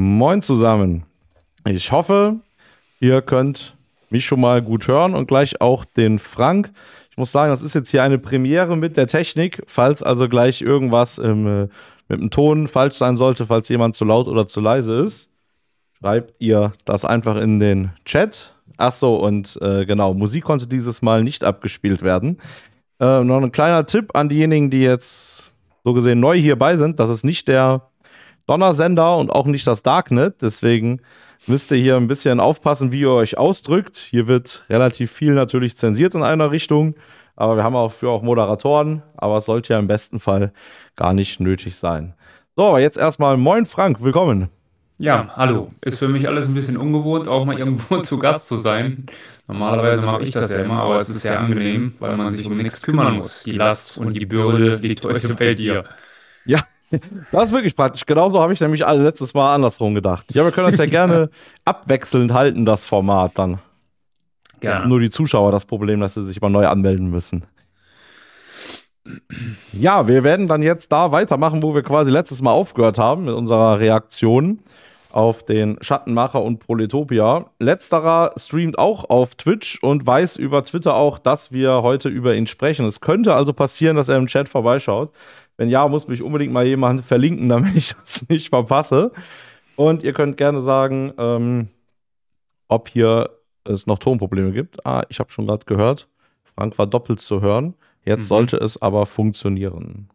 Moin zusammen. Ich hoffe, ihr könnt mich schon mal gut hören und gleich auch den Frank. Ich muss sagen, das ist jetzt hier eine Premiere mit der Technik. Falls also gleich irgendwas im, äh, mit dem Ton falsch sein sollte, falls jemand zu laut oder zu leise ist, schreibt ihr das einfach in den Chat. Ach so, und äh, genau, Musik konnte dieses Mal nicht abgespielt werden. Äh, noch ein kleiner Tipp an diejenigen, die jetzt so gesehen neu hierbei sind. Das ist nicht der Donnersender und auch nicht das Darknet. Deswegen müsst ihr hier ein bisschen aufpassen, wie ihr euch ausdrückt. Hier wird relativ viel natürlich zensiert in einer Richtung, aber wir haben auch für auch Moderatoren, aber es sollte ja im besten Fall gar nicht nötig sein. So, aber jetzt erstmal moin Frank, willkommen. Ja, hallo. Ist für mich alles ein bisschen ungewohnt, auch mal irgendwo zu Gast zu sein. Normalerweise mache ich das ja immer, aber es ist sehr angenehm, weil man sich um nichts kümmern muss. Die Last und die Bürde liegt heute bei dir. Das ist wirklich praktisch. Genauso habe ich nämlich letztes Mal andersrum gedacht. Ja, wir können das ja gerne abwechselnd halten, das Format dann. Ja. Nur die Zuschauer das Problem, dass sie sich mal neu anmelden müssen. Ja, wir werden dann jetzt da weitermachen, wo wir quasi letztes Mal aufgehört haben mit unserer Reaktion auf den Schattenmacher und Proletopia. Letzterer streamt auch auf Twitch und weiß über Twitter auch, dass wir heute über ihn sprechen. Es könnte also passieren, dass er im Chat vorbeischaut. Wenn ja, muss mich unbedingt mal jemand verlinken, damit ich das nicht verpasse. Und ihr könnt gerne sagen, ähm, ob hier es noch Tonprobleme gibt. Ah, ich habe schon gerade gehört, Frank war doppelt zu hören. Jetzt mhm. sollte es aber funktionieren.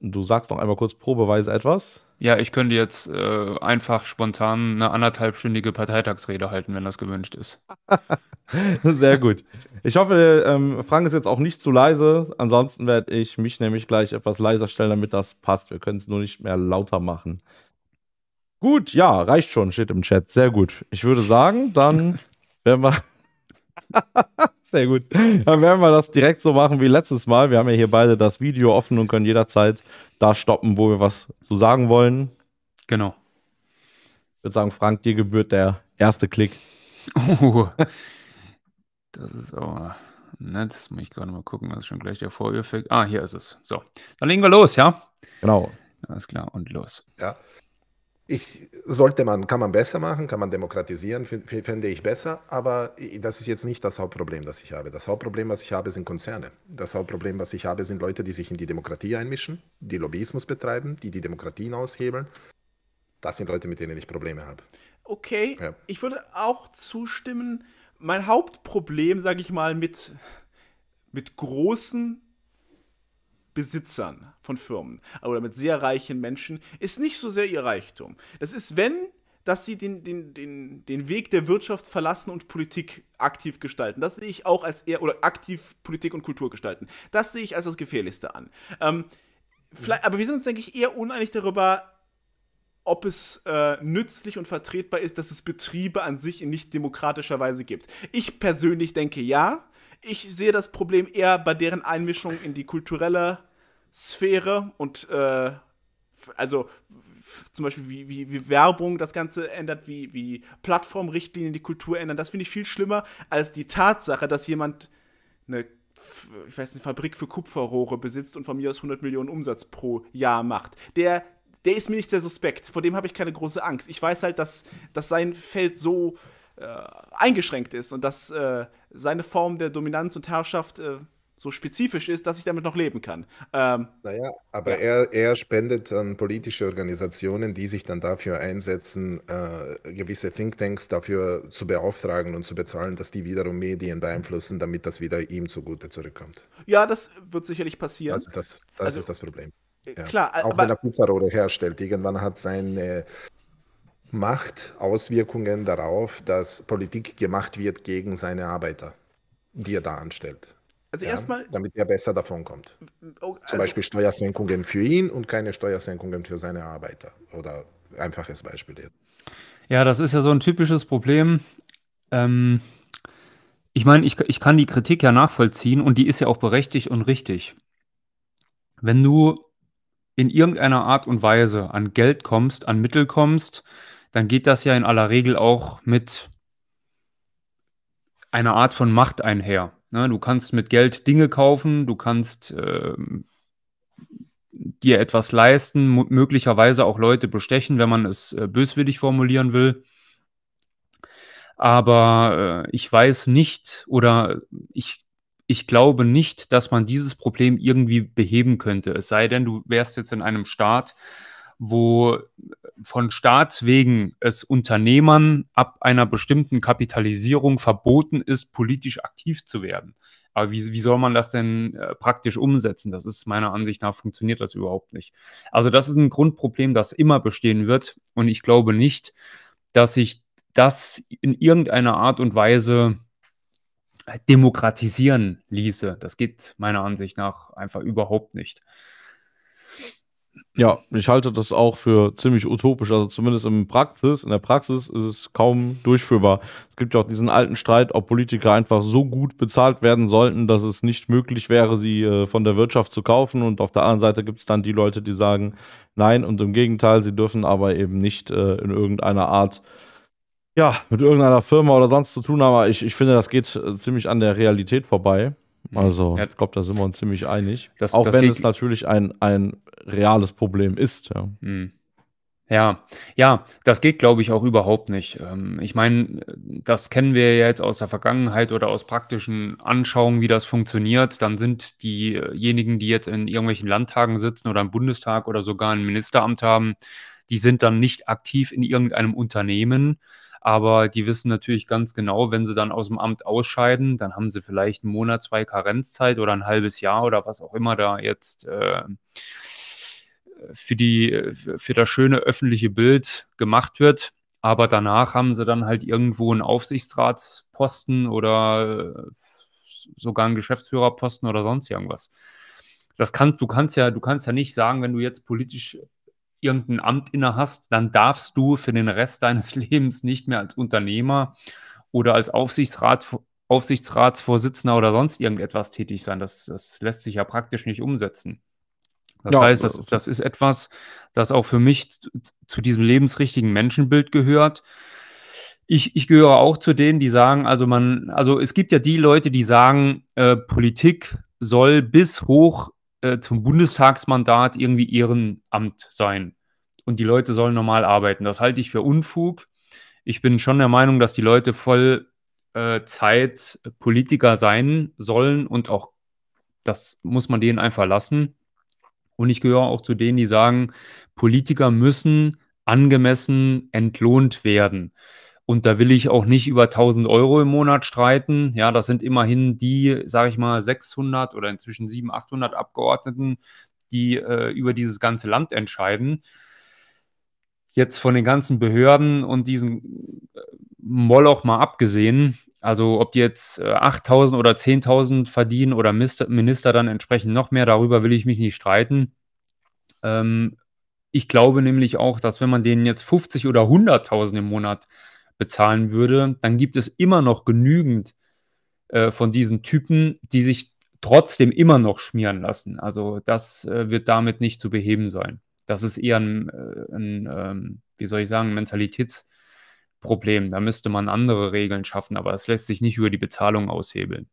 Du sagst noch einmal kurz probeweise etwas. Ja, ich könnte jetzt äh, einfach spontan eine anderthalbstündige Parteitagsrede halten, wenn das gewünscht ist. Sehr gut. Ich hoffe, ähm, Frank ist jetzt auch nicht zu leise. Ansonsten werde ich mich nämlich gleich etwas leiser stellen, damit das passt. Wir können es nur nicht mehr lauter machen. Gut, ja, reicht schon, steht im Chat. Sehr gut. Ich würde sagen, dann werden wir. Sehr gut. Dann werden wir das direkt so machen wie letztes Mal. Wir haben ja hier beide das Video offen und können jederzeit da stoppen, wo wir was zu sagen wollen. Genau. Ich würde sagen, Frank, dir gebührt der erste Klick. Oh, das ist aber. Ne, das muss ich gerade mal gucken, was schon gleich der Vorhöreffekt. Ah, hier ist es. So, dann legen wir los, ja? Genau. Alles klar, und los. Ja, ich, sollte man, kann man besser machen, kann man demokratisieren, fände ich besser, aber das ist jetzt nicht das Hauptproblem, das ich habe. Das Hauptproblem, was ich habe, sind Konzerne. Das Hauptproblem, was ich habe, sind Leute, die sich in die Demokratie einmischen, die Lobbyismus betreiben, die die Demokratien aushebeln. Das sind Leute, mit denen ich Probleme habe. Okay, ja. ich würde auch zustimmen. Mein Hauptproblem, sage ich mal, mit, mit großen Besitzern von Firmen oder mit sehr reichen Menschen ist nicht so sehr ihr Reichtum. Das ist, wenn, dass sie den, den, den, den Weg der Wirtschaft verlassen und Politik aktiv gestalten. Das sehe ich auch als eher, oder aktiv Politik und Kultur gestalten. Das sehe ich als das Gefährlichste an. Ähm, mhm. aber wir sind uns, denke ich, eher uneinig darüber, ob es äh, nützlich und vertretbar ist, dass es Betriebe an sich in nicht demokratischer Weise gibt. Ich persönlich denke ja, ich sehe das Problem eher bei deren Einmischung in die kulturelle Sphäre und äh, also zum Beispiel wie, wie, wie, Werbung das Ganze ändert, wie, wie Plattformrichtlinien die Kultur ändern. Das finde ich viel schlimmer als die Tatsache, dass jemand eine ich weiß nicht, Fabrik für Kupferrohre besitzt und von mir aus 100 Millionen Umsatz pro Jahr macht. Der, der ist mir nicht der Suspekt. Vor dem habe ich keine große Angst. Ich weiß halt, dass, dass sein Feld so äh, eingeschränkt ist und dass äh, seine Form der Dominanz und Herrschaft äh, so spezifisch ist, dass ich damit noch leben kann. Ähm, naja, aber ja. er, er spendet an politische Organisationen, die sich dann dafür einsetzen, äh, gewisse Thinktanks dafür zu beauftragen und zu bezahlen, dass die wiederum Medien beeinflussen, damit das wieder ihm zugute zurückkommt. Ja, das wird sicherlich passieren. Das ist das, das, also, ist das Problem. Äh, ja. Klar, äh, auch aber, wenn er Pizzarohre herstellt, irgendwann hat seine macht Auswirkungen darauf, dass Politik gemacht wird gegen seine Arbeiter, die er da anstellt. Also ja, erstmal. Damit er besser davon kommt. Oh, also Zum Beispiel Steuersenkungen für ihn und keine Steuersenkungen für seine Arbeiter. Oder einfaches Beispiel jetzt. Ja, das ist ja so ein typisches Problem. Ähm, ich meine, ich, ich kann die Kritik ja nachvollziehen und die ist ja auch berechtigt und richtig. Wenn du in irgendeiner Art und Weise an Geld kommst, an Mittel kommst, dann geht das ja in aller Regel auch mit einer Art von Macht einher. Ne? Du kannst mit Geld Dinge kaufen, du kannst äh, dir etwas leisten, möglicherweise auch Leute bestechen, wenn man es äh, böswillig formulieren will. Aber äh, ich weiß nicht oder ich, ich glaube nicht, dass man dieses Problem irgendwie beheben könnte. Es sei denn, du wärst jetzt in einem Staat, wo von Staats wegen es Unternehmern ab einer bestimmten Kapitalisierung verboten ist, politisch aktiv zu werden. Aber wie, wie soll man das denn äh, praktisch umsetzen? Das ist meiner Ansicht nach funktioniert das überhaupt nicht. Also das ist ein Grundproblem, das immer bestehen wird. Und ich glaube nicht, dass sich das in irgendeiner Art und Weise äh, demokratisieren ließe. Das geht meiner Ansicht nach einfach überhaupt nicht. Ja, ich halte das auch für ziemlich utopisch. Also zumindest in Praxis, in der Praxis ist es kaum durchführbar. Es gibt ja auch diesen alten Streit, ob Politiker einfach so gut bezahlt werden sollten, dass es nicht möglich wäre, sie äh, von der Wirtschaft zu kaufen. Und auf der anderen Seite gibt es dann die Leute, die sagen, nein, und im Gegenteil, sie dürfen aber eben nicht äh, in irgendeiner Art ja, mit irgendeiner Firma oder sonst zu tun haben. Aber ich, ich finde, das geht äh, ziemlich an der Realität vorbei. Also, ja. ich glaube, da sind wir uns ziemlich einig. Das, Auch das wenn es natürlich ein, ein reales Problem ist. Ja. Hm. Ja, ja, das geht, glaube ich, auch überhaupt nicht. Ähm, ich meine, das kennen wir ja jetzt aus der Vergangenheit oder aus praktischen Anschauungen, wie das funktioniert. Dann sind diejenigen, die jetzt in irgendwelchen Landtagen sitzen oder im Bundestag oder sogar ein Ministeramt haben, die sind dann nicht aktiv in irgendeinem Unternehmen, aber die wissen natürlich ganz genau, wenn sie dann aus dem Amt ausscheiden, dann haben sie vielleicht einen Monat, zwei Karenzzeit oder ein halbes Jahr oder was auch immer da jetzt äh, für, die, für das schöne öffentliche Bild gemacht wird. Aber danach haben sie dann halt irgendwo einen Aufsichtsratsposten oder äh, sogar einen Geschäftsführerposten oder sonst irgendwas. Das kann, du kannst ja, du kannst ja nicht sagen, wenn du jetzt politisch irgendein Amt inne hast, dann darfst du für den Rest deines Lebens nicht mehr als Unternehmer oder als Aufsichtsrat, Aufsichtsratsvorsitzender oder sonst irgendetwas tätig sein. Das, das lässt sich ja praktisch nicht umsetzen. Das ja, heißt, das, äh, das, ist etwas, das auch für mich zu, diesem lebensrichtigen Menschenbild gehört. Ich, ich, gehöre auch zu denen, die sagen, also man, also es gibt ja die Leute, die sagen, äh, Politik soll bis hoch äh, zum Bundestagsmandat irgendwie Ehrenamt sein. Und die Leute sollen normal arbeiten. Das halte ich für Unfug. Ich bin schon der Meinung, dass die Leute voll äh, Zeit Politiker sein sollen und auch das muss man denen einfach lassen. Und ich gehöre auch zu denen, die sagen, Politiker müssen angemessen entlohnt werden. Und da will ich auch nicht über 1000 Euro im Monat streiten. Ja, das sind immerhin die, sage ich mal, 600 oder inzwischen 700, 800 Abgeordneten, die äh, über dieses ganze Land entscheiden. Jetzt von den ganzen Behörden und diesen äh, Moloch mal abgesehen, also ob die jetzt 8.000 äh, oder 10.000 verdienen oder Minister dann entsprechend noch mehr, darüber will ich mich nicht streiten. Ähm, ich glaube nämlich auch, dass wenn man denen jetzt 50 oder 100.000 im Monat bezahlen würde, dann gibt es immer noch genügend äh, von diesen Typen, die sich trotzdem immer noch schmieren lassen. Also das äh, wird damit nicht zu beheben sein. Das ist eher ein, äh, ein, ein ähm, wie soll ich sagen, Mentalitätsproblem. Da müsste man andere Regeln schaffen, aber das lässt sich nicht über die Bezahlung aushebeln.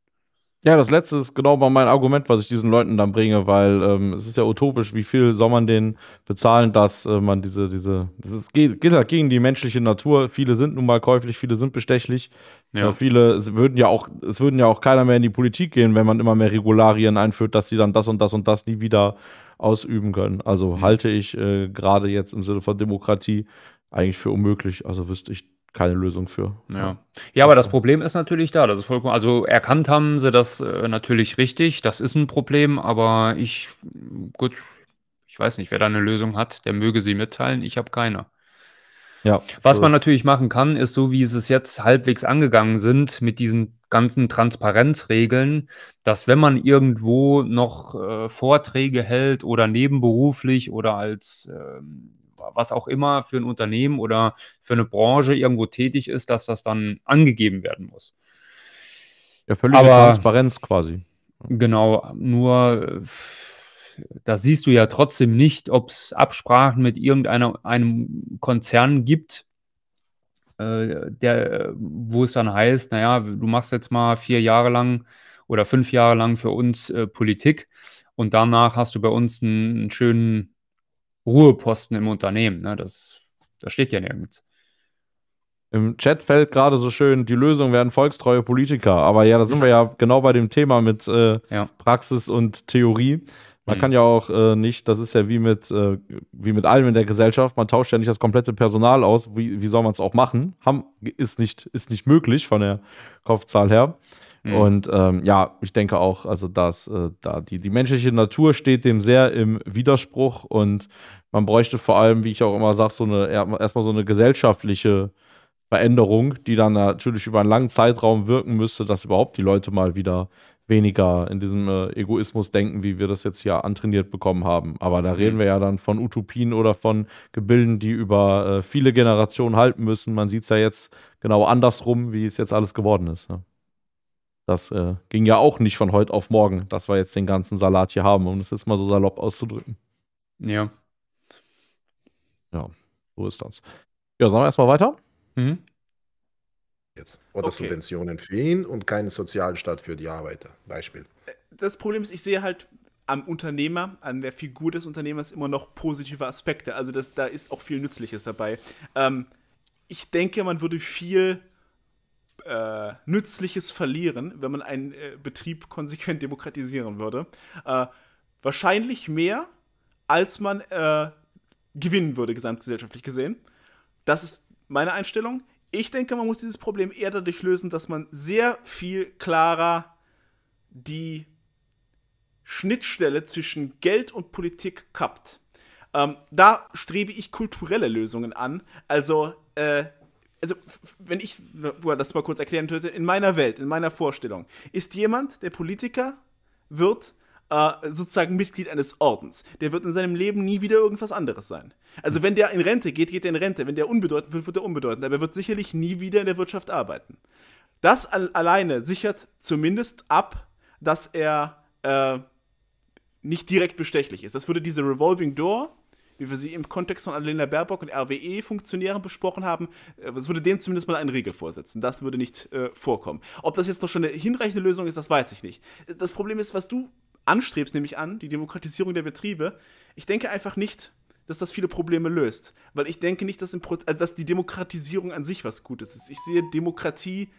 Ja, das letzte ist genau mal mein Argument, was ich diesen Leuten dann bringe, weil ähm, es ist ja utopisch, wie viel soll man denen bezahlen, dass äh, man diese, diese, das geht, geht halt gegen die menschliche Natur. Viele sind nun mal käuflich, viele sind bestechlich. Ja. Äh, viele, es würden ja auch, es würden ja auch keiner mehr in die Politik gehen, wenn man immer mehr Regularien einführt, dass sie dann das und das und das nie wieder ausüben können. Also mhm. halte ich äh, gerade jetzt im Sinne von Demokratie eigentlich für unmöglich. Also wüsste ich keine Lösung für. Ja. ja, aber das Problem ist natürlich da. Das ist vollkommen, also erkannt haben sie das äh, natürlich richtig. Das ist ein Problem, aber ich, gut, ich weiß nicht, wer da eine Lösung hat, der möge sie mitteilen. Ich habe keine. Ja, Was so man natürlich machen kann, ist so, wie sie es jetzt halbwegs angegangen sind mit diesen ganzen Transparenzregeln, dass wenn man irgendwo noch äh, Vorträge hält oder nebenberuflich oder als ähm, was auch immer für ein Unternehmen oder für eine Branche irgendwo tätig ist, dass das dann angegeben werden muss. Ja, völlige Aber, Transparenz quasi. Genau, nur da siehst du ja trotzdem nicht, ob es Absprachen mit irgendeinem Konzern gibt, äh, der, wo es dann heißt, naja, du machst jetzt mal vier Jahre lang oder fünf Jahre lang für uns äh, Politik und danach hast du bei uns einen, einen schönen Ruheposten im Unternehmen. Ne? Das, das steht ja nirgends. Im Chat fällt gerade so schön, die Lösung wären volkstreue Politiker. Aber ja, da sind wir ja genau bei dem Thema mit äh, ja. Praxis und Theorie. Man mhm. kann ja auch äh, nicht, das ist ja wie mit, äh, wie mit allem in der Gesellschaft, man tauscht ja nicht das komplette Personal aus. Wie, wie soll man es auch machen? Ham, ist, nicht, ist nicht möglich von der Kopfzahl her. Mhm. Und ähm, ja, ich denke auch, also dass äh, da die, die menschliche Natur steht dem sehr im Widerspruch und man bräuchte vor allem, wie ich auch immer sage, so eine erstmal so eine gesellschaftliche Veränderung, die dann natürlich über einen langen Zeitraum wirken müsste, dass überhaupt die Leute mal wieder weniger in diesem äh, Egoismus denken, wie wir das jetzt hier antrainiert bekommen haben. Aber da reden mhm. wir ja dann von Utopien oder von Gebilden, die über äh, viele Generationen halten müssen. Man sieht es ja jetzt genau andersrum, wie es jetzt alles geworden ist. Ne? Das äh, ging ja auch nicht von heute auf morgen, dass wir jetzt den ganzen Salat hier haben, um das jetzt mal so salopp auszudrücken. Ja. Ja, so ist das. Ja, sagen wir erstmal weiter. Mhm. Jetzt. Oder okay. Subventionen für ihn und keinen Sozialstaat für die Arbeiter. Beispiel. Äh, das Problem ist, ich sehe halt am Unternehmer, an der Figur des Unternehmers immer noch positive Aspekte. Also das, da ist auch viel Nützliches dabei. Ähm, ich denke, man würde viel äh, Nützliches verlieren, wenn man einen äh, Betrieb konsequent demokratisieren würde. Äh, wahrscheinlich mehr, als man äh, gewinnen würde, gesamtgesellschaftlich gesehen. Das ist meine Einstellung. Ich denke, man muss dieses Problem eher dadurch lösen, dass man sehr viel klarer die Schnittstelle zwischen Geld und Politik kappt. Ähm, da strebe ich kulturelle Lösungen an. Also äh, also wenn ich das mal kurz erklären würde, in meiner Welt, in meiner Vorstellung, ist jemand, der Politiker wird, äh, sozusagen Mitglied eines Ordens. Der wird in seinem Leben nie wieder irgendwas anderes sein. Also wenn der in Rente geht, geht er in Rente. Wenn der unbedeutend wird, wird er unbedeutend. Aber er wird sicherlich nie wieder in der Wirtschaft arbeiten. Das al alleine sichert zumindest ab, dass er äh, nicht direkt bestechlich ist. Das würde diese Revolving Door wie wir sie im Kontext von Annalena Baerbock und RWE-Funktionären besprochen haben, es äh, würde dem zumindest mal einen Riegel vorsetzen. Das würde nicht äh, vorkommen. Ob das jetzt doch schon eine hinreichende Lösung ist, das weiß ich nicht. Das Problem ist, was du anstrebst, nämlich an, die Demokratisierung der Betriebe. Ich denke einfach nicht, dass das viele Probleme löst, weil ich denke nicht, dass, also dass die Demokratisierung an sich was Gutes ist. Ich sehe Demokratie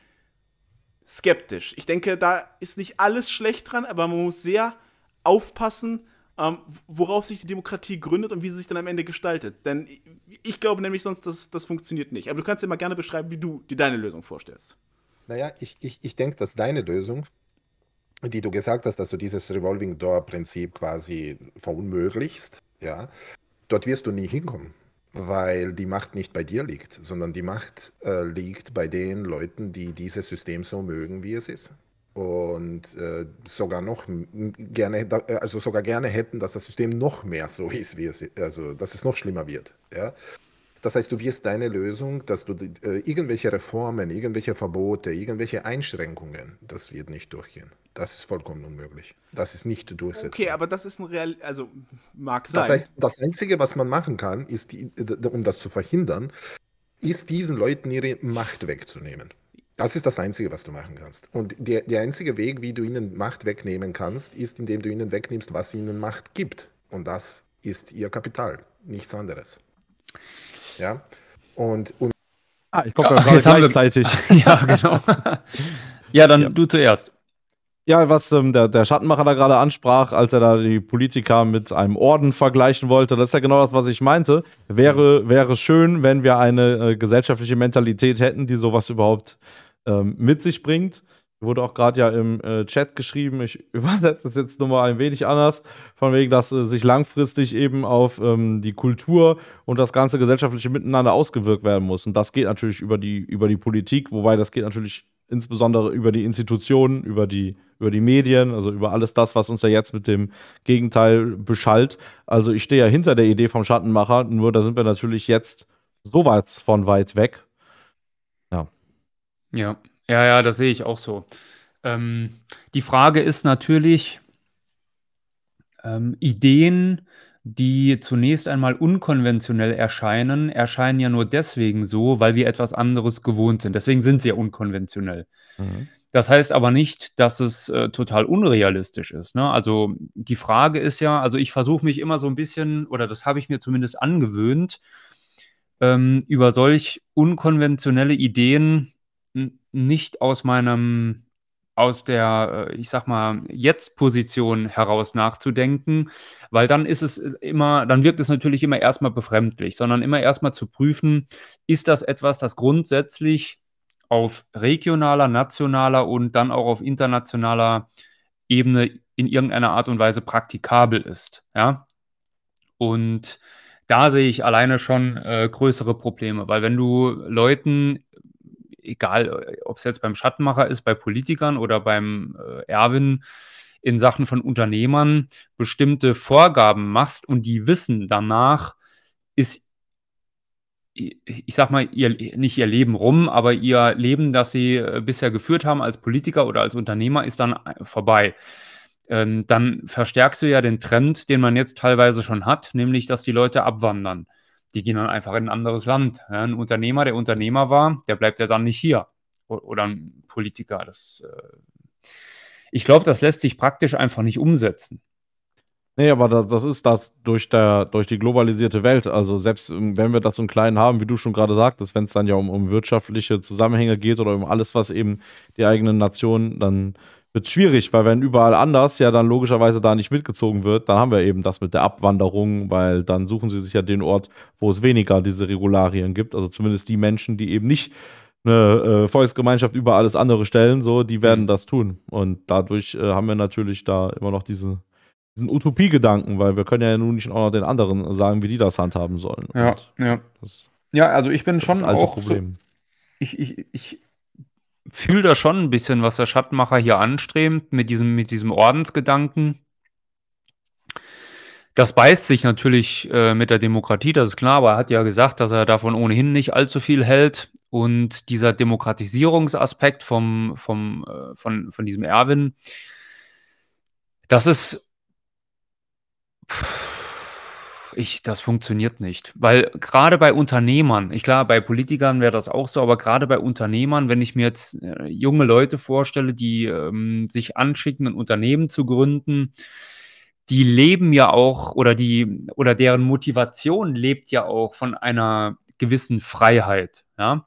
skeptisch. Ich denke, da ist nicht alles schlecht dran, aber man muss sehr aufpassen, ähm, worauf sich die Demokratie gründet und wie sie sich dann am Ende gestaltet. Denn ich glaube nämlich sonst, dass das funktioniert nicht. Aber du kannst dir mal gerne beschreiben, wie du dir deine Lösung vorstellst. Naja, ich, ich, ich denke, dass deine Lösung, die du gesagt hast, dass du dieses Revolving Door-Prinzip quasi verunmöglichst, ja, dort wirst du nie hinkommen weil die Macht nicht bei dir liegt, sondern die Macht äh, liegt bei den Leuten, die dieses System so mögen, wie es ist und äh, sogar noch gerne, äh, also sogar gerne hätten, dass das System noch mehr so ist, wie es, also dass es noch schlimmer wird. Ja? Das heißt, du wirst deine Lösung, dass du äh, irgendwelche Reformen, irgendwelche Verbote, irgendwelche Einschränkungen, das wird nicht durchgehen. Das ist vollkommen unmöglich. Das ist nicht durchsetzbar. Okay, aber das ist ein real, also mag sein. Das heißt, das Einzige, was man machen kann, ist, die, um das zu verhindern, ist diesen Leuten ihre Macht wegzunehmen. Das ist das Einzige, was du machen kannst. Und der, der einzige Weg, wie du ihnen Macht wegnehmen kannst, ist, indem du ihnen wegnimmst, was ihnen Macht gibt. Und das ist ihr Kapital, nichts anderes. Ja. Und, und ah, ich gucke ja, gleichzeitig. ja, genau. ja, dann ja. du zuerst. Ja, was ähm, der, der, Schattenmacher da gerade ansprach, als er da die Politiker mit einem Orden vergleichen wollte, das ist ja genau das, was ich meinte. Wäre, mhm. wäre schön, wenn wir eine äh, gesellschaftliche Mentalität hätten, die sowas überhaupt ähm, mit sich bringt. Wurde auch gerade ja im äh, Chat geschrieben, ich übersetze das jetzt nur mal ein wenig anders, von wegen, dass äh, sich langfristig eben auf ähm, die Kultur und das ganze gesellschaftliche Miteinander ausgewirkt werden muss. Und das geht natürlich über die, über die Politik, wobei das geht natürlich insbesondere über die Institutionen, über die, über die Medien, also über alles das, was uns ja jetzt mit dem Gegenteil beschallt. Also ich stehe ja hinter der Idee vom Schattenmacher, nur da sind wir natürlich jetzt so weit von weit weg ja, ja, ja, das sehe ich auch so. Ähm, die Frage ist natürlich, ähm, Ideen, die zunächst einmal unkonventionell erscheinen, erscheinen ja nur deswegen so, weil wir etwas anderes gewohnt sind. Deswegen sind sie ja unkonventionell. Mhm. Das heißt aber nicht, dass es äh, total unrealistisch ist. Ne? Also die Frage ist ja, also ich versuche mich immer so ein bisschen, oder das habe ich mir zumindest angewöhnt, ähm, über solch unkonventionelle Ideen nicht aus meinem, aus der, äh, ich sag mal, Jetzt-Position heraus nachzudenken, weil dann ist es äh, immer, dann wirkt es natürlich immer erstmal befremdlich, sondern immer erstmal zu prüfen, ist das etwas, das grundsätzlich auf regionaler, nationaler und dann auch auf internationaler Ebene in irgendeiner Art und Weise praktikabel ist. Ja? Und da sehe ich alleine schon äh, größere Probleme, weil wenn du Leuten egal äh, ob es jetzt beim Schattenmacher ist, bei Politikern oder beim äh, Erwin in Sachen von Unternehmern, bestimmte Vorgaben machst und die wissen, danach ist, ich sag mal, ihr, nicht ihr Leben rum, aber ihr Leben, das sie äh, bisher geführt haben als Politiker oder als Unternehmer, ist dann äh, vorbei ähm, dann verstärkst du ja den Trend, den man jetzt teilweise schon hat, nämlich dass die Leute abwandern die gehen dann einfach in ein anderes Land. Ja, ein Unternehmer, der Unternehmer war, der bleibt ja dann nicht hier. Oder ein Politiker. Das, äh ich glaube, das lässt sich praktisch einfach nicht umsetzen. Nee, aber das, das ist das durch, der, durch die globalisierte Welt. Also selbst ähm, wenn wir das im Kleinen haben, wie du schon gerade sagtest, wenn es dann ja um, um wirtschaftliche Zusammenhänge geht oder um alles, was eben die eigenen Nationen dann wird schwierig, weil wenn überall anders ja dann logischerweise da nicht mitgezogen wird, dann haben wir eben das mit der Abwanderung, weil dann suchen sie sich ja den Ort, wo es weniger diese Regularien gibt. Also zumindest die Menschen, die eben nicht eine äh, Volksgemeinschaft über alles andere stellen, so, die mhm. werden mhm. das tun. Und dadurch äh, haben wir natürlich da immer noch diese, diesen Utopiegedanken, weil wir können ja nun nicht auch noch den anderen sagen, wie die das handhaben sollen. Ja, ja. Das, ja, also ich bin schon auch. Problem. So, ich, ich, ich fühle da schon ein bisschen, was der Schattenmacher hier anstrebt mit diesem, mit diesem Ordensgedanken. Das beißt sich natürlich äh, mit der Demokratie, das ist klar, aber er hat ja gesagt, dass er davon ohnehin nicht allzu viel hält. Und dieser Demokratisierungsaspekt vom, vom, äh, von, von diesem Erwin, das ist. Pff, ich, das funktioniert nicht. Weil gerade bei Unternehmern, ich klar, bei Politikern wäre das auch so, aber gerade bei Unternehmern, wenn ich mir jetzt äh, junge Leute vorstelle, die ähm, sich anschicken, ein Unternehmen zu gründen, die leben ja auch oder die oder deren Motivation lebt ja auch von einer gewissen Freiheit. Ja?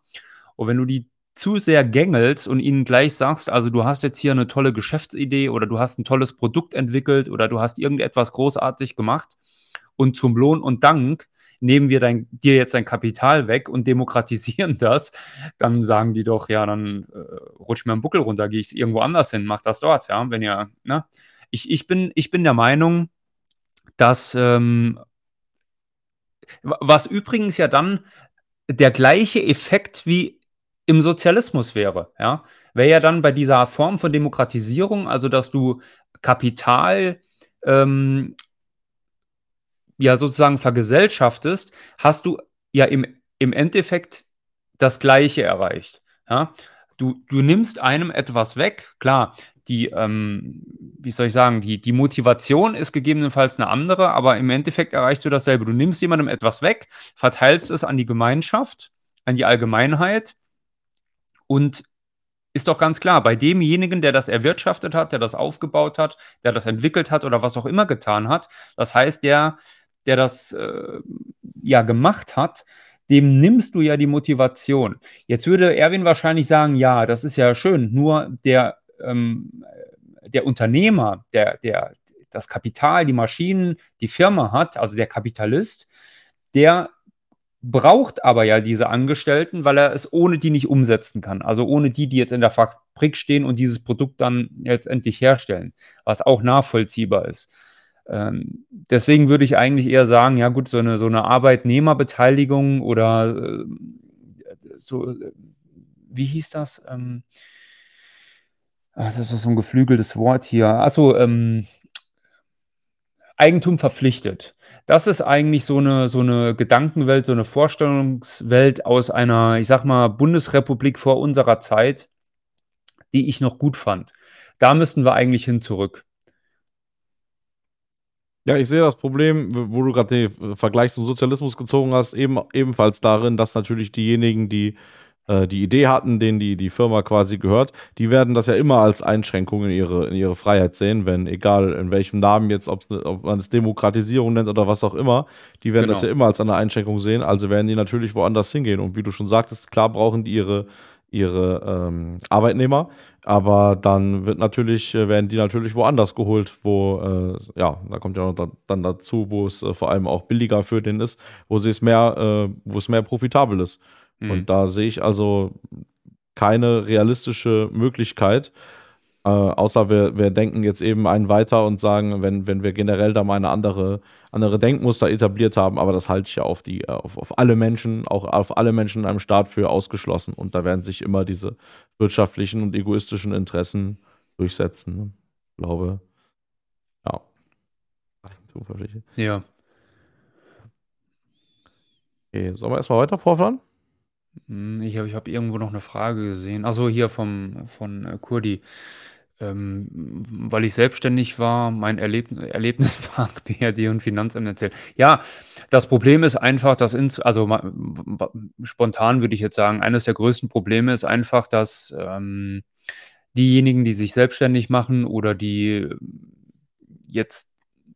Und wenn du die zu sehr gängelst und ihnen gleich sagst, also du hast jetzt hier eine tolle Geschäftsidee oder du hast ein tolles Produkt entwickelt oder du hast irgendetwas großartig gemacht, und zum Lohn und Dank nehmen wir dein, dir jetzt dein Kapital weg und demokratisieren das, dann sagen die doch, ja, dann äh, rutsch mir einen Buckel runter, gehe ich irgendwo anders hin, mach das dort, ja, wenn ihr, ne? Ich, ich, bin, ich bin der Meinung, dass, ähm, was übrigens ja dann der gleiche Effekt wie im Sozialismus wäre, ja, wäre ja dann bei dieser Form von Demokratisierung, also dass du Kapital ähm, ja sozusagen vergesellschaftest, hast du ja im, im Endeffekt das Gleiche erreicht. Ja? Du, du nimmst einem etwas weg, klar, die, ähm, wie soll ich sagen, die, die Motivation ist gegebenenfalls eine andere, aber im Endeffekt erreichst du dasselbe. Du nimmst jemandem etwas weg, verteilst es an die Gemeinschaft, an die Allgemeinheit und ist doch ganz klar, bei demjenigen, der das erwirtschaftet hat, der das aufgebaut hat, der das entwickelt hat oder was auch immer getan hat, das heißt, der der das äh, ja gemacht hat, dem nimmst du ja die Motivation. Jetzt würde Erwin wahrscheinlich sagen, ja, das ist ja schön, nur der, ähm, der Unternehmer, der, der das Kapital, die Maschinen, die Firma hat, also der Kapitalist, der braucht aber ja diese Angestellten, weil er es ohne die nicht umsetzen kann. Also ohne die, die jetzt in der Fabrik stehen und dieses Produkt dann letztendlich herstellen, was auch nachvollziehbar ist. Ähm, deswegen würde ich eigentlich eher sagen, ja gut, so eine, so eine Arbeitnehmerbeteiligung oder äh, so, äh, wie hieß das? Ähm, ach, das ist so ein geflügeltes Wort hier. Achso, ähm, Eigentum verpflichtet. Das ist eigentlich so eine, so eine Gedankenwelt, so eine Vorstellungswelt aus einer, ich sag mal, Bundesrepublik vor unserer Zeit, die ich noch gut fand. Da müssten wir eigentlich hin zurück. Ja, ich sehe das Problem, wo du gerade den äh, Vergleich zum Sozialismus gezogen hast, eben, ebenfalls darin, dass natürlich diejenigen, die äh, die Idee hatten, denen die, die Firma quasi gehört, die werden das ja immer als Einschränkung in ihre, in ihre Freiheit sehen, wenn, egal in welchem Namen jetzt, ob man es Demokratisierung nennt oder was auch immer, die werden genau. das ja immer als eine Einschränkung sehen, also werden die natürlich woanders hingehen. Und wie du schon sagtest, klar brauchen die ihre ihre ähm, Arbeitnehmer. Aber dann wird natürlich, äh, werden die natürlich woanders geholt, wo, äh, ja, da kommt ja noch da, dann dazu, wo es äh, vor allem auch billiger für den ist, wo es mehr, äh, wo es mehr profitabel ist. Mhm. Und da sehe ich also keine realistische Möglichkeit, äh, außer wir, wir denken jetzt eben einen weiter und sagen, wenn, wenn wir generell da mal eine andere, andere Denkmuster etabliert haben, aber das halte ich ja auf, die, äh, auf, auf alle Menschen, auch auf alle Menschen in einem Staat für ausgeschlossen. Und da werden sich immer diese wirtschaftlichen und egoistischen Interessen durchsetzen. Ne? Ich glaube, ja. Ja. Okay, sollen wir erstmal weiter vorfahren? Hm, ich habe ich hab irgendwo noch eine Frage gesehen. Achso, hier vom, von äh, Kurdi ähm, weil ich selbstständig war, mein Erleb war BRD und Finanzamt erzählt. Ja, das Problem ist einfach, dass, ins, also spontan würde ich jetzt sagen, eines der größten Probleme ist einfach, dass ähm, diejenigen, die sich selbstständig machen oder die jetzt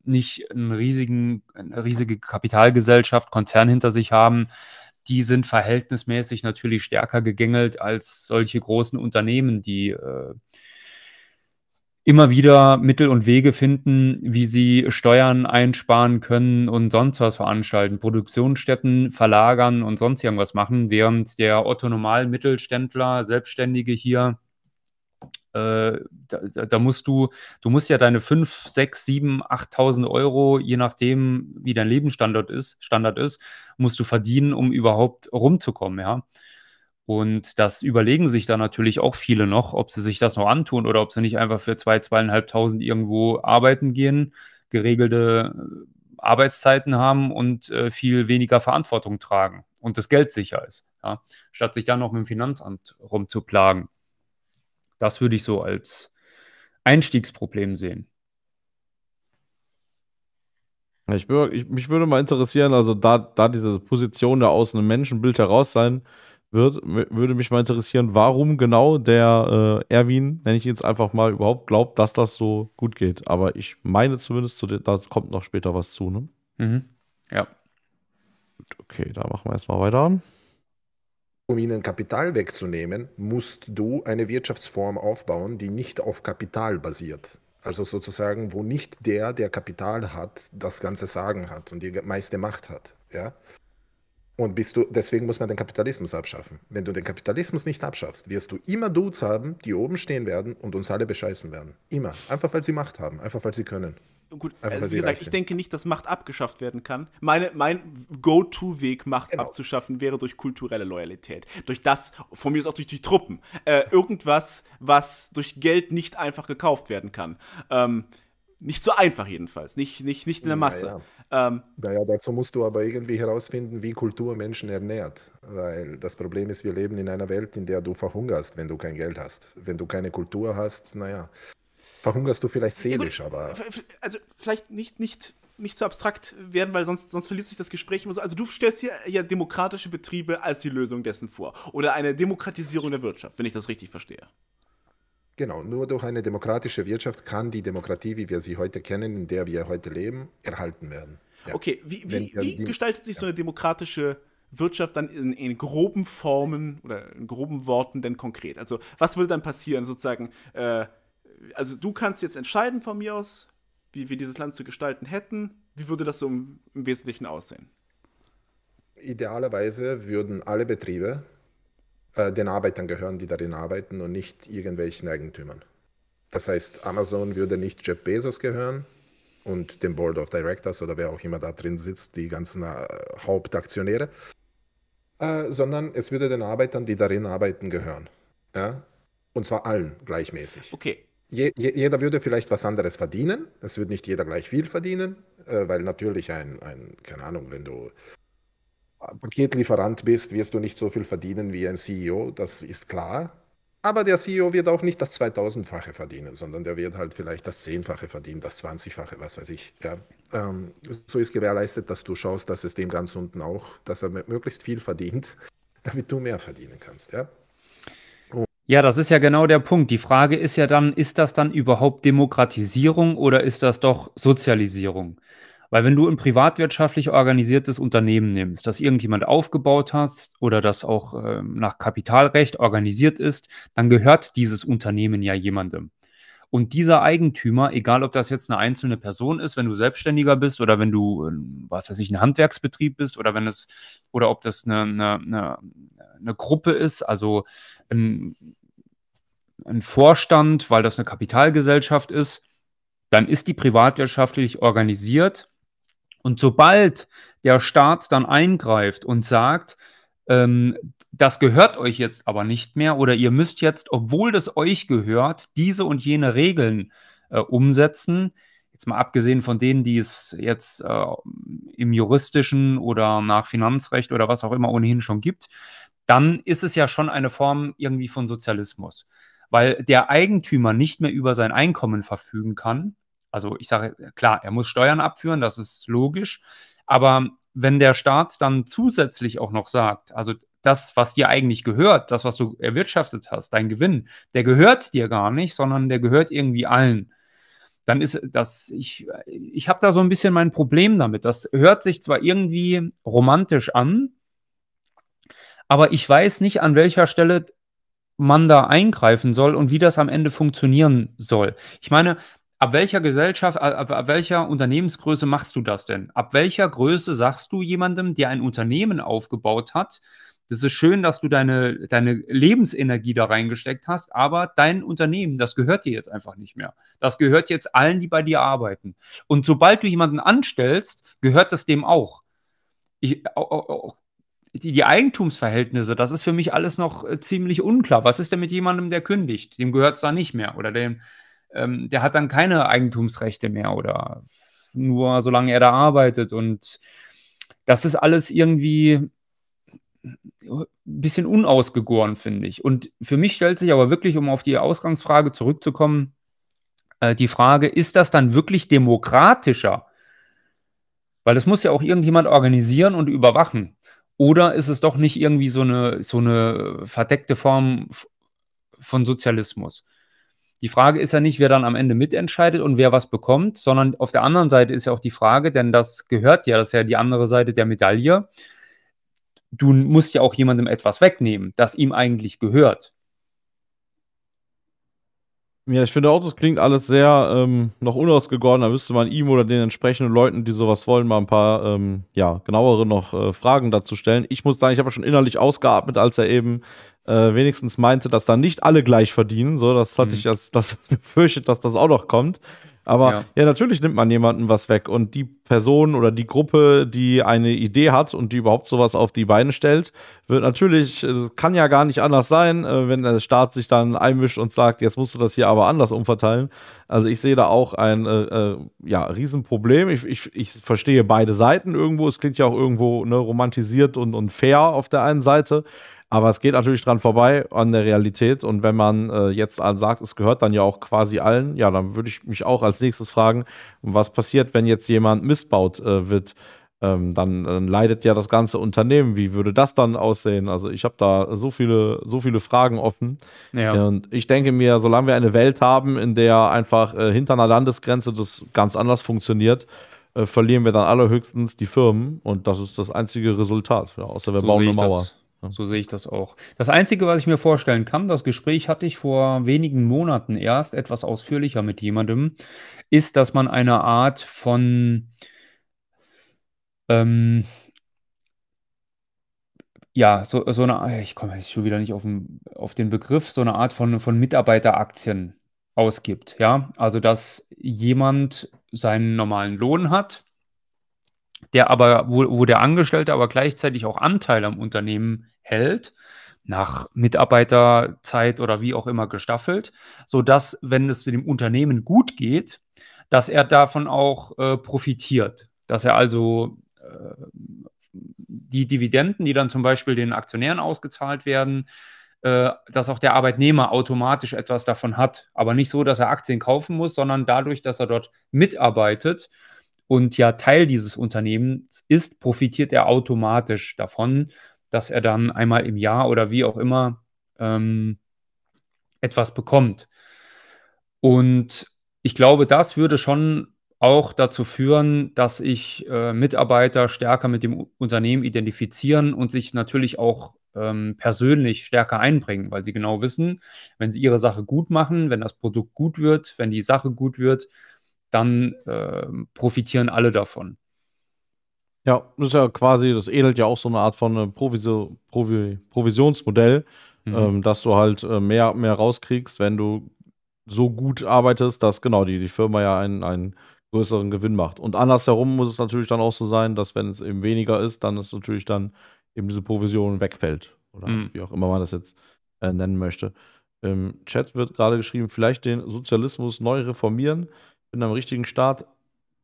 nicht einen riesigen, eine riesige Kapitalgesellschaft, Konzern hinter sich haben, die sind verhältnismäßig natürlich stärker gegängelt als solche großen Unternehmen, die äh, immer wieder Mittel und Wege finden, wie sie Steuern einsparen können und sonst was veranstalten, Produktionsstätten verlagern und sonst irgendwas machen, während der Otto Normal Mittelständler, Selbstständige hier, äh, da, da, musst du, du musst ja deine 5, 6, 7, 8.000 Euro, je nachdem, wie dein Lebensstandard ist, Standard ist, musst du verdienen, um überhaupt rumzukommen, ja. Und das überlegen sich dann natürlich auch viele noch, ob sie sich das noch antun oder ob sie nicht einfach für zwei, zweieinhalbtausend irgendwo arbeiten gehen, geregelte äh, Arbeitszeiten haben und äh, viel weniger Verantwortung tragen und das Geld sicher ist, ja? statt sich dann noch mit dem Finanzamt rumzuplagen. Das würde ich so als Einstiegsproblem sehen. Ich, würd, ich, mich würde mal interessieren, also da, da diese Position da aus einem Menschenbild heraus sein, wird, würde mich mal interessieren, warum genau der äh, Erwin, wenn ich jetzt einfach mal, überhaupt glaubt, dass das so gut geht. Aber ich meine zumindest, zu den, da kommt noch später was zu, ne? Mhm. Ja. Gut, okay, da machen wir erstmal weiter. Um ihnen Kapital wegzunehmen, musst du eine Wirtschaftsform aufbauen, die nicht auf Kapital basiert. Also sozusagen, wo nicht der, der Kapital hat, das ganze Sagen hat und die meiste Macht hat. Ja? Und bist du, deswegen muss man den Kapitalismus abschaffen. Wenn du den Kapitalismus nicht abschaffst, wirst du immer Dudes haben, die oben stehen werden und uns alle bescheißen werden. Immer. Einfach weil sie Macht haben, einfach weil sie können. Gut, einfach, also wie gesagt, ich denke nicht, dass Macht abgeschafft werden kann. Meine, mein Go-To-Weg, Macht genau. abzuschaffen, wäre durch kulturelle Loyalität. Durch das, von mir aus auch durch die Truppen. Äh, irgendwas, was durch Geld nicht einfach gekauft werden kann. Ähm, nicht so einfach jedenfalls, nicht, nicht, nicht in der Masse. Naja. Ähm, naja, dazu musst du aber irgendwie herausfinden, wie Kultur Menschen ernährt. Weil das Problem ist, wir leben in einer Welt, in der du verhungerst, wenn du kein Geld hast. Wenn du keine Kultur hast, naja, verhungerst du vielleicht seelisch, ja, gut, aber. Also vielleicht nicht, nicht, nicht zu so abstrakt werden, weil sonst, sonst verliert sich das Gespräch immer so. Also du stellst hier ja demokratische Betriebe als die Lösung dessen vor. Oder eine Demokratisierung der Wirtschaft, wenn ich das richtig verstehe. Genau, nur durch eine demokratische Wirtschaft kann die Demokratie, wie wir sie heute kennen, in der wir heute leben, erhalten werden. Ja. Okay, wie, wie, wie die, gestaltet sich ja. so eine demokratische Wirtschaft dann in, in, groben Formen oder in groben Worten denn konkret? Also was würde dann passieren sozusagen? Äh, also du kannst jetzt entscheiden von mir aus, wie wir dieses Land zu gestalten hätten. Wie würde das so im, im Wesentlichen aussehen? Idealerweise würden alle Betriebe äh, den Arbeitern gehören, die darin arbeiten und nicht irgendwelchen Eigentümern. Das heißt, Amazon würde nicht Jeff Bezos gehören und dem Board of Directors oder wer auch immer da drin sitzt, die ganzen äh, Hauptaktionäre, äh, sondern es würde den Arbeitern, die darin arbeiten, gehören. Ja? Und zwar allen gleichmäßig. Okay. Je, je, jeder würde vielleicht was anderes verdienen. Es würde nicht jeder gleich viel verdienen, äh, weil natürlich ein, ein, keine Ahnung, wenn du Paketlieferant bist, wirst du nicht so viel verdienen wie ein CEO, das ist klar. Aber der CEO wird auch nicht das 2000-fache verdienen, sondern der wird halt vielleicht das 10-fache verdienen, das 20-fache, was weiß ich. Ja. Ähm, so ist gewährleistet, dass du schaust, dass es dem ganz unten auch, dass er möglichst viel verdient, damit du mehr verdienen kannst. Ja. Ja, das ist ja genau der Punkt. Die Frage ist ja dann, ist das dann überhaupt Demokratisierung oder ist das doch Sozialisierung? Weil wenn du ein privatwirtschaftlich organisiertes Unternehmen nimmst, das irgendjemand aufgebaut hat oder das auch äh, nach Kapitalrecht organisiert ist, dann gehört dieses Unternehmen ja jemandem. Und dieser Eigentümer, egal ob das jetzt eine einzelne Person ist, wenn du Selbstständiger bist oder wenn du, ähm, was weiß ich, ein Handwerksbetrieb bist oder wenn es, oder ob das eine, eine, eine, eine Gruppe ist, also ein, ein Vorstand, weil das eine Kapitalgesellschaft ist, dann ist die privatwirtschaftlich organisiert und sobald der Staat dann eingreift und sagt, ähm, das gehört euch jetzt aber nicht mehr oder ihr müsst jetzt, obwohl das euch gehört, diese und jene Regeln äh, umsetzen, jetzt mal abgesehen von denen, die es jetzt äh, im juristischen oder nach Finanzrecht oder was auch immer ohnehin schon gibt, dann ist es ja schon eine Form irgendwie von Sozialismus, weil der Eigentümer nicht mehr über sein Einkommen verfügen kann, also ich sage, klar, er muss Steuern abführen, das ist logisch. Aber wenn der Staat dann zusätzlich auch noch sagt, also das, was dir eigentlich gehört, das, was du erwirtschaftet hast, dein Gewinn, der gehört dir gar nicht, sondern der gehört irgendwie allen. Dann ist das, ich, ich habe da so ein bisschen mein Problem damit. Das hört sich zwar irgendwie romantisch an, aber ich weiß nicht, an welcher Stelle man da eingreifen soll und wie das am Ende funktionieren soll. Ich meine, ab welcher Gesellschaft, ab, ab, welcher Unternehmensgröße machst du das denn? Ab welcher Größe sagst du jemandem, der ein Unternehmen aufgebaut hat, das ist schön, dass du deine, deine Lebensenergie da reingesteckt hast, aber dein Unternehmen, das gehört dir jetzt einfach nicht mehr. Das gehört jetzt allen, die bei dir arbeiten. Und sobald du jemanden anstellst, gehört das dem auch. Ich, auch, auch die, die, Eigentumsverhältnisse, das ist für mich alles noch äh, ziemlich unklar. Was ist denn mit jemandem, der kündigt? Dem gehört es da nicht mehr oder dem, ähm, der hat dann keine Eigentumsrechte mehr oder nur solange er da arbeitet. Und das ist alles irgendwie ein bisschen unausgegoren, finde ich. Und für mich stellt sich aber wirklich, um auf die Ausgangsfrage zurückzukommen, äh, die Frage, ist das dann wirklich demokratischer? Weil das muss ja auch irgendjemand organisieren und überwachen. Oder ist es doch nicht irgendwie so eine, so eine verdeckte Form von Sozialismus? Die Frage ist ja nicht, wer dann am Ende mitentscheidet und wer was bekommt, sondern auf der anderen Seite ist ja auch die Frage, denn das gehört ja, das ist ja die andere Seite der Medaille. Du musst ja auch jemandem etwas wegnehmen, das ihm eigentlich gehört. Ja, ich finde auch, das klingt alles sehr ähm, noch unausgegoren. Da müsste man ihm oder den entsprechenden Leuten, die sowas wollen, mal ein paar ähm, ja, genauere noch äh, Fragen dazu stellen. Ich muss sagen, ich habe schon innerlich ausgeatmet, als er eben äh, wenigstens meinte, dass da nicht alle gleich verdienen. So, das hatte mhm. ich als das befürchtet, dass das auch noch kommt. Aber ja. ja. natürlich nimmt man jemanden was weg. Und die Person oder die Gruppe, die eine Idee hat und die überhaupt sowas auf die Beine stellt, wird natürlich, äh, kann ja gar nicht anders sein, äh, wenn der Staat sich dann einmischt und sagt, jetzt musst du das hier aber anders umverteilen. Also ich sehe da auch ein äh, ja, Riesenproblem. Ich, ich, ich verstehe beide Seiten irgendwo. Es klingt ja auch irgendwo ne, romantisiert und, und fair auf der einen Seite. Aber es geht natürlich dran vorbei an der Realität. Und wenn man äh, jetzt sagt, es gehört dann ja auch quasi allen, ja, dann würde ich mich auch als nächstes fragen, was passiert, wenn jetzt jemand missbaut äh, wird? Ähm, dann, dann, äh, leidet ja das ganze Unternehmen. Wie würde das dann aussehen? Also ich habe da so viele, so viele Fragen offen. Ja. Und ich denke mir, solange wir eine Welt haben, in der einfach äh, hinter einer Landesgrenze das ganz anders funktioniert, äh, verlieren wir dann allerhöchstens die Firmen und das ist das einzige Resultat, ja, außer wir so bauen eine Mauer. Das, und so sehe ich das auch. Das Einzige, was ich mir vorstellen kann, das Gespräch hatte ich vor wenigen Monaten erst etwas ausführlicher mit jemandem, ist, dass man eine Art von ähm, ja, so, so eine, ah, ich komme jetzt schon wieder nicht auf den, auf den Begriff, so eine Art von, von Mitarbeiteraktien ausgibt. Ja, also dass jemand seinen normalen Lohn hat der aber, wo, wo der Angestellte aber gleichzeitig auch Anteil am Unternehmen hält, nach Mitarbeiterzeit oder wie auch immer gestaffelt, sodass, wenn es dem Unternehmen gut geht, dass er davon auch äh, profitiert, dass er also äh, die Dividenden, die dann zum Beispiel den Aktionären ausgezahlt werden, äh, dass auch der Arbeitnehmer automatisch etwas davon hat, aber nicht so, dass er Aktien kaufen muss, sondern dadurch, dass er dort mitarbeitet, und ja Teil dieses Unternehmens ist, profitiert er automatisch davon, dass er dann einmal im Jahr oder wie auch immer ähm, etwas bekommt. Und ich glaube, das würde schon auch dazu führen, dass ich äh, Mitarbeiter stärker mit dem Unternehmen identifizieren und sich natürlich auch ähm, persönlich stärker einbringen, weil sie genau wissen, wenn sie ihre Sache gut machen, wenn das Produkt gut wird, wenn die Sache gut wird, dann äh, profitieren alle davon. Ja, das ist ja quasi, das edelt ja auch so eine Art von äh, Proviso, Provi Provisionsmodell, mhm. ähm, dass du halt äh, mehr, mehr rauskriegst, wenn du so gut arbeitest, dass genau die, die Firma ja einen, einen größeren Gewinn macht. Und andersherum muss es natürlich dann auch so sein, dass wenn es eben weniger ist, dann ist natürlich dann eben diese Provision wegfällt. Oder mhm. wie auch immer man das jetzt äh, nennen möchte. Im Chat wird gerade geschrieben, vielleicht den Sozialismus neu reformieren in einem richtigen Staat,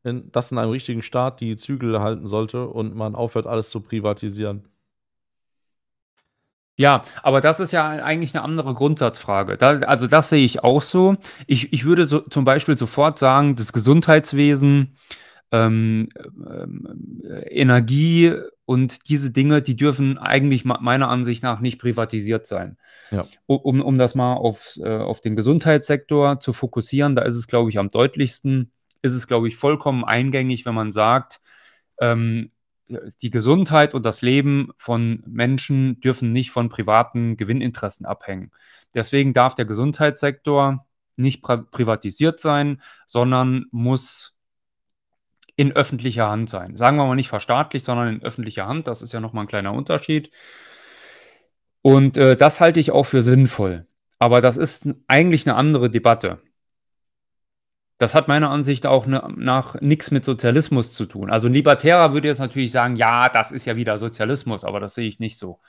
in, dass in einem richtigen Staat die Zügel halten sollte und man aufhört, alles zu privatisieren. Ja, aber das ist ja eigentlich eine andere Grundsatzfrage. Da, also das sehe ich auch so. Ich, ich würde so zum Beispiel sofort sagen, das Gesundheitswesen, ähm, ähm, äh, Energie und diese Dinge, die dürfen eigentlich meiner Ansicht nach nicht privatisiert sein. Ja. Um, um das mal auf, äh, auf den Gesundheitssektor zu fokussieren, da ist es, glaube ich, am deutlichsten, ist es, glaube ich, vollkommen eingängig, wenn man sagt, ähm, die Gesundheit und das Leben von Menschen dürfen nicht von privaten Gewinninteressen abhängen. Deswegen darf der Gesundheitssektor nicht privatisiert sein, sondern muss in öffentlicher Hand sein. Sagen wir mal nicht verstaatlicht, sondern in öffentlicher Hand. Das ist ja nochmal ein kleiner Unterschied. Und äh, das halte ich auch für sinnvoll. Aber das ist eigentlich eine andere Debatte. Das hat meiner Ansicht auch ne, nach nichts mit Sozialismus zu tun. Also ein Libertärer würde jetzt natürlich sagen, ja, das ist ja wieder Sozialismus, aber das sehe ich nicht so.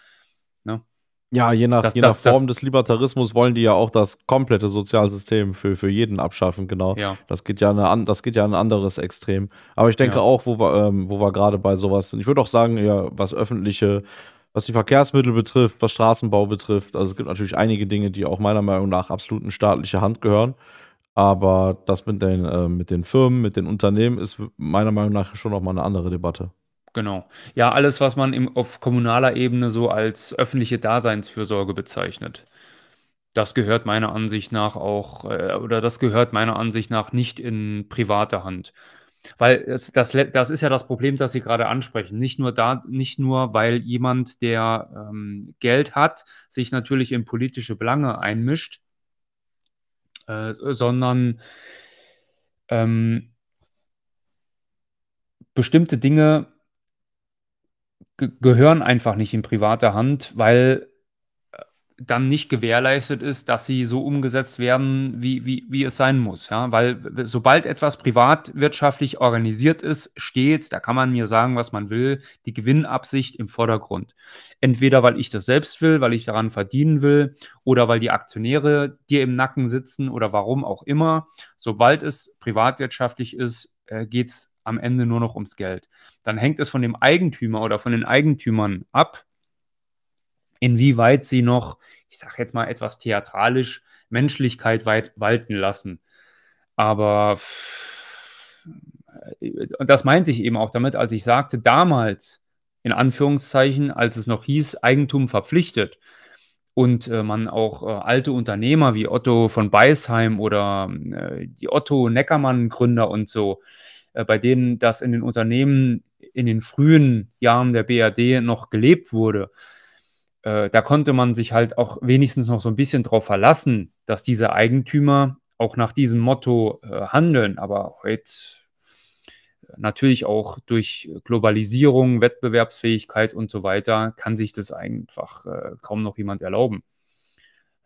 Ja, je nach, das, je das, Form das, des Libertarismus wollen die ja auch das komplette Sozialsystem für, für jeden abschaffen, genau. Ja. Das geht ja eine, das geht ja ein anderes Extrem. Aber ich denke ja. auch, wo wir, ähm, wo wir gerade bei sowas sind. Ich würde auch sagen, ja, was öffentliche, was die Verkehrsmittel betrifft, was Straßenbau betrifft. Also es gibt natürlich einige Dinge, die auch meiner Meinung nach absolut in staatliche Hand gehören. Aber das mit den, äh, mit den Firmen, mit den Unternehmen ist meiner Meinung nach schon nochmal eine andere Debatte. Genau. Ja, alles, was man im, auf kommunaler Ebene so als öffentliche Daseinsfürsorge bezeichnet. Das gehört meiner Ansicht nach auch, äh, oder das gehört meiner Ansicht nach nicht in private Hand. Weil es, das, das ist ja das Problem, das Sie gerade ansprechen. Nicht nur, da, nicht nur weil jemand, der ähm, Geld hat, sich natürlich in politische Belange einmischt, äh, sondern ähm, bestimmte Dinge gehören einfach nicht in private Hand, weil äh, dann nicht gewährleistet ist, dass sie so umgesetzt werden, wie, wie, wie es sein muss. Ja? Weil sobald etwas privatwirtschaftlich organisiert ist, steht, da kann man mir sagen, was man will, die Gewinnabsicht im Vordergrund. Entweder weil ich das selbst will, weil ich daran verdienen will, oder weil die Aktionäre dir im Nacken sitzen oder warum auch immer. Sobald es privatwirtschaftlich ist, äh, geht es am Ende nur noch ums Geld. Dann hängt es von dem Eigentümer oder von den Eigentümern ab, inwieweit sie noch, ich sage jetzt mal etwas theatralisch, Menschlichkeit weit walten lassen. Aber das meinte ich eben auch damit, als ich sagte, damals, in Anführungszeichen, als es noch hieß, Eigentum verpflichtet und äh, man auch äh, alte Unternehmer wie Otto von Beisheim oder äh, die Otto Neckermann Gründer und so äh, bei denen das in den Unternehmen in den frühen Jahren der BRD noch gelebt wurde, äh, da konnte man sich halt auch wenigstens noch so ein bisschen darauf verlassen, dass diese Eigentümer auch nach diesem Motto äh, handeln. Aber heute natürlich auch durch Globalisierung, Wettbewerbsfähigkeit und so weiter kann sich das einfach kaum noch jemand erlauben.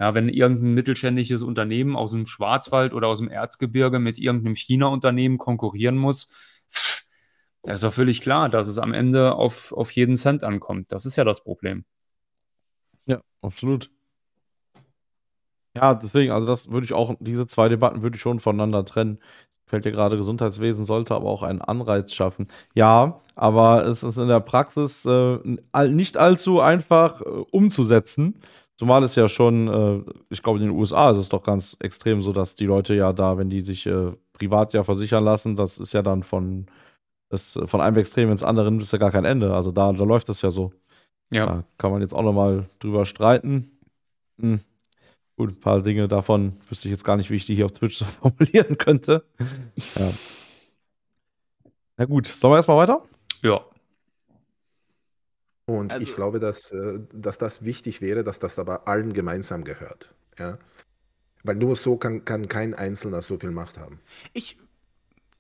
Ja, wenn irgendein mittelständisches Unternehmen aus dem Schwarzwald oder aus dem Erzgebirge mit irgendeinem China-Unternehmen konkurrieren muss, pff, da ist doch völlig klar, dass es am Ende auf, auf jeden Cent ankommt. Das ist ja das Problem. Ja, absolut. Ja, deswegen, also das würde ich auch, diese zwei Debatten würde ich schon voneinander trennen. Fällt dir gerade, Gesundheitswesen sollte aber auch einen Anreiz schaffen. Ja, aber es ist in der Praxis äh, nicht allzu einfach äh, umzusetzen. Zumal es ja schon, äh, ich glaube, in den USA ist es doch ganz extrem so, dass die Leute ja da, wenn die sich äh, privat ja versichern lassen, das ist ja dann von, das, äh, von einem Extrem ins andere ist ja gar kein Ende. Also da, da läuft das ja so. Ja. Da kann man jetzt auch nochmal drüber streiten. Hm. Gut, ein paar Dinge davon wüsste ich jetzt gar nicht, wie ich die hier auf Twitch so formulieren könnte. ja. Na gut, sollen wir erstmal weiter? Ja. Und also, ich glaube, dass, äh, dass das wichtig wäre, dass das aber allen gemeinsam gehört. Ja? Weil nur so kann, kann kein Einzelner so viel Macht haben. Ich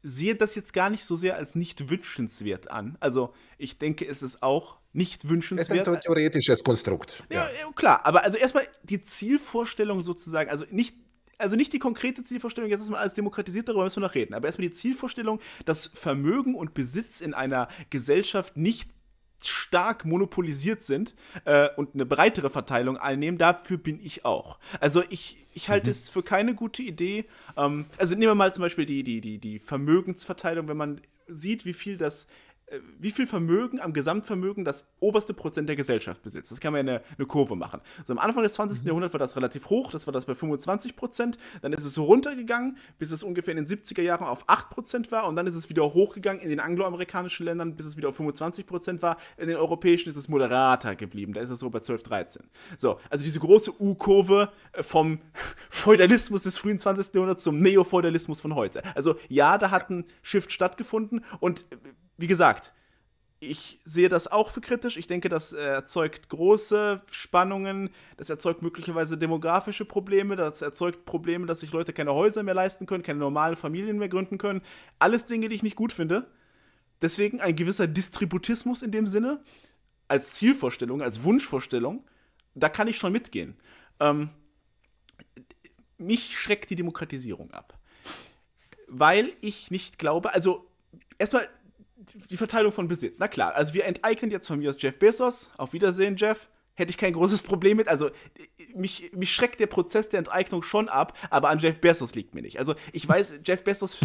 sehe das jetzt gar nicht so sehr als nicht wünschenswert an. Also ich denke, es ist auch nicht wünschenswert. Es ist ein theoretisches Konstrukt. Ja, ja. klar. Aber also erstmal die Zielvorstellung sozusagen, also nicht also nicht die konkrete Zielvorstellung, jetzt ist man alles demokratisiert, darüber müssen wir noch reden, aber erstmal die Zielvorstellung, dass Vermögen und Besitz in einer Gesellschaft nicht stark monopolisiert sind äh, und eine breitere Verteilung einnehmen, dafür bin ich auch. Also ich, ich halte mhm. es für keine gute Idee. Ähm, also nehmen wir mal zum Beispiel die, die, die, die Vermögensverteilung, wenn man sieht, wie viel das äh, wie viel Vermögen am Gesamtvermögen das oberste Prozent der Gesellschaft besitzt. Das kann man ja eine, eine Kurve machen. So also am Anfang des 20. Mhm. Jahrhunderts war das relativ hoch, das war das bei 25 Prozent, dann ist es runtergegangen, bis es ungefähr in den 70er Jahren auf 8 Prozent war und dann ist es wieder hochgegangen in den angloamerikanischen Ländern, bis es wieder auf 25 Prozent war. In den europäischen ist es moderater geblieben, da ist es so bei 12, 13. So, also diese große U-Kurve äh, vom Feudalismus des frühen 20. Jahrhunderts zum Neofeudalismus von heute. Also ja, da hat ein Shift stattgefunden und äh, wie gesagt, ich sehe das auch für kritisch. Ich denke, das erzeugt große Spannungen, das erzeugt möglicherweise demografische Probleme, das erzeugt Probleme, dass sich Leute keine Häuser mehr leisten können, keine normalen Familien mehr gründen können. Alles Dinge, die ich nicht gut finde. Deswegen ein gewisser Distributismus in dem Sinne, als Zielvorstellung, als Wunschvorstellung, da kann ich schon mitgehen. Ähm, mich schreckt die Demokratisierung ab. Weil ich nicht glaube, also erstmal die Verteilung von Besitz. Na klar, also wir enteignen jetzt von mir aus Jeff Bezos. Auf Wiedersehen, Jeff. Hätte ich kein großes Problem mit. Also mich, mich schreckt der Prozess der Enteignung schon ab, aber an Jeff Bezos liegt mir nicht. Also ich weiß, Jeff Bezos,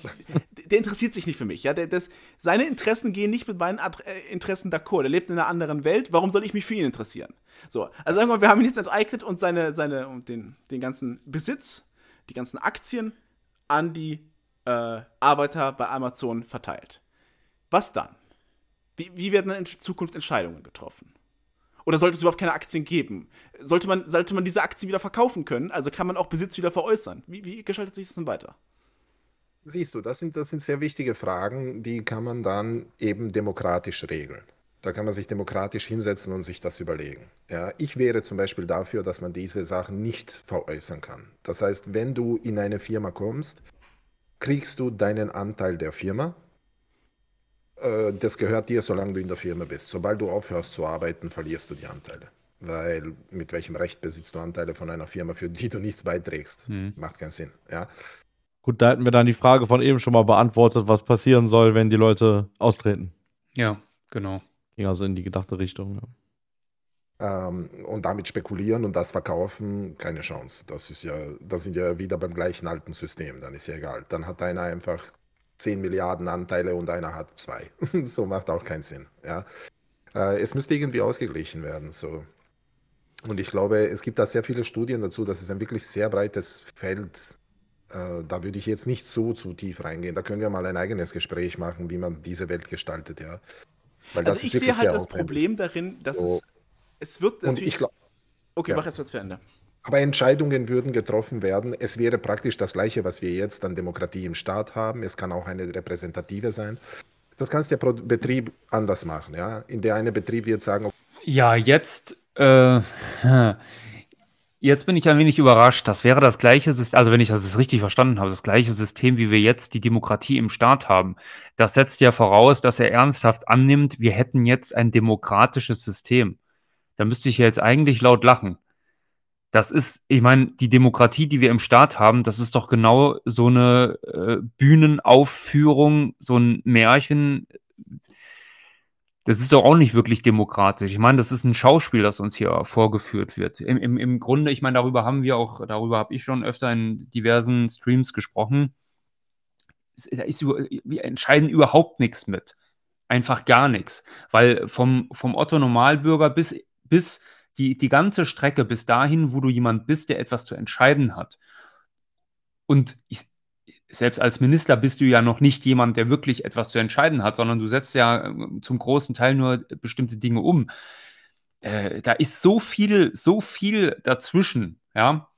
der interessiert sich nicht für mich. Ja? Der, das, seine Interessen gehen nicht mit meinen Ad äh, Interessen d'accord. Der lebt in einer anderen Welt. Warum soll ich mich für ihn interessieren? So, also sagen wir mal, wir haben ihn jetzt enteignet und, seine, seine, und den, den ganzen Besitz, die ganzen Aktien an die äh, Arbeiter bei Amazon verteilt was dann? Wie, wie werden dann in Zukunft Entscheidungen getroffen? Oder sollte es überhaupt keine Aktien geben? Sollte man, sollte man diese Aktien wieder verkaufen können? Also kann man auch Besitz wieder veräußern? Wie, wie gestaltet sich das denn weiter? Siehst du, das sind, das sind sehr wichtige Fragen, die kann man dann eben demokratisch regeln. Da kann man sich demokratisch hinsetzen und sich das überlegen. Ja, ich wäre zum Beispiel dafür, dass man diese Sachen nicht veräußern kann. Das heißt, wenn du in eine Firma kommst, kriegst du deinen Anteil der Firma, äh, das gehört dir, solange du in der Firma bist. Sobald du aufhörst zu arbeiten, verlierst du die Anteile. Weil mit welchem Recht besitzt du Anteile von einer Firma, für die du nichts beiträgst? Mhm. Macht keinen Sinn. Ja. Gut, da hätten wir dann die Frage von eben schon mal beantwortet, was passieren soll, wenn die Leute austreten. Ja, genau. Ging also in die gedachte Richtung. Ja. Ähm, und damit spekulieren und das verkaufen, keine Chance. Das ist ja, das sind ja wieder beim gleichen alten System, dann ist ja egal. Dann hat einer einfach 10 Milliarden Anteile und einer hat zwei. so macht auch keinen Sinn. Ja. Äh, es müsste irgendwie ausgeglichen werden. So. Und ich glaube, es gibt da sehr viele Studien dazu. Das ist ein wirklich sehr breites Feld. Äh, da würde ich jetzt nicht so zu tief reingehen. Da können wir mal ein eigenes Gespräch machen, wie man diese Welt gestaltet, ja. Weil also ich sehe halt das aufwendig. Problem darin, dass so. es, es wird natürlich... Und ich glaub, okay, ja. mach erst was für Ende. Aber Entscheidungen würden getroffen werden. Es wäre praktisch das Gleiche, was wir jetzt an Demokratie im Staat haben. Es kann auch eine repräsentative sein. Das kannst der Pro Betrieb anders machen, ja. In der eine Betrieb wird sagen. Ja, jetzt. Äh, jetzt bin ich ein wenig überrascht. Das wäre das gleiche System, also wenn ich das richtig verstanden habe, das gleiche System, wie wir jetzt die Demokratie im Staat haben. Das setzt ja voraus, dass er ernsthaft annimmt, wir hätten jetzt ein demokratisches System. Da müsste ich ja jetzt eigentlich laut lachen das ist, ich meine, die Demokratie, die wir im Staat haben, das ist doch genau so eine äh, Bühnenaufführung, so ein Märchen. Das ist doch auch nicht wirklich demokratisch. Ich meine, das ist ein Schauspiel, das uns hier vorgeführt wird. Im, im, im Grunde, ich meine, darüber haben wir auch, darüber habe ich schon öfter in diversen Streams gesprochen. Da ist, wir entscheiden überhaupt nichts mit. Einfach gar nichts. Weil vom, vom Otto Normalbürger bis, bis die, die ganze Strecke bis dahin, wo du jemand bist, der etwas zu entscheiden hat. Und ich, selbst als Minister bist du ja noch nicht jemand, der wirklich etwas zu entscheiden hat, sondern du setzt ja äh, zum großen Teil nur bestimmte Dinge um. Äh, da ist so viel, so viel dazwischen, ja.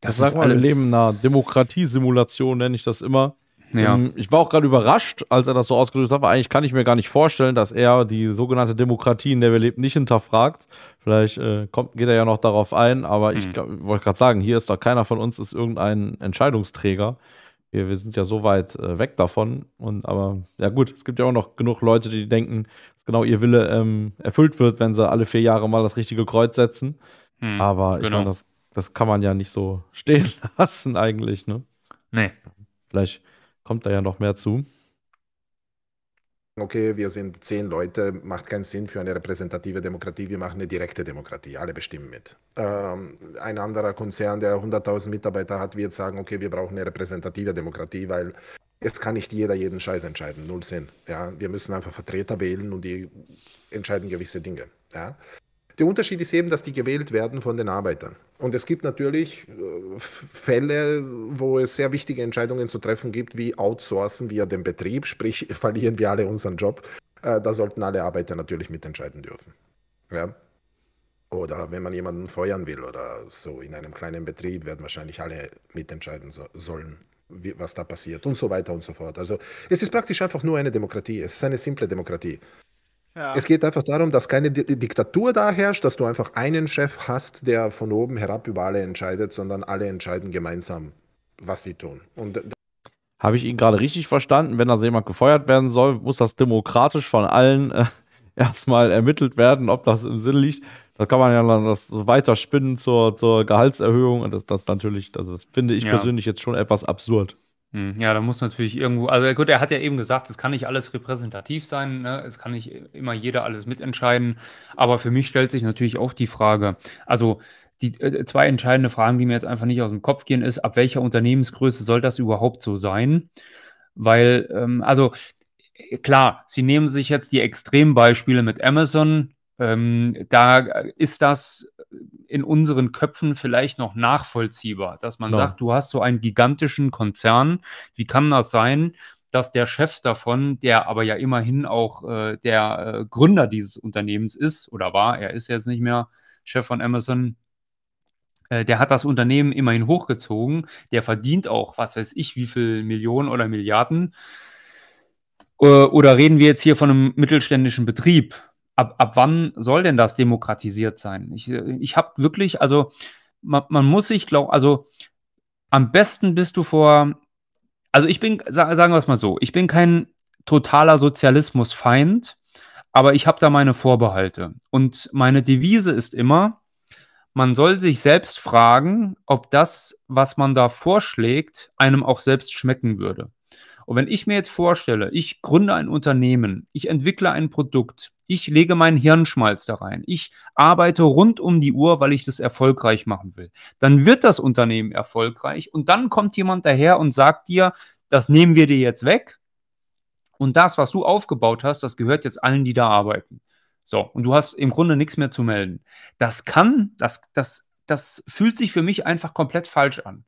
Das, das ist sagt man im Leben nah. Demokratiesimulation nenne ich das immer. Ja. Ähm, ich war auch gerade überrascht, als er das so ausgedrückt hat, weil eigentlich kann ich mir gar nicht vorstellen, dass er die sogenannte Demokratie, in der wir leben, nicht hinterfragt. Vielleicht äh, kommt, geht er ja noch darauf ein, aber hm. ich mhm. wollte gerade sagen, hier ist doch keiner von uns ist irgendein Entscheidungsträger. Wir, wir sind ja so weit äh, weg davon. Und aber ja gut, es gibt ja auch noch genug Leute, die denken, dass genau ihr Wille ähm, erfüllt wird, wenn sie alle vier Jahre mal das richtige Kreuz setzen. Hm. aber genau. ich meine, das, das kann man ja nicht so stehen lassen eigentlich, ne? Nee. Vielleicht Kommt da ja noch mehr zu. Okay, wir sind zehn Leute, macht keinen Sinn für eine repräsentative Demokratie, wir machen eine direkte Demokratie, alle bestimmen mit. Ähm, ein anderer Konzern, der 100.000 Mitarbeiter hat, wird sagen, okay, wir brauchen eine repräsentative Demokratie, weil jetzt kann nicht jeder jeden Scheiß entscheiden, null Sinn. Ja, wir müssen einfach Vertreter wählen und die entscheiden gewisse Dinge. Ja. Der Unterschied ist eben, dass die gewählt werden von den Arbeitern. Und es gibt natürlich äh, Fälle, wo es sehr wichtige Entscheidungen zu treffen gibt, wie outsourcen wir den Betrieb, sprich verlieren wir alle unseren Job. Äh, da sollten alle Arbeiter natürlich mitentscheiden dürfen. Ja? Oder wenn man jemanden feuern will oder so in einem kleinen Betrieb, werden wahrscheinlich alle mitentscheiden so sollen, was da passiert und so weiter und so fort. Also es ist praktisch einfach nur eine Demokratie. Es ist eine simple Demokratie. Ja. Es geht einfach darum, dass keine Diktatur da herrscht, dass du einfach einen Chef hast, der von oben herab über alle entscheidet, sondern alle entscheiden gemeinsam, was sie tun. Und habe ich ihn gerade richtig verstanden? Wenn also jemand gefeuert werden soll, muss das demokratisch von allen äh, erstmal ermittelt werden, ob das im Sinne liegt. Da kann man ja dann das so weiter spinnen zur, zur Gehaltserhöhung. Und das, das natürlich, also das finde ich ja. persönlich jetzt schon etwas absurd. Hm, ja, da muss natürlich irgendwo, also gut, er hat ja eben gesagt, es kann nicht alles repräsentativ sein, ne? es kann nicht immer jeder alles mitentscheiden, aber für mich stellt sich natürlich auch die Frage, also die äh, zwei entscheidende Fragen, die mir jetzt einfach nicht aus dem Kopf gehen, ist, ab welcher Unternehmensgröße soll das überhaupt so sein? Weil, ähm, also äh, klar, sie nehmen sich jetzt die Extrembeispiele mit Amazon, ähm, da äh, ist das in unseren Köpfen vielleicht noch nachvollziehbar, dass man no. sagt, du hast so einen gigantischen Konzern, wie kann das sein, dass der Chef davon, der aber ja immerhin auch äh, der äh, Gründer dieses Unternehmens ist oder war, er ist jetzt nicht mehr Chef von Amazon, äh, der hat das Unternehmen immerhin hochgezogen, der verdient auch, was weiß ich, wie viel Millionen oder Milliarden. Äh, oder reden wir jetzt hier von einem mittelständischen Betrieb, ab, ab wann soll denn das demokratisiert sein? Ich, ich habe wirklich, also man, man muss sich, glaube also am besten bist du vor, also ich bin, sagen wir es mal so, ich bin kein totaler Sozialismusfeind, aber ich habe da meine Vorbehalte. Und meine Devise ist immer, man soll sich selbst fragen, ob das, was man da vorschlägt, einem auch selbst schmecken würde. Und wenn ich mir jetzt vorstelle, ich gründe ein Unternehmen, ich entwickle ein Produkt, ich lege meinen Hirnschmalz da rein. Ich arbeite rund um die Uhr, weil ich das erfolgreich machen will. Dann wird das Unternehmen erfolgreich und dann kommt jemand daher und sagt dir, das nehmen wir dir jetzt weg. Und das, was du aufgebaut hast, das gehört jetzt allen, die da arbeiten. So, und du hast im Grunde nichts mehr zu melden. Das kann, das, das, das fühlt sich für mich einfach komplett falsch an.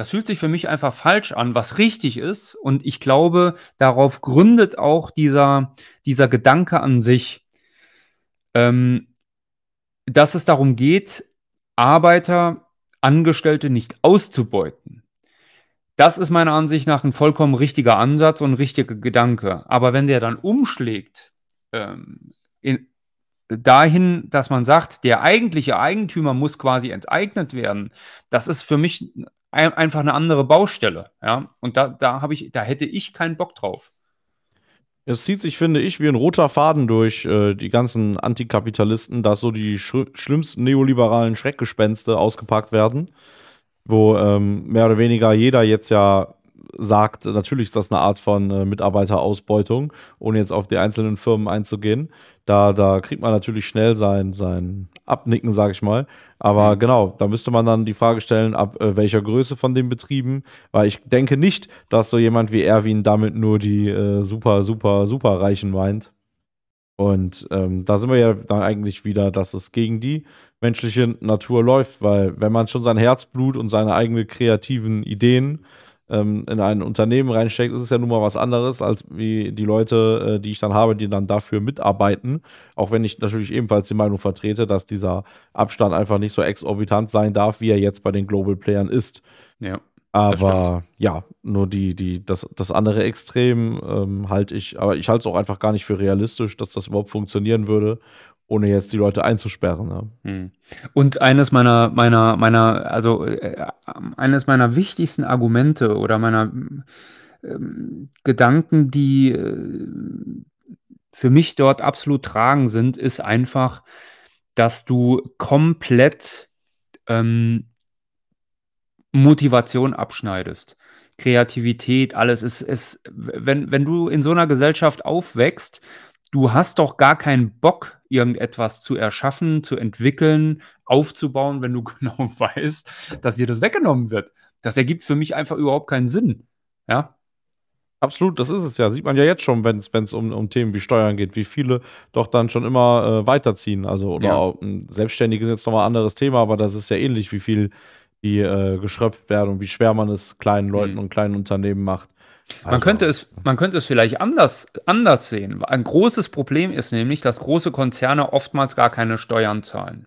Das fühlt sich für mich einfach falsch an, was richtig ist. Und ich glaube, darauf gründet auch dieser, dieser Gedanke an sich, ähm, dass es darum geht, Arbeiter, Angestellte nicht auszubeuten. Das ist meiner Ansicht nach ein vollkommen richtiger Ansatz und ein richtiger Gedanke. Aber wenn der dann umschlägt, ähm, in, dahin, dass man sagt, der eigentliche Eigentümer muss quasi enteignet werden. Das ist für mich ein, einfach eine andere Baustelle. Ja? Und da, da, ich, da hätte ich keinen Bock drauf. Es zieht sich, finde ich, wie ein roter Faden durch äh, die ganzen Antikapitalisten, dass so die sch schlimmsten neoliberalen Schreckgespenste ausgepackt werden, wo ähm, mehr oder weniger jeder jetzt ja sagt, natürlich ist das eine Art von äh, Mitarbeiterausbeutung, ohne jetzt auf die einzelnen Firmen einzugehen. Da, da kriegt man natürlich schnell sein, sein Abnicken, sage ich mal. Aber mhm. genau, da müsste man dann die Frage stellen, ab äh, welcher Größe von den Betrieben, weil ich denke nicht, dass so jemand wie Erwin damit nur die äh, super, super, super Reichen meint. Und ähm, da sind wir ja dann eigentlich wieder, dass es gegen die menschliche Natur läuft, weil wenn man schon sein Herzblut und seine eigenen kreativen Ideen äh, ähm, in ein Unternehmen reinsteckt, ist es ja nun mal was anderes, als wie die Leute, äh, die ich dann habe, die dann dafür mitarbeiten. Auch wenn ich natürlich ebenfalls die Meinung vertrete, dass dieser Abstand einfach nicht so exorbitant sein darf, wie er jetzt bei den Global Playern ist. Ja. Aber ja, nur die, die, das, das andere Extrem ähm, halte ich, aber ich halte es auch einfach gar nicht für realistisch, dass das überhaupt funktionieren würde ohne jetzt die Leute einzusperren. Ne? Und eines meiner, meiner, meiner, also äh, äh eines meiner wichtigsten Argumente oder meiner äh, Gedanken, die äh, für mich dort absolut tragen sind, ist einfach, dass du komplett ähm, Motivation abschneidest. Kreativität, alles ist, ist wenn, wenn du in so einer Gesellschaft aufwächst, du hast doch gar keinen Bock irgendetwas zu erschaffen, zu entwickeln, aufzubauen, wenn du genau weißt, dass dir das weggenommen wird. Das ergibt für mich einfach überhaupt keinen Sinn. Ja, Absolut, das ist es ja. Sieht man ja jetzt schon, wenn es um, um Themen wie Steuern geht, wie viele doch dann schon immer äh, weiterziehen. Also, oder ja. Hm, Selbstständige ist jetzt nochmal ein anderes Thema, aber das ist ja ähnlich, wie viel die äh, geschröpft werden und wie schwer man es kleinen mhm. Leuten mhm. und kleinen Unternehmen macht. Man, also könnte es, man könnte es vielleicht anders, anders sehen. Ein großes Problem ist nämlich, dass große Konzerne oftmals gar keine Steuern zahlen,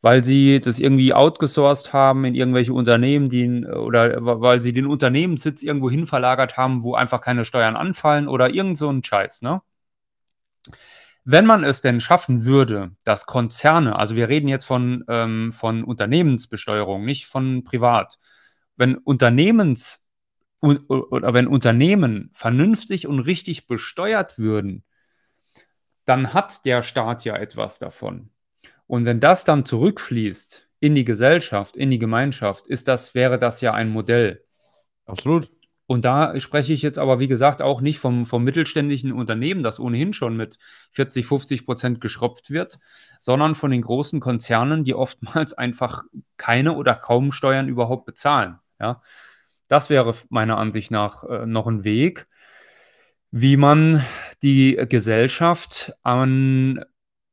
weil sie das irgendwie outgesourced haben in irgendwelche Unternehmen, die, oder weil sie den Unternehmenssitz irgendwo hin verlagert haben, wo einfach keine Steuern anfallen oder irgend so ein Scheiß. Ne? Wenn man es denn schaffen würde, dass Konzerne, also wir reden jetzt von, ähm, von Unternehmensbesteuerung, nicht von privat, wenn Unternehmens oder wenn Unternehmen vernünftig und richtig besteuert würden, dann hat der Staat ja etwas davon. Und wenn das dann zurückfließt in die Gesellschaft, in die Gemeinschaft, ist das, wäre das ja ein Modell. Absolut. Und da spreche ich jetzt aber, wie gesagt, auch nicht vom, vom mittelständischen Unternehmen, das ohnehin schon mit 40, 50 Prozent geschröpft wird, sondern von den großen Konzernen, die oftmals einfach keine oder kaum Steuern überhaupt bezahlen. Ja? Das wäre meiner Ansicht nach äh, noch ein Weg, wie man die Gesellschaft an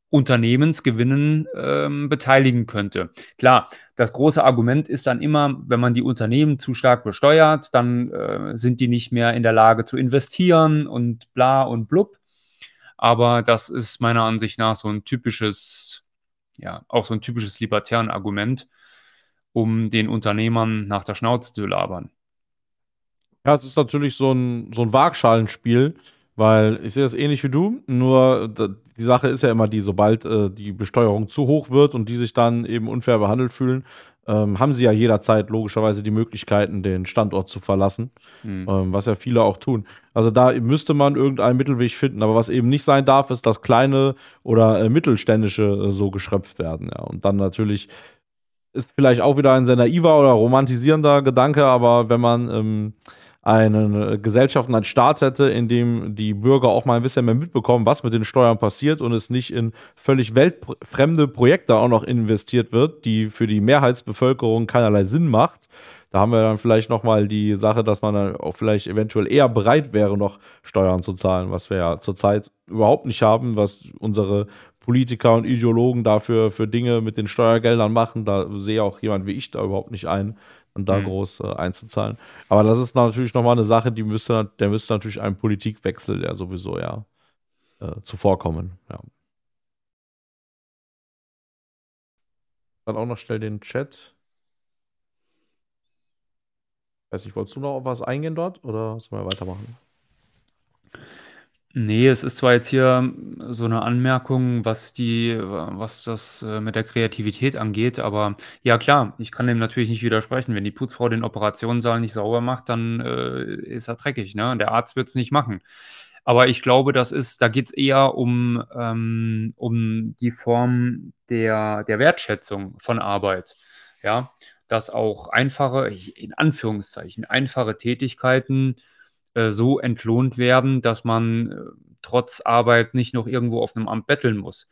Unternehmensgewinnen ähm, beteiligen könnte. Klar, das große Argument ist dann immer, wenn man die Unternehmen zu stark besteuert, dann äh, sind die nicht mehr in der Lage zu investieren und bla und blub. Aber das ist meiner Ansicht nach so ein typisches, ja, auch so ein typisches libertären Argument, um den Unternehmern nach der Schnauze zu labern. Ja, es ist natürlich so ein, so ein Waagschalenspiel, weil ich sehe das ähnlich wie du, nur die Sache ist ja immer die, sobald äh, die Besteuerung zu hoch wird und die sich dann eben unfair behandelt fühlen, ähm, haben sie ja jederzeit logischerweise die Möglichkeiten, den Standort zu verlassen, mhm. ähm, was ja viele auch tun. Also da müsste man irgendeinen Mittelweg finden. Aber was eben nicht sein darf, ist, dass kleine oder äh, mittelständische äh, so geschröpft werden. Ja. Und dann natürlich ist vielleicht auch wieder ein sehr naiver oder romantisierender Gedanke, aber wenn man ähm, eine Gesellschaft und einen Staat hätte, in dem die Bürger auch mal ein bisschen mehr mitbekommen, was mit den Steuern passiert und es nicht in völlig weltfremde Projekte auch noch investiert wird, die für die Mehrheitsbevölkerung keinerlei Sinn macht. Da haben wir dann vielleicht nochmal die Sache, dass man dann auch vielleicht eventuell eher bereit wäre, noch Steuern zu zahlen, was wir ja zurzeit überhaupt nicht haben, was unsere Politiker und Ideologen dafür für Dinge mit den Steuergeldern machen. Da sehe auch jemand wie ich da überhaupt nicht ein, und da mhm. groß äh, einzuzahlen. Aber das ist natürlich nochmal eine Sache, die müsste, der müsste natürlich einem Politikwechsel ja sowieso ja äh, zuvorkommen. Ja. Dann auch noch schnell den Chat. Weiß nicht, wolltest du noch auf was eingehen dort oder sollen wir weitermachen? Nee, es ist zwar jetzt hier hm, so eine Anmerkung, was die was das, äh, mit der Kreativität angeht, aber ja klar, ich kann dem natürlich nicht widersprechen. Wenn die Putzfrau den Operationssaal nicht sauber macht, dann, äh, ist er dreckig, ne? Der Arzt wird es nicht machen. Aber ich glaube, das ist da geht es eher um, ähm um die Form der der Wertschätzung von Arbeit, ja? Dass auch einfache in Anführungszeichen, einfache Tätigkeiten äh, so entlohnt werden, dass man äh, trotz Arbeit nicht noch irgendwo auf einem Amt betteln muss.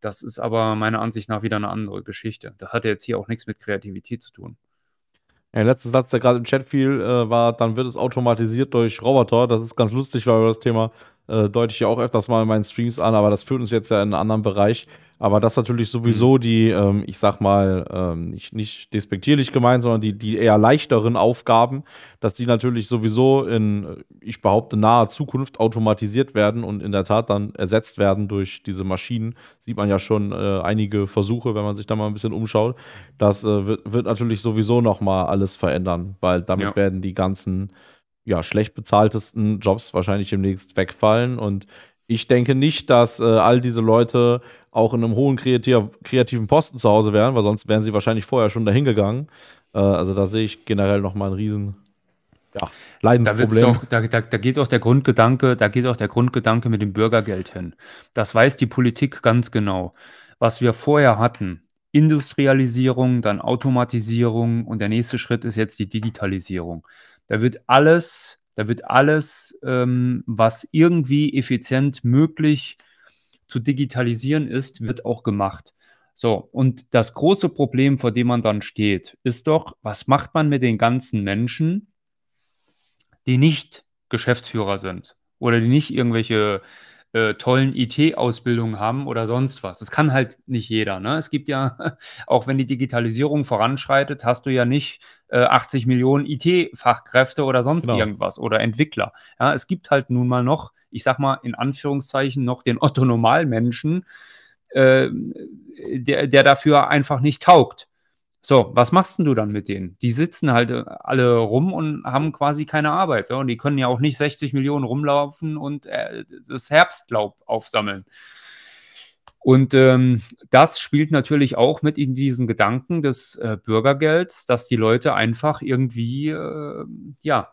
Das ist aber meiner Ansicht nach wieder eine andere Geschichte. Das hat ja jetzt hier auch nichts mit Kreativität zu tun. Der letzte Satz, der gerade im Chat fiel, äh, war, dann wird es automatisiert durch Roboter. Das ist ganz lustig, weil wir das Thema äh, deute ich ja auch öfters mal in meinen Streams an, aber das führt uns jetzt ja in einen anderen Bereich. Aber das natürlich sowieso mhm. die, ähm, ich sag mal, ähm, nicht, nicht despektierlich gemeint, sondern die, die eher leichteren Aufgaben, dass die natürlich sowieso in, äh, ich behaupte, naher Zukunft automatisiert werden und in der Tat dann ersetzt werden durch diese Maschinen. Sieht man ja schon äh, einige Versuche, wenn man sich da mal ein bisschen umschaut. Das äh, wird, wird natürlich sowieso nochmal alles verändern, weil damit ja. werden die ganzen ja, schlecht bezahltesten Jobs wahrscheinlich demnächst wegfallen. Und ich denke nicht, dass äh, all diese Leute auch in einem hohen kreativen Posten zu Hause wären, weil sonst wären sie wahrscheinlich vorher schon dahin gegangen. Äh, also da sehe ich generell nochmal ein riesen ja, Leidensproblem. Da, auch, da, da, da, geht auch der Grundgedanke, da geht auch der Grundgedanke mit dem Bürgergeld hin. Das weiß die Politik ganz genau. Was wir vorher hatten, Industrialisierung, dann Automatisierung und der nächste Schritt ist jetzt die Digitalisierung. Da wird alles, da wird alles, ähm, was irgendwie effizient möglich ist, zu digitalisieren ist, wird auch gemacht. So, und das große Problem, vor dem man dann steht, ist doch, was macht man mit den ganzen Menschen, die nicht Geschäftsführer sind oder die nicht irgendwelche äh, tollen IT-Ausbildungen haben oder sonst was. Das kann halt nicht jeder. Ne? Es gibt ja, auch wenn die Digitalisierung voranschreitet, hast du ja nicht äh, 80 Millionen IT-Fachkräfte oder sonst genau. irgendwas oder Entwickler. Ja, es gibt halt nun mal noch, ich sag mal in Anführungszeichen, noch den Otto-Normalmenschen, äh, der, der dafür einfach nicht taugt. So, was machst denn du dann mit denen? Die sitzen halt äh, alle rum und haben quasi keine Arbeit. Ja? Und die können ja auch nicht 60 Millionen rumlaufen und äh, das Herbstlaub aufsammeln. Und ähm, das spielt natürlich auch mit in diesen Gedanken des äh, Bürgergelds, dass die Leute einfach irgendwie, äh, ja,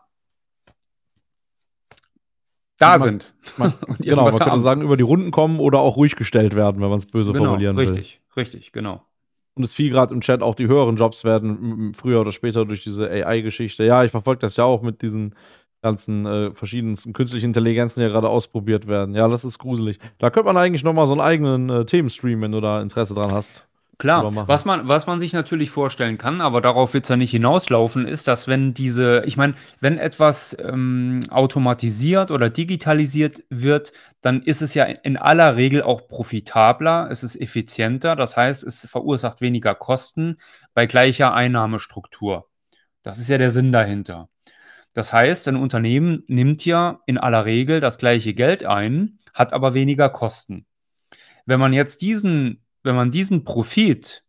da man, sind. Man, genau, man könnte haben. sagen, über die Runden kommen oder auch ruhig gestellt werden, wenn man es böse genau, formulieren richtig, will. Richtig, richtig, genau. Und es fiel gerade im Chat auch, die höheren Jobs werden früher oder später durch diese AI-Geschichte. Ja, ich verfolge das ja auch mit diesen ganzen äh, verschiedensten künstlichen Intelligenzen, die ja gerade ausprobiert werden. Ja, das ist gruselig. Da könnte man eigentlich nochmal so einen eigenen äh, Themenstream, wenn du da Interesse dran hast. Klar, was man, was man sich natürlich vorstellen kann, aber darauf wird es ja nicht hinauslaufen, ist, dass wenn diese, ich meine, wenn etwas ähm, automatisiert oder digitalisiert wird, dann ist es ja in aller Regel auch profitabler, es ist effizienter, das heißt, es verursacht weniger Kosten bei gleicher Einnahmestruktur. Das ist ja der Sinn dahinter. Das heißt, ein Unternehmen nimmt ja in aller Regel das gleiche Geld ein, hat aber weniger Kosten. Wenn man jetzt diesen wenn man diesen Profit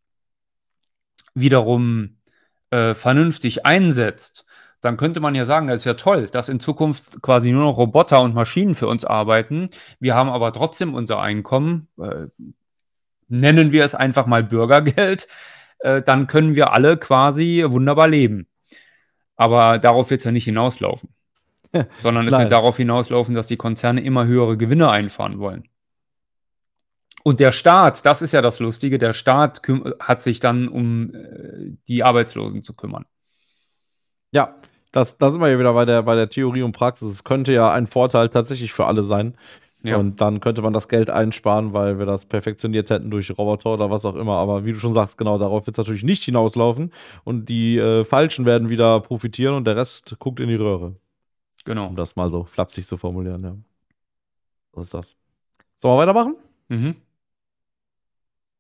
wiederum äh, vernünftig einsetzt, dann könnte man ja sagen, das ist ja toll, dass in Zukunft quasi nur noch Roboter und Maschinen für uns arbeiten. Wir haben aber trotzdem unser Einkommen, äh, nennen wir es einfach mal Bürgergeld, äh, dann können wir alle quasi wunderbar leben. Aber darauf wird es ja nicht hinauslaufen, sondern es wird darauf hinauslaufen, dass die Konzerne immer höhere Gewinne einfahren wollen. Und der Staat, das ist ja das Lustige, der Staat hat sich dann um äh, die Arbeitslosen zu kümmern. Ja, das, da sind wir ja wieder bei der, bei der Theorie und Praxis. Es könnte ja ein Vorteil tatsächlich für alle sein. Ja. Und dann könnte man das Geld einsparen, weil wir das perfektioniert hätten durch Roboter oder was auch immer. Aber wie du schon sagst, genau darauf wird es natürlich nicht hinauslaufen. Und die äh, Falschen werden wieder profitieren und der Rest guckt in die Röhre. Genau. Um das mal so flapsig zu formulieren, ja. So ist das. Sollen wir weitermachen? Mhm.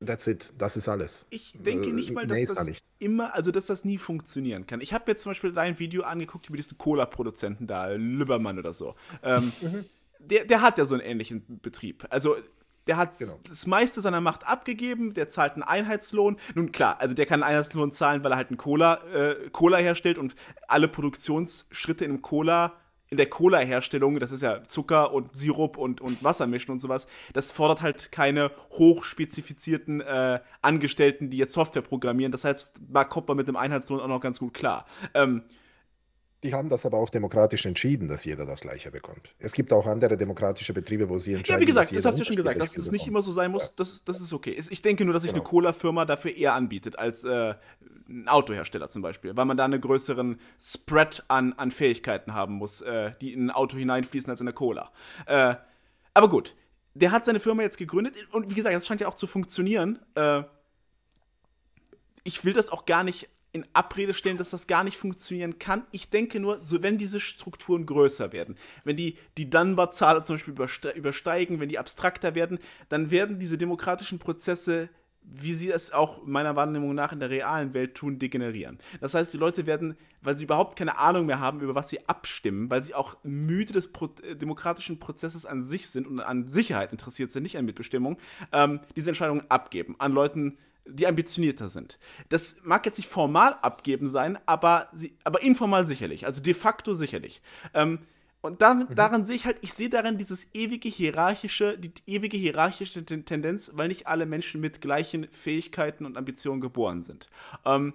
That's it, das ist alles. Ich denke äh, nicht mal, dass nee, das nicht. immer, also dass das nie funktionieren kann. Ich habe jetzt zum Beispiel dein Video angeguckt über diesen Cola-Produzenten da, Lübbermann oder so. Ähm, mhm. der, der hat ja so einen ähnlichen Betrieb. Also der hat genau. das meiste seiner Macht abgegeben, der zahlt einen Einheitslohn. Nun klar, also der kann einen Einheitslohn zahlen, weil er halt einen Cola, äh, Cola herstellt und alle Produktionsschritte in einem Cola in der Cola-Herstellung, das ist ja Zucker und Sirup und, und Wasser mischen und sowas, das fordert halt keine hochspezifizierten äh, Angestellten, die jetzt Software programmieren. Deshalb kommt man mit dem Einheitslohn auch noch ganz gut klar. Ähm, die haben das aber auch demokratisch entschieden, dass jeder das Gleiche bekommt. Es gibt auch andere demokratische Betriebe, wo sie entscheiden. Ja, wie gesagt, das hast du schon gesagt, dass es nicht immer so sein muss. Ja. Das, das ist okay. Ich denke nur, dass sich genau. eine Cola-Firma dafür eher anbietet als äh, ein Autohersteller zum Beispiel, weil man da einen größeren Spread an, an Fähigkeiten haben muss, äh, die in ein Auto hineinfließen als in eine Cola. Äh, aber gut, der hat seine Firma jetzt gegründet und wie gesagt, das scheint ja auch zu funktionieren. Äh, ich will das auch gar nicht in Abrede stellen, dass das gar nicht funktionieren kann. Ich denke nur, so wenn diese Strukturen größer werden, wenn die, die Dunbar-Zahl zum Beispiel übersteigen, wenn die abstrakter werden, dann werden diese demokratischen Prozesse wie sie es auch meiner Wahrnehmung nach in der realen Welt tun, degenerieren. Das heißt, die Leute werden, weil sie überhaupt keine Ahnung mehr haben, über was sie abstimmen, weil sie auch müde des pro äh, demokratischen Prozesses an sich sind und an Sicherheit interessiert sind, nicht an Mitbestimmung, ähm, diese Entscheidungen abgeben an Leuten, die ambitionierter sind. Das mag jetzt nicht formal abgeben sein, aber, sie, aber informal sicherlich, also de facto sicherlich. Ähm, und da, mhm. daran sehe ich halt, ich sehe darin dieses ewige hierarchische, die ewige hierarchische Tendenz, weil nicht alle Menschen mit gleichen Fähigkeiten und Ambitionen geboren sind. Ähm,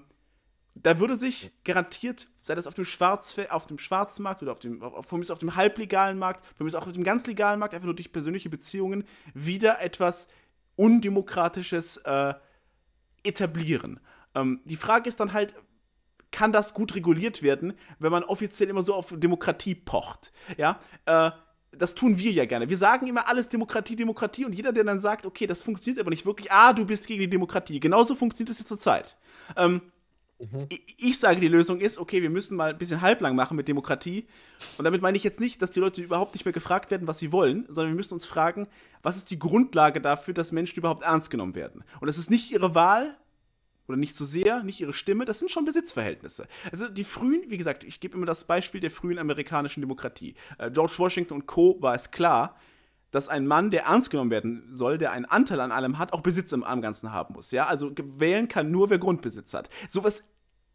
da würde sich garantiert, sei das auf dem, Schwarz, auf dem Schwarzmarkt oder auf dem, für mich auf dem halblegalen Markt, für mich auch auf dem ganz legalen Markt, einfach nur durch persönliche Beziehungen, wieder etwas Undemokratisches äh, etablieren. Ähm, die Frage ist dann halt, kann das gut reguliert werden, wenn man offiziell immer so auf Demokratie pocht? Ja, äh, das tun wir ja gerne. Wir sagen immer alles Demokratie, Demokratie und jeder, der dann sagt, okay, das funktioniert aber nicht wirklich, ah, du bist gegen die Demokratie. Genauso funktioniert es ja zurzeit. Ähm, Mhm. Ich sage, die Lösung ist, okay, wir müssen mal ein bisschen halblang machen mit Demokratie. Und damit meine ich jetzt nicht, dass die Leute überhaupt nicht mehr gefragt werden, was sie wollen, sondern wir müssen uns fragen, was ist die Grundlage dafür, dass Menschen überhaupt ernst genommen werden? Und das ist nicht ihre Wahl oder nicht so sehr, nicht ihre Stimme, das sind schon Besitzverhältnisse. Also die frühen, wie gesagt, ich gebe immer das Beispiel der frühen amerikanischen Demokratie. Äh, George Washington und Co. war es klar, dass ein Mann, der ernst genommen werden soll, der einen Anteil an allem hat, auch Besitz im, am Ganzen haben muss. Ja, also wählen kann nur, wer Grundbesitz hat. So was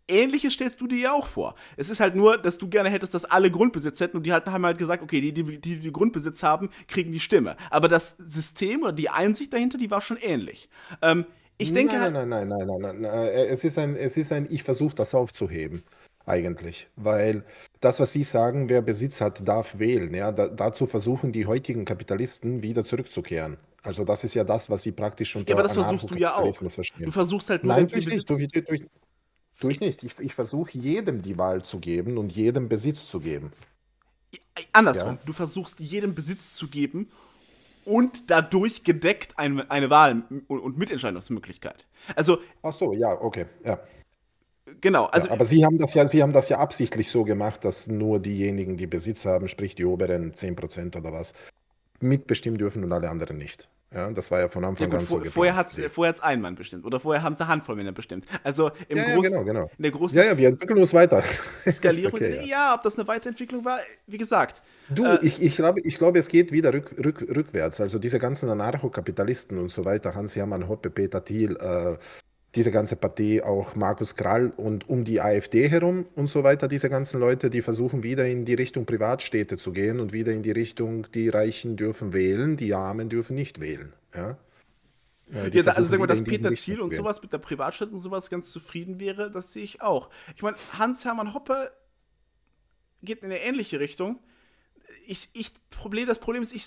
Ähnliches stellst du dir ja auch vor. Es ist halt nur, dass du gerne hättest, dass alle Grundbesitz hätten und die halt, haben halt gesagt, okay, die, die, die, die Grundbesitz haben, kriegen die Stimme. Aber das System oder die Einsicht dahinter, die war schon ähnlich. Ähm, ich denke nein, halt. Nein, nein, nein, nein, nein, nein. Äh, es ist ein, es ist ein ich versuche das aufzuheben eigentlich, weil das, was Sie sagen, wer Besitz hat, darf wählen. Ja? Da, dazu versuchen die heutigen Kapitalisten wieder zurückzukehren. Also das ist ja das, was Sie praktisch schon. Ja, aber das versuchst du ja auch. Verstehen. Du versuchst halt nur, Nein, durch nicht, durch, durch, durch nicht. Ich, ich versuche jedem die Wahl zu geben und jedem Besitz zu geben. Andersrum, ja? du versuchst jedem Besitz zu geben und dadurch gedeckt eine, eine Wahl und, und Mitentscheidungsmöglichkeit. Also. Ach so, ja, okay, ja. Genau. Also ja, aber Sie haben, das ja, Sie haben das ja absichtlich so gemacht, dass nur diejenigen, die Besitz haben, sprich die oberen 10% oder was, mitbestimmen dürfen und alle anderen nicht. Ja, das war ja von Anfang ja, gut, an so. vorher hat es vorher ein Mann bestimmt oder vorher haben sie Handvoll Männer bestimmt. Also im ja, Großen, ja, genau, genau. in der großen Ja, ja, wir entwickeln uns weiter. Skalierung, okay, ja. ja. ob das eine Weiterentwicklung war, wie gesagt. Du, äh, ich, ich glaube, ich glaube, es geht wieder rück, rück, rückwärts. Also diese ganzen Anarchokapitalisten und so weiter, Hans-Hermann Hoppe, Peter Thiel, äh, diese ganze Partie, auch Markus Krall und um die AfD herum und so weiter, diese ganzen Leute, die versuchen wieder in die Richtung Privatstädte zu gehen und wieder in die Richtung, die Reichen dürfen wählen, die Armen dürfen nicht wählen. Ja, äh, ja, da, also sagen wir, dass Peter Thiel und sowas mit der Privatstadt und sowas ganz zufrieden wäre, das sehe ich auch. Ich meine, Hans-Hermann Hoppe geht in eine ähnliche Richtung. Ich, ich, das Problem ist, ich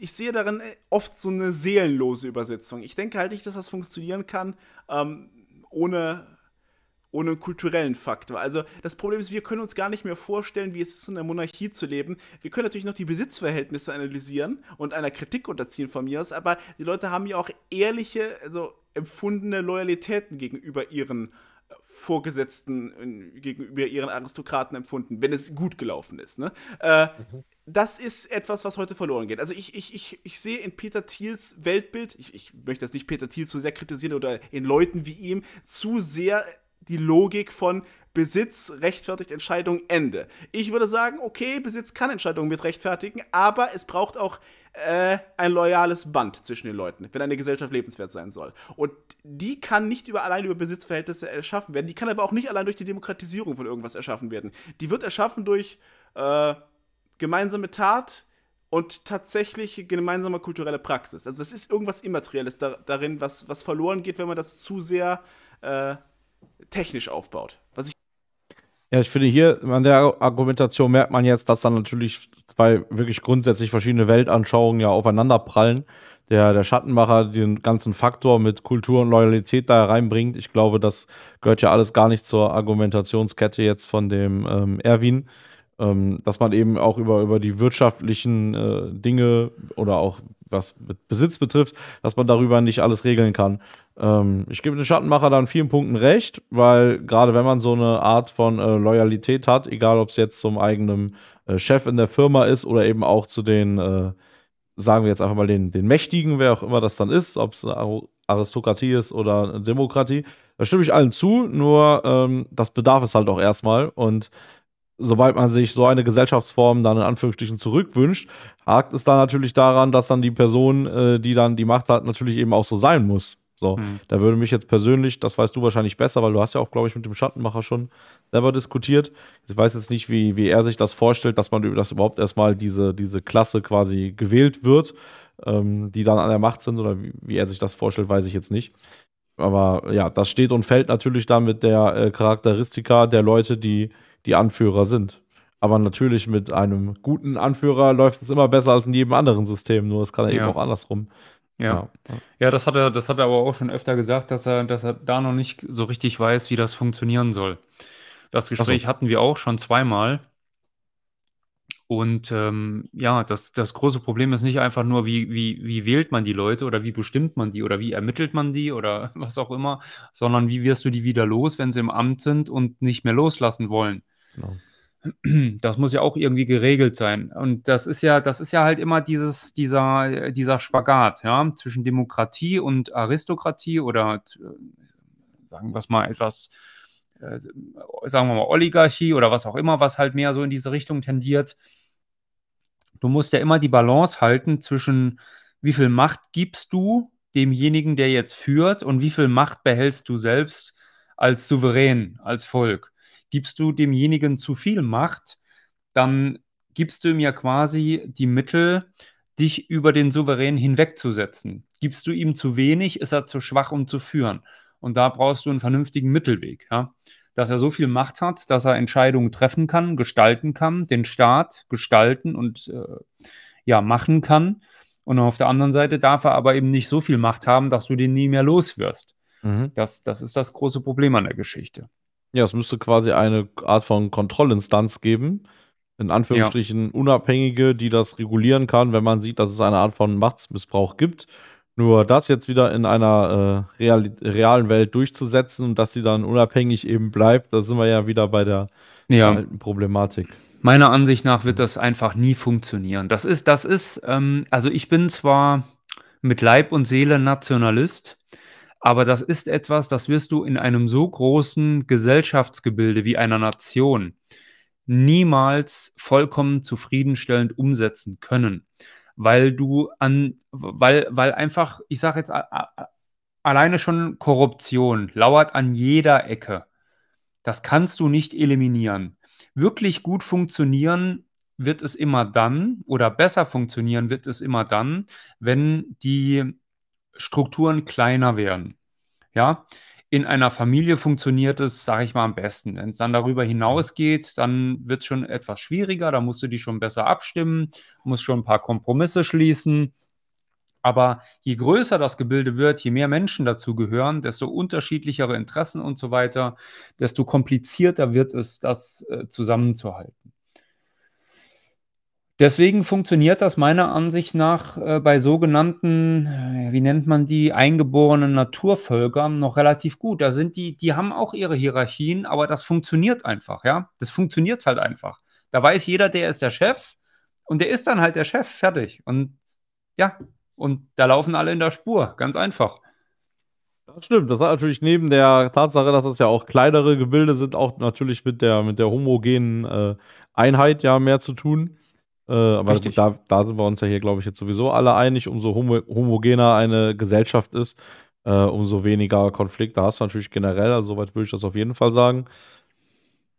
ich sehe darin äh, oft so eine seelenlose Übersetzung. Ich denke halt nicht, dass das funktionieren kann ähm, ohne, ohne kulturellen Faktor. Also das Problem ist, wir können uns gar nicht mehr vorstellen, wie es ist, in der Monarchie zu leben. Wir können natürlich noch die Besitzverhältnisse analysieren und einer Kritik unterziehen von mir aus, aber die Leute haben ja auch ehrliche, also empfundene Loyalitäten gegenüber ihren äh, Vorgesetzten gegenüber ihren Aristokraten empfunden, wenn es gut gelaufen ist. Ne? Äh, mhm. Das ist etwas, was heute verloren geht. Also ich, ich, ich, ich sehe in Peter Thiels Weltbild, ich, ich möchte das nicht Peter Thiel zu sehr kritisieren oder in Leuten wie ihm, zu sehr die Logik von, Besitz rechtfertigt Entscheidung, Ende. Ich würde sagen, okay, Besitz kann Entscheidungen mit rechtfertigen, aber es braucht auch äh, ein loyales Band zwischen den Leuten, wenn eine Gesellschaft lebenswert sein soll. Und die kann nicht über, allein über Besitzverhältnisse erschaffen werden, die kann aber auch nicht allein durch die Demokratisierung von irgendwas erschaffen werden. Die wird erschaffen durch äh, gemeinsame Tat, und tatsächlich gemeinsame kulturelle Praxis. Also das ist irgendwas Immaterielles da, darin, was, was verloren geht, wenn man das zu sehr äh, technisch aufbaut. Ja, ich finde hier an der Argumentation merkt man jetzt, dass dann natürlich zwei wirklich grundsätzlich verschiedene Weltanschauungen ja aufeinanderprallen. Der, der Schattenmacher den ganzen Faktor mit Kultur und Loyalität da reinbringt. Ich glaube, das gehört ja alles gar nicht zur Argumentationskette jetzt von dem ähm, Erwin ähm, dass man eben auch über, über die wirtschaftlichen äh, Dinge oder auch was Besitz betrifft, dass man darüber nicht alles regeln kann. Ähm, ich gebe dem Schattenmacher dann vielen Punkten recht, weil gerade wenn man so eine Art von äh, Loyalität hat, egal ob es jetzt zum eigenen äh, Chef in der Firma ist oder eben auch zu den, äh, sagen wir jetzt einfach mal den, den Mächtigen, wer auch immer das dann ist, ob es eine Aristokratie ist oder eine Demokratie, da stimme ich allen zu, nur ähm, das bedarf es halt auch erstmal und sobald man sich so eine Gesellschaftsform dann in Anführungsstrichen zurückwünscht, hakt es da natürlich daran, dass dann die Person, äh, die dann die Macht hat, natürlich eben auch so sein muss. So, mhm. da würde mich jetzt persönlich, das weißt du wahrscheinlich besser, weil du hast ja auch, glaube ich, mit dem Schattenmacher schon selber diskutiert. Ich weiß jetzt nicht, wie, wie er sich das vorstellt, dass man das überhaupt erstmal diese, diese Klasse quasi gewählt wird, ähm, die dann an der Macht sind oder wie, wie, er sich das vorstellt, weiß ich jetzt nicht. Aber ja, das steht und fällt natürlich dann mit der äh, Charakteristika der Leute, die die Anführer sind. Aber natürlich mit einem guten Anführer läuft es immer besser als in jedem anderen System, nur es kann ja. eben auch andersrum. Ja. ja. ja, das hat er, das hat er aber auch schon öfter gesagt, dass er, dass er da noch nicht so richtig weiß, wie das funktionieren soll. Das Gespräch so. hatten wir auch schon zweimal. Und ähm, ja, das, das große Problem ist nicht einfach nur, wie, wie, wie wählt man die Leute oder wie bestimmt man die oder wie ermittelt man die oder was auch immer, sondern wie wirst du die wieder los, wenn sie im Amt sind und nicht mehr loslassen wollen. Genau. Das muss ja auch irgendwie geregelt sein. Und das ist ja, das ist ja halt immer dieses, dieser, dieser Spagat, ja, zwischen Demokratie und Aristokratie oder äh, sagen wir es mal etwas, äh, sagen wir mal Oligarchie oder was auch immer, was halt mehr so in diese Richtung tendiert. Du musst ja immer die Balance halten zwischen wie viel Macht gibst du demjenigen, der jetzt führt, und wie viel Macht behältst du selbst als Souverän, als Volk gibst du demjenigen zu viel Macht, dann gibst du ihm ja quasi die Mittel, dich über den Souverän hinwegzusetzen. Gibst du ihm zu wenig, ist er zu schwach, um zu führen. Und da brauchst du einen vernünftigen Mittelweg. Ja? Dass er so viel Macht hat, dass er Entscheidungen treffen kann, gestalten kann, den Staat gestalten und äh, ja, machen kann. Und auf der anderen Seite darf er aber eben nicht so viel Macht haben, dass du den nie mehr los wirst. Mhm. Das, das ist das große Problem an der Geschichte. Ja, es müsste quasi eine Art von Kontrollinstanz geben, in Anführungsstrichen ja. unabhängige, die das regulieren kann, wenn man sieht, dass es eine Art von Machtsmissbrauch gibt. Nur das jetzt wieder in einer äh, real, realen Welt durchzusetzen und dass sie dann unabhängig eben bleibt, da sind wir ja wieder bei der ja. alten Problematik. Meiner Ansicht nach wird das einfach nie funktionieren. Das ist, das ist, ähm, also ich bin zwar mit Leib und Seele Nationalist, aber das ist etwas, das wirst du in einem so großen Gesellschaftsgebilde wie einer Nation niemals vollkommen zufriedenstellend umsetzen können, weil du an, weil, weil einfach, ich sage jetzt alleine schon Korruption lauert an jeder Ecke. Das kannst du nicht eliminieren. Wirklich gut funktionieren wird es immer dann oder besser funktionieren wird es immer dann, wenn die Strukturen kleiner werden. Ja, in einer Familie funktioniert es, sage ich mal, am besten. Wenn es dann darüber hinausgeht, dann wird es schon etwas schwieriger, da musst du dich schon besser abstimmen, musst schon ein paar Kompromisse schließen. Aber je größer das Gebilde wird, je mehr Menschen dazu gehören, desto unterschiedlichere Interessen und so weiter, desto komplizierter wird es, das äh, zusammenzuhalten. Deswegen funktioniert das meiner Ansicht nach äh, bei sogenannten, äh, wie nennt man die, eingeborenen Naturvölkern noch relativ gut. Da sind die, die haben auch ihre Hierarchien, aber das funktioniert einfach, ja. Das funktioniert halt einfach. Da weiß jeder, der ist der Chef und der ist dann halt der Chef, fertig. Und ja, und da laufen alle in der Spur, ganz einfach. Das stimmt, das hat natürlich neben der Tatsache, dass es das ja auch kleinere Gebilde sind, auch natürlich mit der, mit der homogenen äh, Einheit ja mehr zu tun. Äh, aber da, da sind wir uns ja hier, glaube ich, jetzt sowieso alle einig. Umso homo homogener eine Gesellschaft ist, äh, umso weniger Konflikte hast du natürlich generell. Also, soweit würde ich das auf jeden Fall sagen.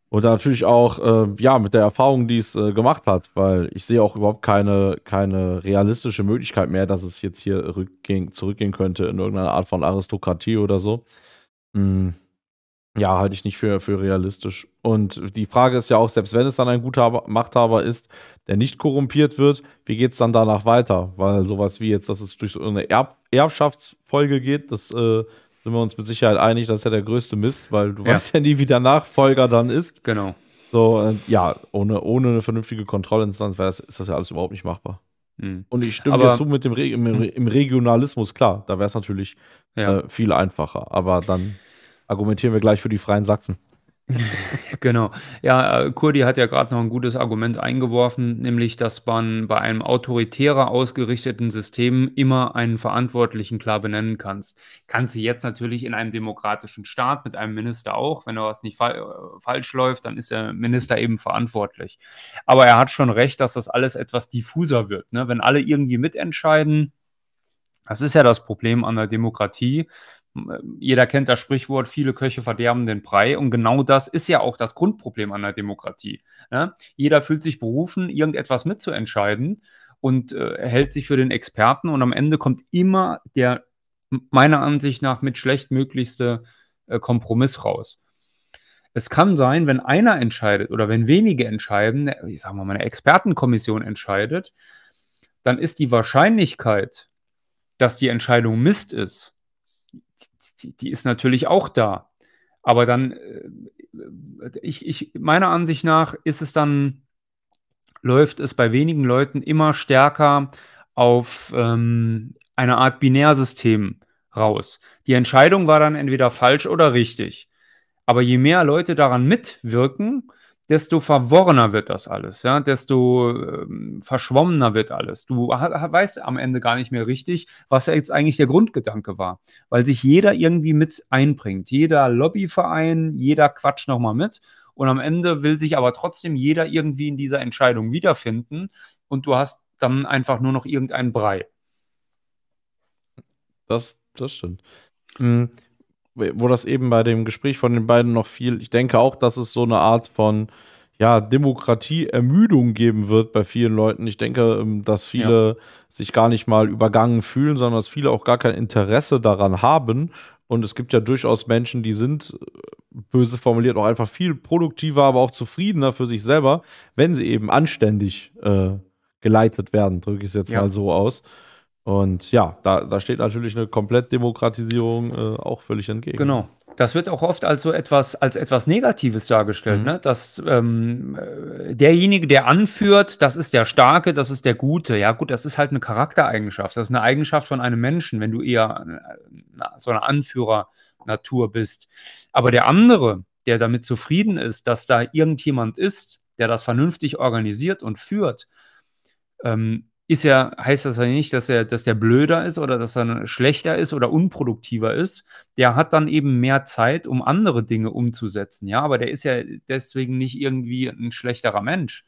Und natürlich auch, äh, ja, mit der Erfahrung, die es äh, gemacht hat, weil ich sehe auch überhaupt keine, keine realistische Möglichkeit mehr, dass es jetzt hier rückgehen, zurückgehen könnte in irgendeine Art von Aristokratie oder so. Mhm. Ja, halte ich nicht für, für realistisch. Und die Frage ist ja auch, selbst wenn es dann ein guter Machthaber ist, der nicht korrumpiert wird, wie geht es dann danach weiter? Weil sowas wie jetzt, dass es durch so eine Erb Erbschaftsfolge geht, das äh, sind wir uns mit Sicherheit einig, das ist ja der größte Mist, weil du ja. weißt ja nie, wie der Nachfolger dann ist. Genau. So, ja, ohne, ohne eine vernünftige Kontrollinstanz das, ist das ja alles überhaupt nicht machbar. Mhm. Und ich stimme aber, dir zu mit dem Re im, hm. im, Regionalismus, klar, da wäre es natürlich ja. äh, viel einfacher, aber dann argumentieren wir gleich für die Freien Sachsen. genau. Ja, äh, Kurdi hat ja gerade noch ein gutes Argument eingeworfen, nämlich, dass man bei einem autoritärer ausgerichteten System immer einen Verantwortlichen klar benennen kannst. Kannst du jetzt natürlich in einem demokratischen Staat mit einem Minister auch, wenn da was nicht fa äh, falsch läuft, dann ist der Minister eben verantwortlich. Aber er hat schon recht, dass das alles etwas diffuser wird. Ne? Wenn alle irgendwie mitentscheiden, das ist ja das Problem an der Demokratie. Jeder kennt das Sprichwort, viele Köche verderben den Brei. Und genau das ist ja auch das Grundproblem an der Demokratie. Ne? Jeder fühlt sich berufen, irgendetwas mitzuentscheiden und äh, hält sich für den Experten. Und am Ende kommt immer der meiner Ansicht nach mit schlechtmöglichste äh, Kompromiss raus. Es kann sein, wenn einer entscheidet oder wenn wenige entscheiden, äh, ich sage mal, eine Expertenkommission entscheidet, dann ist die Wahrscheinlichkeit, dass die Entscheidung Mist ist, die, die ist natürlich auch da. Aber dann, äh, ich, ich, meiner Ansicht nach ist es dann, läuft es bei wenigen Leuten immer stärker auf ähm, eine Art Binärsystem raus. Die Entscheidung war dann entweder falsch oder richtig. Aber je mehr Leute daran mitwirken, desto verworrener wird das alles, ja, desto ähm, verschwommener wird alles. Du weißt am Ende gar nicht mehr richtig, was jetzt eigentlich der Grundgedanke war, weil sich jeder irgendwie mit einbringt. Jeder Lobbyverein, jeder quatscht nochmal mit und am Ende will sich aber trotzdem jeder irgendwie in dieser Entscheidung wiederfinden und du hast dann einfach nur noch irgendeinen Brei. Das, das stimmt. Mhm wo das eben bei dem Gespräch von den beiden noch viel, ich denke auch, dass es so eine Art von ja, Demokratieermüdung geben wird bei vielen Leuten. Ich denke, ähm, dass viele ja. sich gar nicht mal übergangen fühlen, sondern dass viele auch gar kein Interesse daran haben. Und es gibt ja durchaus Menschen, die sind, äh, böse formuliert, auch einfach viel produktiver, aber auch zufriedener für sich selber, wenn sie eben anständig äh, geleitet werden, drücke ich es jetzt ja. mal so aus. Und ja, da, da steht natürlich eine Komplettdemokratisierung äh, auch völlig entgegen. Genau. Das wird auch oft als so etwas, als etwas Negatives dargestellt, mhm. ne? dass ähm, äh, derjenige, der anführt, das ist der Starke, das ist der Gute. Ja, gut, das ist halt eine Charaktereigenschaft, das ist eine Eigenschaft von einem Menschen, wenn du eher äh, na, so eine Anführernatur bist. Aber der andere, der damit zufrieden ist, dass da irgendjemand ist, der das vernünftig organisiert und führt, ähm, ist ja, heißt das ja nicht, dass er, dass der blöder ist oder dass er schlechter ist oder unproduktiver ist. Der hat dann eben mehr Zeit, um andere Dinge umzusetzen, ja, aber der ist ja deswegen nicht irgendwie ein schlechterer Mensch.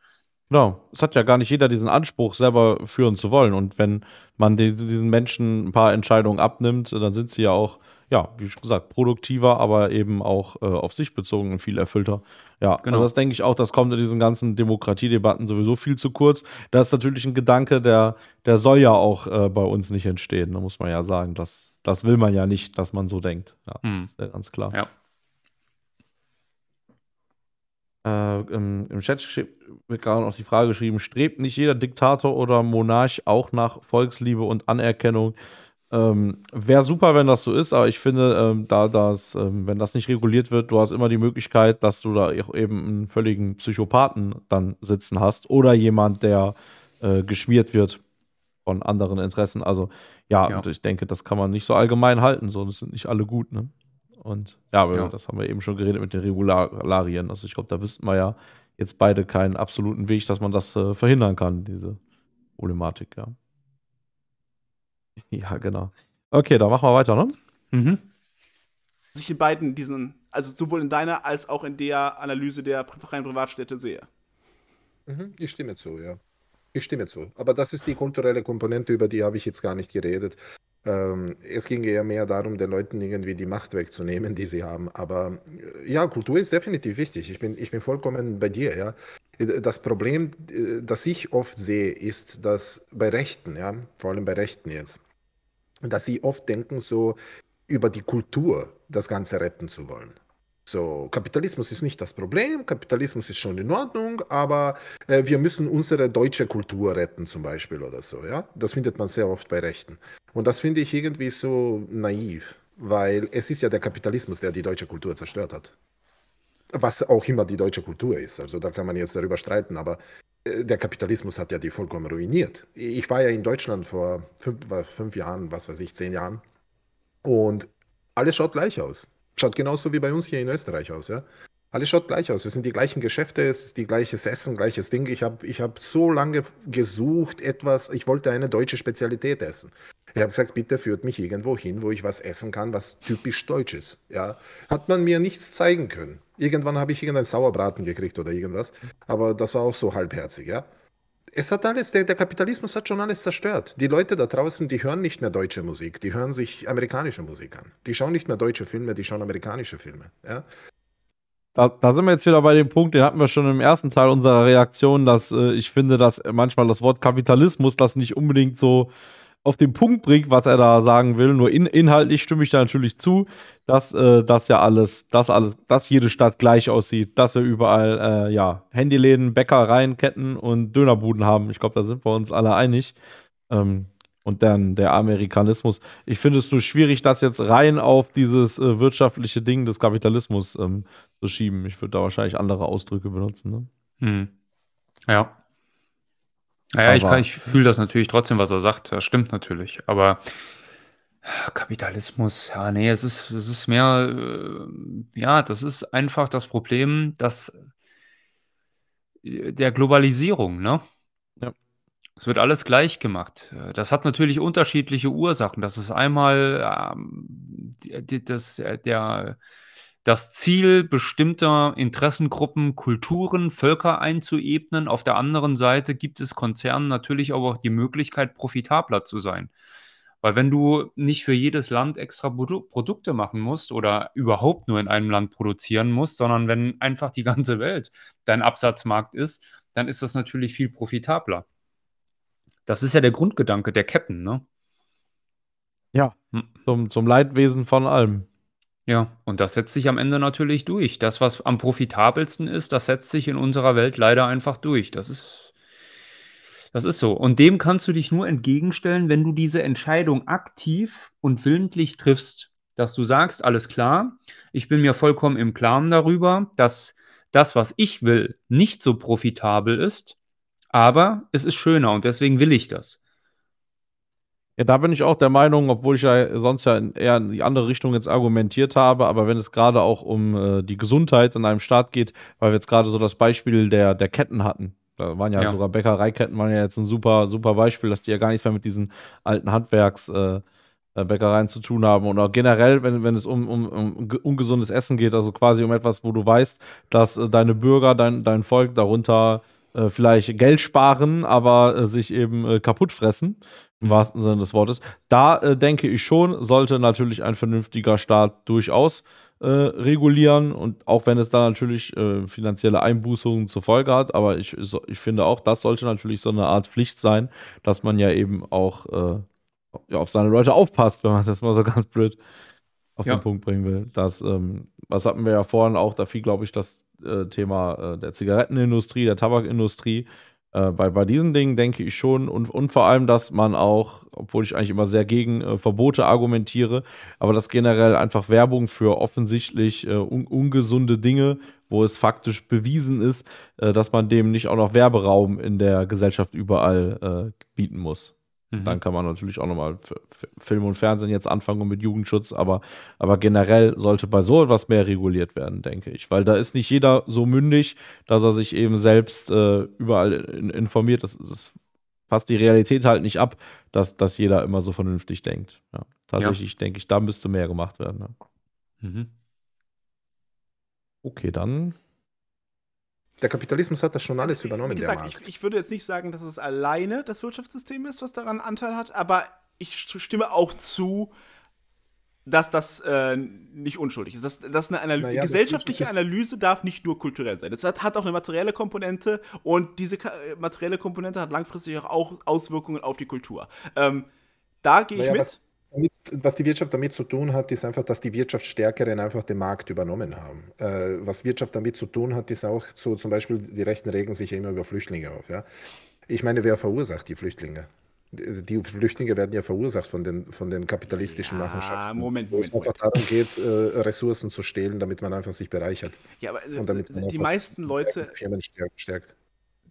Genau. Es hat ja gar nicht jeder diesen Anspruch, selber führen zu wollen. Und wenn man diesen Menschen ein paar Entscheidungen abnimmt, dann sind sie ja auch ja, wie gesagt, produktiver, aber eben auch äh, auf sich bezogen und viel erfüllter. Ja, also genau. Also das denke ich auch, das kommt in diesen ganzen Demokratiedebatten sowieso viel zu kurz. Das ist natürlich ein Gedanke, der, der soll ja auch äh, bei uns nicht entstehen. Da muss man ja sagen, das, das will man ja nicht, dass man so denkt. Ja, das hm. ist ja ganz klar. Ja. Äh, im, im, Chat wird gerade noch die Frage geschrieben: Strebt nicht jeder Diktator oder Monarch auch nach Volksliebe und Anerkennung? Ähm, Wäre super, wenn das so ist, aber ich finde, ähm, da das, ähm, wenn das nicht reguliert wird, du hast immer die Möglichkeit, dass du da eben einen völligen Psychopathen dann sitzen hast oder jemand, der äh, geschmiert wird von anderen Interessen. Also ja, ja. ich denke, das kann man nicht so allgemein halten, so das sind nicht alle gut, ne? Und ja, ja. das haben wir eben schon geredet mit den Regularien. Also ich glaube, da wüssten wir ja jetzt beide keinen absoluten Weg, dass man das äh, verhindern kann, diese Problematik, ja. Ja, genau. Okay, dann machen wir weiter, ne? Mhm. Dass ich in beiden diesen, also sowohl in deiner als auch in der Analyse der freien Privatstädte sehe. Mhm, ich stimme zu, ja. Ich stimme zu. Aber das ist die kulturelle Komponente, über die habe ich jetzt gar nicht geredet. Ähm, es ging eher mehr darum, den Leuten irgendwie die Macht wegzunehmen, die sie haben. Aber äh, ja, Kultur ist definitiv wichtig. Ich bin, ich bin vollkommen bei dir, ja. Das Problem, äh, das ich oft sehe, ist, dass bei Rechten, ja, vor allem bei Rechten jetzt, dass sie oft denken, so über die Kultur das Ganze retten zu wollen. So, Kapitalismus ist nicht das Problem, Kapitalismus ist schon in Ordnung, aber äh, wir müssen unsere deutsche Kultur retten, zum Beispiel oder so, ja. Das findet man sehr oft bei Rechten. Und das finde ich irgendwie so naiv, weil es ist ja der Kapitalismus, der die deutsche Kultur zerstört hat was auch immer die deutsche Kultur ist. Also da kann man jetzt darüber streiten, aber äh, der Kapitalismus hat ja die vollkommen ruiniert. Ich war ja in Deutschland vor fünf, äh, fünf Jahren, was weiß ich, zehn Jahren und alles schaut gleich aus. Schaut genauso wie bei uns hier in Österreich aus, ja. Alles schaut gleich aus. Es sind die gleichen Geschäfte, es ist die gleiches Essen, gleiches Ding. Ich habe ich hab so lange gesucht, etwas, ich wollte eine deutsche Spezialität essen. Ich habe gesagt, bitte führt mich irgendwo hin, wo ich was essen kann, was typisch deutsch ist. Ja? Hat man mir nichts zeigen können. Irgendwann habe ich irgendeinen Sauerbraten gekriegt oder irgendwas. Aber das war auch so halbherzig, ja. Es hat alles, der, der, Kapitalismus hat schon alles zerstört. Die Leute da draußen, die hören nicht mehr deutsche Musik, die hören sich amerikanische Musik an. Die schauen nicht mehr deutsche Filme, die schauen amerikanische Filme. Ja? Da, da, sind wir jetzt wieder bei dem Punkt, den hatten wir schon im ersten Teil unserer Reaktion, dass äh, ich finde, dass manchmal das Wort Kapitalismus das nicht unbedingt so auf den Punkt bringt, was er da sagen will. Nur in, inhaltlich stimme ich da natürlich zu, dass äh, das ja alles, dass alles, dass jede Stadt gleich aussieht, dass wir überall äh, ja Handyläden, Bäckereien, Ketten und Dönerbuden haben. Ich glaube, da sind wir uns alle einig. Ähm, und dann der Amerikanismus. Ich finde es nur schwierig, das jetzt rein auf dieses äh, wirtschaftliche Ding des Kapitalismus ähm, zu schieben. Ich würde da wahrscheinlich andere Ausdrücke benutzen. Ne? Hm. Ja. Naja, aber, ich, ich fühle das natürlich trotzdem, was er sagt. Das stimmt natürlich. Aber ah, Kapitalismus, ja, nee, es ist, es ist mehr, äh, ja, das ist einfach das Problem, dass äh, der Globalisierung, ne? Ja. Es wird alles gleich gemacht. Das hat natürlich unterschiedliche Ursachen. Das ist einmal ähm, das, äh, der, das Ziel bestimmter Interessengruppen, Kulturen, Völker einzuebnen. Auf der anderen Seite gibt es Konzernen natürlich aber auch die Möglichkeit, profitabler zu sein. Weil wenn du nicht für jedes Land extra Produ Produkte machen musst oder überhaupt nur in einem Land produzieren musst, sondern wenn einfach die ganze Welt dein Absatzmarkt ist, dann ist das natürlich viel profitabler. Das ist ja der Grundgedanke der Ketten, ne? Ja, hm. zum, zum Leidwesen von allem. Ja, und das setzt sich am Ende natürlich durch. Das, was am profitabelsten ist, das setzt sich in unserer Welt leider einfach durch. Das ist, das ist so. Und dem kannst du dich nur entgegenstellen, wenn du diese Entscheidung aktiv und willentlich triffst. Dass du sagst, alles klar, ich bin mir vollkommen im Klaren darüber, dass das, was ich will, nicht so profitabel ist, aber es ist schöner und deswegen will ich das. Ja, da bin ich auch der Meinung, obwohl ich ja sonst ja in eher in die andere Richtung jetzt argumentiert habe, aber wenn es gerade auch um äh, die Gesundheit in einem Staat geht, weil wir jetzt gerade so das Beispiel der, der Ketten hatten, da waren ja, ja, sogar Bäckereiketten, waren ja jetzt ein super, super Beispiel, dass die ja gar nichts mehr mit diesen alten Handwerksbäckereien äh, äh zu tun haben. Und auch generell, wenn, wenn es um, um, um ungesundes Essen geht, also quasi um etwas, wo du weißt, dass äh, deine Bürger, dein, dein Volk darunter äh, vielleicht Geld sparen, aber äh, sich eben äh, kaputt fressen, im wahrsten Sinne des Wortes. Da äh, denke ich schon, sollte natürlich ein vernünftiger Staat durchaus äh, regulieren und auch wenn es da natürlich finanzielle Einbußungen zur Folge hat, aber ich, ich finde auch, das sollte natürlich so eine Art Pflicht sein, dass man ja eben auch ja, auf seine Leute aufpasst, wenn man das mal so ganz blöd auf ja. den Punkt bringen will. Das, ähm, was hatten wir ja vorhin auch, da fiel, glaube ich, das äh, Thema äh, der Zigarettenindustrie, der Tabakindustrie. Äh, bei, bei diesen Dingen denke ich schon und, und vor allem, dass man auch, obwohl ich eigentlich immer sehr gegen Verbote argumentiere, aber dass generell einfach Werbung für offensichtlich un ungesunde Dinge, wo es faktisch bewiesen ist, dass man dem nicht auch noch Werberaum in der Gesellschaft überall bieten muss. Mhm. Dann kann man natürlich auch nochmal Film und Fernsehen jetzt anfangen und mit Jugendschutz, aber, aber generell sollte bei so etwas mehr reguliert werden, denke ich. Weil da ist nicht jeder so mündig, dass er sich eben selbst äh, überall in, informiert. Das, das passt die Realität halt nicht ab, dass, dass jeder immer so vernünftig denkt. Ja, tatsächlich ja. denke ich, da müsste mehr gemacht werden. Ja. Ne? Mhm. Okay, dann der Kapitalismus hat das schon alles also, übernommen. Wie gesagt, Ich, ich würde jetzt nicht sagen, dass es alleine das Wirtschaftssystem ist, was daran Anteil hat, aber ich stimme auch zu, dass das äh, nicht unschuldig ist. Das, das eine Analy naja, gesellschaftliche Analyse darf nicht nur kulturell sein. Das hat, hat, auch eine materielle Komponente und diese äh, materielle Komponente hat langfristig auch, Auswirkungen auf die Kultur. Ähm, da gehe naja, ich mit damit, was die Wirtschaft damit zu tun hat, ist einfach, dass die Wirtschaftsstärkeren einfach den Markt übernommen haben. Äh, was Wirtschaft damit zu tun hat, ist auch so, zum Beispiel, die Rechten regen sich ja immer über Flüchtlinge auf. Ja? Ich meine, wer verursacht die Flüchtlinge? die Flüchtlinge werden ja verursacht von den, von den kapitalistischen ja, Machenschaften. Moment, Moment, Wo es einfach darum geht, äh, Ressourcen zu stehlen, damit man einfach sich bereichert. Ja, aber Und damit äh, die meisten Leute, stärkt, stärkt.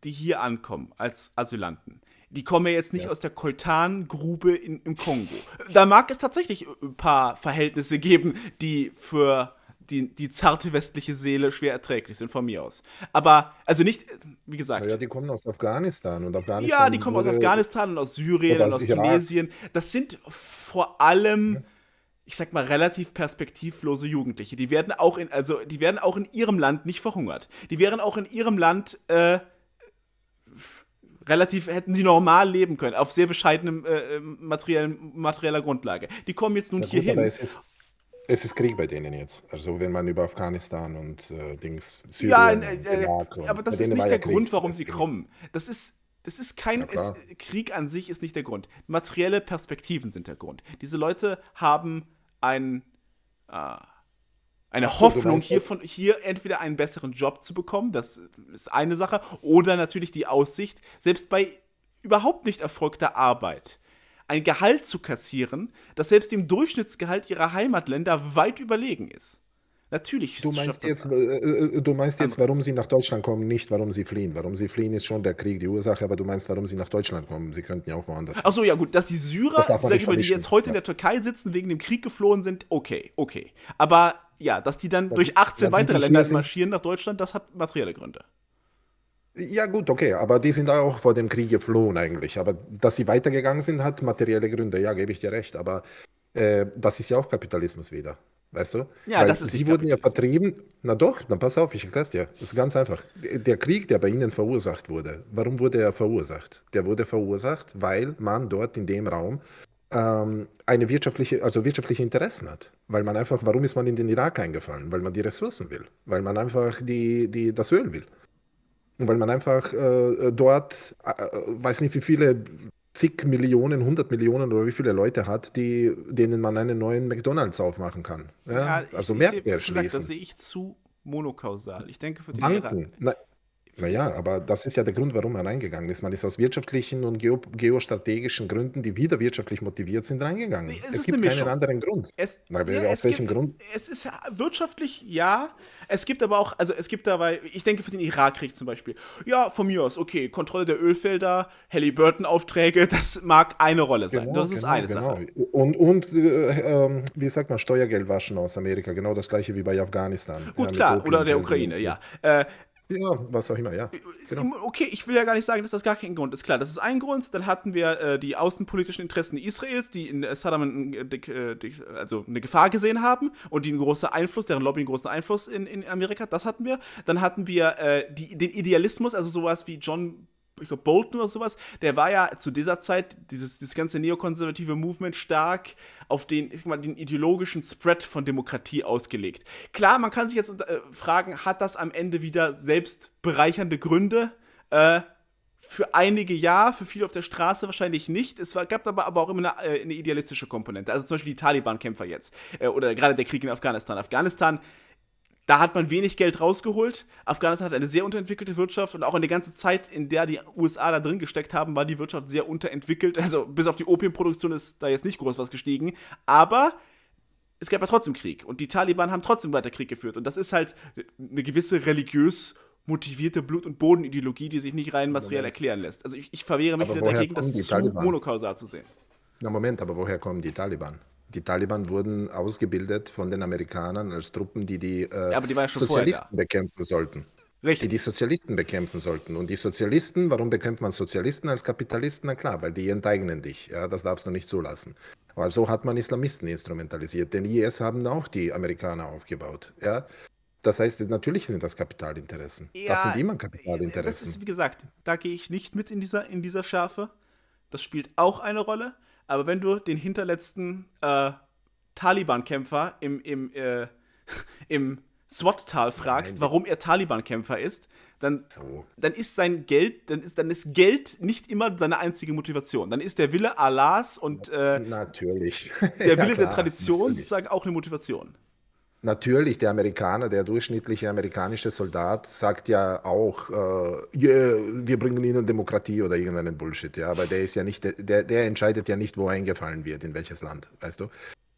die hier ankommen als Asylanten, die kommen ja jetzt nicht ja. aus der Koltan-Grube im Kongo. Da mag es tatsächlich ein paar Verhältnisse geben, die für die, die zarte westliche Seele schwer erträglich sind, von mir aus. Aber, also nicht, wie gesagt. Ja, die kommen aus Afghanistan und Afghanistan. Ja, die kommen aus Afghanistan und aus Syrien und aus Tunesien. Das sind vor allem. Ja ich sag mal, relativ perspektivlose Jugendliche. Die werden auch in, also, die werden auch in ihrem Land nicht verhungert. Die wären auch in ihrem Land äh, relativ hätten sie normal leben können, auf sehr bescheidenem äh, äh materieller Grundlage. Die kommen jetzt nun ja, hierhin. Es es ist Krieg bei denen jetzt. Also wenn man über Afghanistan und äh, Dings, Syrien, ja, äh, äh und aber das ist nicht der Krieg, Grund, warum sie Krieg. kommen. Das ist das ist kein es, Krieg an sich ist nicht der Grund. Materielle Perspektiven sind der Grund. Diese Leute haben ein äh, eine Hoffnung, hier, von, hier entweder einen besseren Job zu bekommen, das ist eine Sache, oder natürlich die Aussicht, selbst bei überhaupt nicht erfolgter Arbeit ein Gehalt zu kassieren, das selbst dem Durchschnittsgehalt ihrer Heimatländer weit überlegen ist. Natürlich. Du meinst, jetzt, äh, äh, äh, du meinst jetzt, warum sie nach Deutschland kommen, nicht warum sie fliehen. Warum sie fliehen, ist schon der Krieg die Ursache, aber du meinst, warum sie nach Deutschland kommen. Sie könnten ja auch woanders. Ach so, ja gut, dass die Syrer, das sag ich mal, die jetzt heute ja. in der Türkei sitzen, wegen dem Krieg geflohen sind, okay, okay. Aber ja, dass die dann das, durch 18 ja, weitere Länder marschieren nach Deutschland, das hat materielle Gründe. Ja, gut, okay, aber die sind auch vor dem Krieg geflohen eigentlich. Aber dass sie weitergegangen sind, hat materielle Gründe. Ja, gebe ich dir recht. Aber äh, das ist ja auch Kapitalismus wieder. Weißt du? Ja, Weil das ist Sie wurden ja vertrieben. Na doch, dann pass auf, ich erkläre es dir. Das ist ganz einfach. Der Krieg, der bei ihnen verursacht wurde, warum wurde er verursacht? Der wurde verursacht, weil man dort in dem Raum ähm, eine wirtschaftliche, also wirtschaftliche Interessen hat. Weil man einfach, warum ist man in den Irak eingefallen? Weil man die Ressourcen will, weil man einfach die, die, das Öl will. Und weil man einfach äh, dort, äh, weiß nicht wie viele, zig Millionen, hundert Millionen oder wie viele Leute hat, die, denen man einen neuen McDonalds aufmachen kann. Ja? Ja, also ich, Märkte ich, erschließen. Gesagt, das sehe ich zu monokausal. Ich denke für die Banken. Lehrer. Na, naja, aber das ist ja der Grund, warum er reingegangen ist. Man ist aus wirtschaftlichen und geo geostrategischen Gründen, die wieder wirtschaftlich motiviert sind, reingegangen. es, es gibt keinen anderen Grund. Es, Na, ja, aus welchem gibt, Grund? Es ist wirtschaftlich, ja. Es gibt aber auch, also es gibt dabei, ich denke für den Irakkrieg zum Beispiel. Ja, von mir aus, okay, Kontrolle der Ölfelder, Halliburton-Aufträge, das mag eine Rolle sein. Genau, das ist genau, eine genau. Sache. Und, und äh, äh, wie sagt man, Steuergeld waschen aus Amerika, genau das gleiche wie bei Afghanistan. Gut, ja, klar, oder der Ukraine, ja. Äh, ja, was auch immer, ja. Genau. Okay, ich will ja gar nicht sagen, dass das gar kein Grund ist. Klar, das ist ein Grund. Dann hatten wir äh, die außenpolitischen Interessen Israels, die in äh, Saddam äh, äh also eine Gefahr gesehen haben und die einen großen Einfluss, deren Lobby einen großen Einfluss in, in Amerika, das hatten wir. Dann hatten wir äh, die, den Idealismus, also sowas wie John ich glaube, Bolton oder sowas, der war ja zu dieser Zeit, dieses, dieses ganze neokonservative Movement stark auf den, ich mal, den ideologischen Spread von Demokratie ausgelegt. Klar, man kann sich jetzt äh, fragen, hat das am Ende wieder selbst bereichernde Gründe? Äh, für einige ja, für viele auf der Straße wahrscheinlich nicht. Es war, gab aber, aber auch immer eine, äh, eine, idealistische Komponente. Also zum Beispiel die Taliban-Kämpfer jetzt. Äh, oder gerade der Krieg in Afghanistan. Afghanistan da hat man wenig Geld rausgeholt. Afghanistan hat eine sehr unterentwickelte Wirtschaft und auch in der ganzen Zeit, in der die USA da drin gesteckt haben, war die Wirtschaft sehr unterentwickelt. Also bis auf die Opiumproduktion ist da jetzt nicht groß was gestiegen. Aber es gab ja trotzdem Krieg und die Taliban haben trotzdem weiter Krieg geführt. Und das ist halt eine gewisse religiös motivierte Blut- und Bodenideologie, die sich nicht rein materiell erklären lässt. Also ich, ich verwehre mich dagegen, das zu monokausal zu sehen. Na Moment, aber woher kommen die Taliban? Die Taliban wurden ausgebildet von den Amerikanern als Truppen, die die, äh, die ja Sozialisten bekämpfen sollten. Richtig. Die die Sozialisten bekämpfen sollten. Und die Sozialisten, warum bekämpft man Sozialisten als Kapitalisten? Na klar, weil die enteignen dich. Ja, das darfst du nicht zulassen. Weil so hat man Islamisten instrumentalisiert. Denn IS haben auch die Amerikaner aufgebaut. Ja? Das heißt, natürlich sind das Kapitalinteressen. Ja, das sind immer Kapitalinteressen. Das ist, wie gesagt, da gehe ich nicht mit in dieser, in dieser Schärfe. Das spielt auch eine Rolle. Aber wenn du den hinterletzten äh, Taliban-Kämpfer im, im, äh, im SWAT-Tal fragst, Nein. warum er Taliban-Kämpfer ist, dann, so. dann ist sein Geld, dann ist, dann ist Geld nicht immer seine einzige Motivation. Dann ist der Wille Allahs und äh, natürlich. der Wille ja, der Tradition natürlich. sozusagen auch eine Motivation natürlich der Amerikaner, der durchschnittliche amerikanische Soldat sagt ja auch, äh, yeah, wir bringen ihnen Demokratie oder irgendeinen Bullshit, ja, aber der ist ja nicht, der, der entscheidet ja nicht, wo eingefallen wird, in welches Land, weißt du?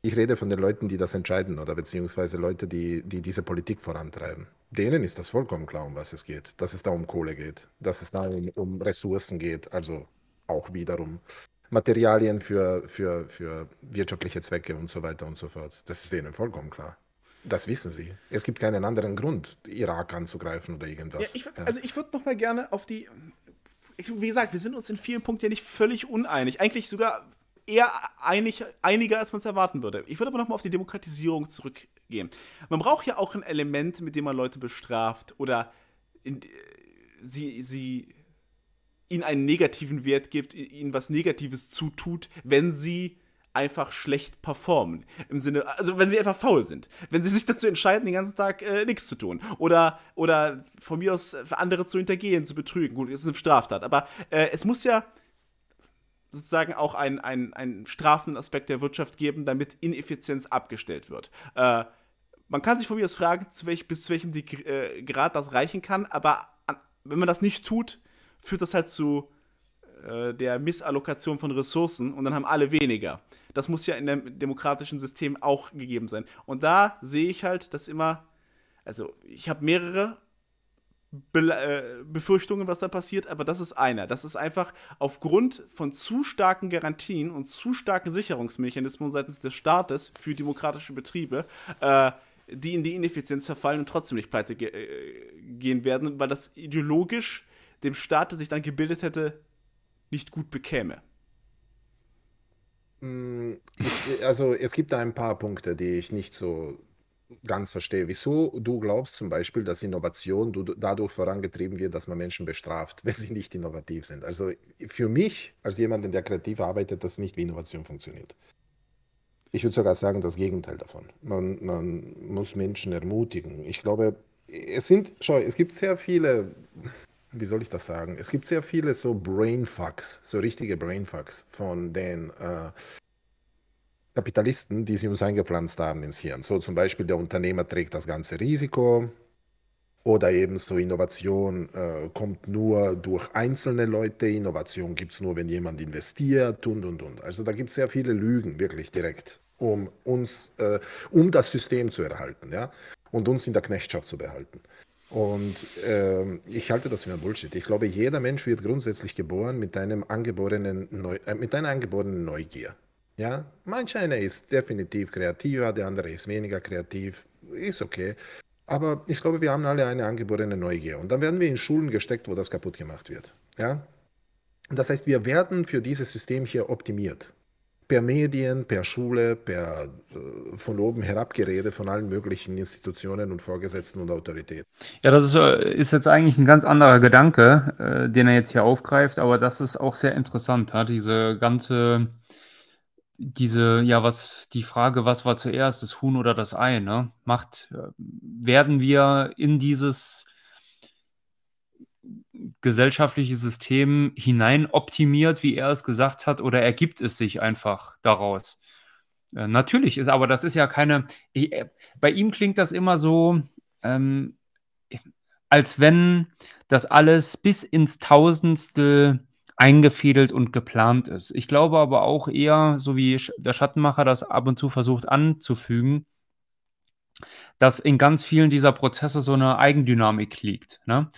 Ich rede von den Leuten, die das entscheiden oder beziehungsweise Leute, die, die diese Politik vorantreiben. Denen ist das vollkommen klar, um was es geht, dass es da um Kohle geht, dass es da um, um Ressourcen geht, also auch wiederum Materialien für, für, für wirtschaftliche Zwecke und so weiter und so fort. Das ist denen vollkommen klar. Das wissen sie. Es gibt keinen anderen Grund, Irak anzugreifen oder irgendwas. Ja, ich Also ich würde noch mal gerne auf die. Ich, wie gesagt, wir sind uns in vielen Punkten ja nicht völlig uneinig. Eigentlich sogar eher einig, einiger, als man es erwarten würde. Ich würde aber noch mal auf die Demokratisierung zurückgehen. Man braucht ja auch ein Element, mit dem man Leute bestraft oder in, sie, sie ihnen einen negativen Wert gibt, ihnen was Negatives zutut, wenn sie einfach schlecht performen. Im Sinne, also wenn sie einfach faul sind. Wenn sie sich dazu entscheiden, den ganzen Tag äh, nichts zu tun. Oder, oder von mir aus äh, andere zu hintergehen, zu betrügen. Gut, das ist eine Straftat. Aber äh, es muss ja sozusagen auch einen, einen, strafenden Aspekt der Wirtschaft geben, damit Ineffizienz abgestellt wird. Äh, man kann sich von mir aus fragen, zu welch, bis zu welchem äh, Grad das reichen kann, aber an, wenn man das nicht tut, führt das halt zu äh, der Missallokation von Ressourcen und dann haben alle weniger. Das muss ja in dem demokratischen System auch gegeben sein. Und da sehe ich halt, dass immer, also ich habe mehrere Be äh, Befürchtungen, was da passiert, aber das ist einer. Das ist einfach aufgrund von zu starken Garantien und zu starken Sicherungsmechanismen seitens des Staates für demokratische Betriebe, äh, die in die Ineffizienz verfallen und trotzdem nicht pleite ge äh, gehen werden, weil das ideologisch dem Staat, der sich dann gebildet hätte, nicht gut bekäme? Mm, also es gibt da ein paar Punkte, die ich nicht so ganz verstehe. Wieso du glaubst zum Beispiel, dass Innovation dadurch vorangetrieben wird, dass man Menschen bestraft, wenn sie nicht innovativ sind? Also für mich als jemanden, der kreativ arbeitet, das nicht wie Innovation funktioniert. Ich würde sogar sagen, das Gegenteil davon. Man, man muss Menschen ermutigen. Ich glaube, es sind, schau, es gibt sehr viele wie soll ich das sagen? Es gibt sehr viele so Brainfucks, so richtige Brainfucks von den äh, Kapitalisten, die sie uns eingepflanzt haben ins Hirn. So zum Beispiel der Unternehmer trägt das ganze Risiko oder eben so Innovation äh, kommt nur durch einzelne Leute, Innovation gibt es nur, wenn jemand investiert und und und. Also da gibt es sehr viele Lügen wirklich direkt, um uns, äh, um das System zu erhalten ja? und uns in der Knechtschaft zu behalten. Und äh, ich halte das für ein Bullshit. Ich glaube, jeder Mensch wird grundsätzlich geboren mit, einem angeborenen Neu äh, mit einer angeborenen Neugier. Ja, manch einer ist definitiv kreativer, der andere ist weniger kreativ, ist okay. Aber ich glaube, wir haben alle eine angeborene Neugier. Und dann werden wir in Schulen gesteckt, wo das kaputt gemacht wird. Ja? Das heißt, wir werden für dieses System hier optimiert per Medien, per Schule, per äh, von oben herabgerede von allen möglichen Institutionen und Vorgesetzten und Autoritäten. Ja, das ist, äh, ist jetzt eigentlich ein ganz anderer Gedanke, äh, den er jetzt hier aufgreift, aber das ist auch sehr interessant, ja, diese ganze, diese, ja, was, die Frage, was war zuerst, das Huhn oder das Ei, ne? Macht, äh, werden wir in dieses gesellschaftliche System hinein optimiert, wie er es gesagt hat, oder ergibt es sich einfach daraus? Äh, natürlich ist, aber das ist ja keine. Ich, äh, bei ihm klingt das immer so, ähm, als wenn das alles bis ins Tausendstel eingefädelt und geplant ist. Ich glaube aber auch eher, so wie der Schattenmacher das ab und zu versucht anzufügen, dass in ganz vielen dieser Prozesse so eine Eigendynamik liegt. Ne?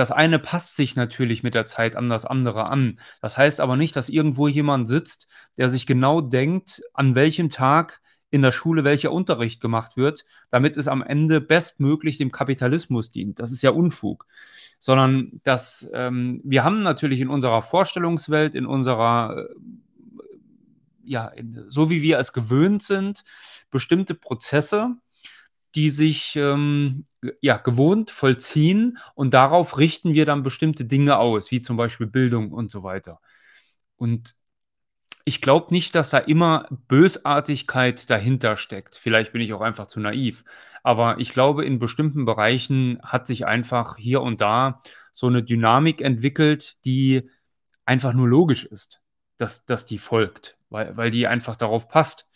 Das eine passt sich natürlich mit der Zeit an das andere an. Das heißt aber nicht, dass irgendwo jemand sitzt, der sich genau denkt, an welchem Tag in der Schule welcher Unterricht gemacht wird, damit es am Ende bestmöglich dem Kapitalismus dient. Das ist ja Unfug. Sondern dass ähm, wir haben natürlich in unserer Vorstellungswelt, in unserer, äh, ja, in, so wie wir es gewöhnt sind, bestimmte Prozesse, die sich ähm, ja, gewohnt vollziehen und darauf richten wir dann bestimmte Dinge aus, wie zum Beispiel Bildung und so weiter. Und ich glaube nicht, dass da immer Bösartigkeit dahinter steckt. Vielleicht bin ich auch einfach zu naiv. Aber ich glaube, in bestimmten Bereichen hat sich einfach hier und da so eine Dynamik entwickelt, die einfach nur logisch ist, dass, dass die folgt, weil, weil die einfach darauf passt.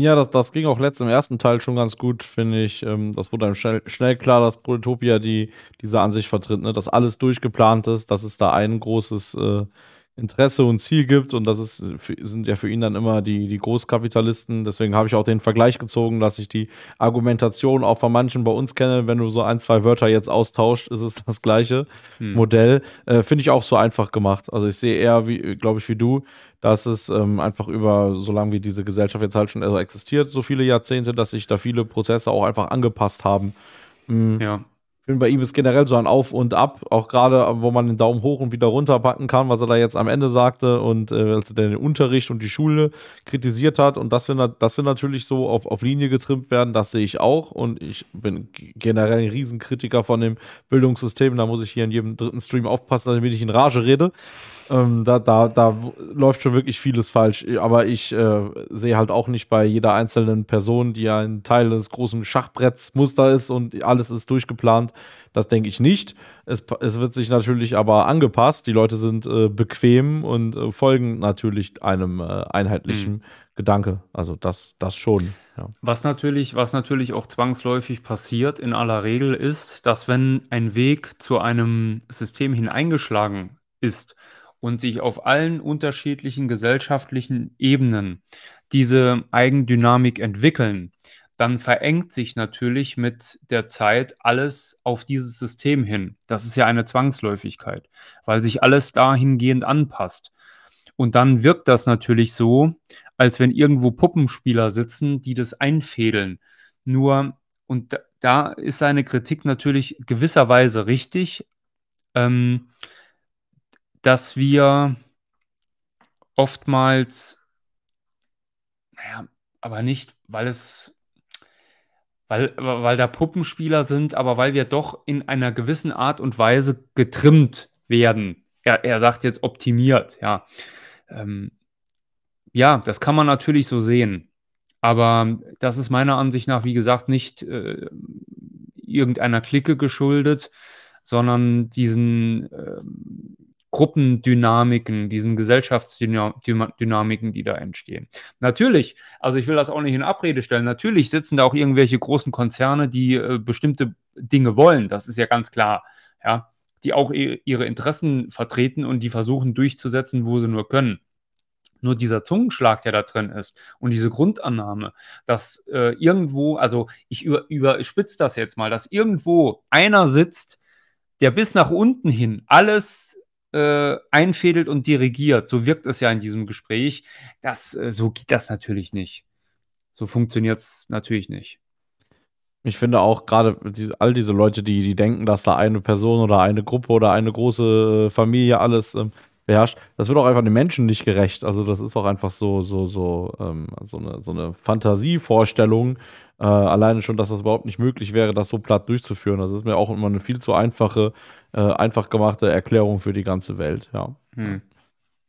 Ja, das, das ging auch letztens im ersten Teil schon ganz gut, finde ich. Ähm, das wurde einem schnell, schnell klar, dass Protopia die, diese Ansicht vertritt, ne? dass alles durchgeplant ist, dass es da ein großes äh, Interesse und Ziel gibt. Und das ist, sind ja für ihn dann immer die, die Großkapitalisten. Deswegen habe ich auch den Vergleich gezogen, dass ich die Argumentation auch von manchen bei uns kenne. Wenn du so ein, zwei Wörter jetzt austauscht, ist es das gleiche hm. Modell. Äh, Finde ich auch so einfach gemacht. Also ich sehe eher, glaube ich, wie du, dass es ähm, einfach über, so lange wie diese Gesellschaft jetzt halt schon existiert, so viele Jahrzehnte, dass sich da viele Prozesse auch einfach angepasst haben. Mhm. Ja. Film bei ihm ist generell so ein Auf und Ab, auch gerade, äh, wo man den Daumen hoch und wieder runter packen kann, was er da jetzt am Ende sagte und äh, als er den Unterricht und die Schule kritisiert hat und das wir, dass wir natürlich so auf, auf Linie getrimmt werden, das sehe ich auch und ich bin generell ein Riesenkritiker von dem Bildungssystem, da muss ich hier in jedem dritten Stream aufpassen, damit ich in Rage rede. Ähm, da, da, da läuft schon wirklich vieles falsch. Aber ich äh, sehe halt auch nicht bei jeder einzelnen Person, die ein Teil des großen Schachbrettsmuster ist und alles ist durchgeplant, das denke ich nicht. Es, es, wird sich natürlich aber angepasst. Die Leute sind äh, bequem und äh, folgen natürlich einem äh, einheitlichen mhm. Gedanke. Also das, das schon. Ja. Was, natürlich, was natürlich auch zwangsläufig passiert in aller Regel ist, dass wenn ein Weg zu einem System hineingeschlagen ist und sich auf allen unterschiedlichen gesellschaftlichen Ebenen diese Eigendynamik entwickeln, dann verengt sich natürlich mit der Zeit alles auf dieses System hin. Das ist ja eine Zwangsläufigkeit, weil sich alles dahingehend anpasst. Und dann wirkt das natürlich so, als wenn irgendwo Puppenspieler sitzen, die das einfädeln. Nur, und da ist seine Kritik natürlich gewisserweise richtig, ähm, dass wir oftmals, naja, aber nicht, weil es weil, weil da Puppenspieler sind, aber weil wir doch in einer gewissen Art und Weise getrimmt werden. Er, er sagt jetzt optimiert, ja. Ähm, ja, das kann man natürlich so sehen. Aber das ist meiner Ansicht nach, wie gesagt, nicht äh, irgendeiner Clique geschuldet, sondern diesen, ähm, Gruppendynamiken, diesen Gesellschaftsdynamiken, die da entstehen. Natürlich, also ich will das auch nicht in Abrede stellen, natürlich sitzen da auch irgendwelche großen Konzerne, die äh, bestimmte Dinge wollen, das ist ja ganz klar, ja, die auch e ihre Interessen vertreten und die versuchen durchzusetzen, wo sie nur können. Nur dieser Zungenschlag, der da drin ist und diese Grundannahme, dass äh, irgendwo, also ich über, überspitze das jetzt mal, dass irgendwo einer sitzt, der bis nach unten hin alles äh, einfädelt und dirigiert. So wirkt es ja in diesem Gespräch. Das, äh, so geht das natürlich nicht. So funktioniert es natürlich nicht. Ich finde auch gerade die, all diese Leute, die, die denken, dass da eine Person oder eine Gruppe oder eine große äh, Familie alles ähm, beherrscht. Das wird auch einfach den Menschen nicht gerecht. Also das ist auch einfach so, so, so, ähm, so, eine, so eine Fantasievorstellung. Äh, alleine schon, dass das überhaupt nicht möglich wäre, das so platt durchzuführen. Also das ist mir auch immer eine viel zu einfache, äh, einfach gemachte Erklärung für die ganze Welt, ja. Hm.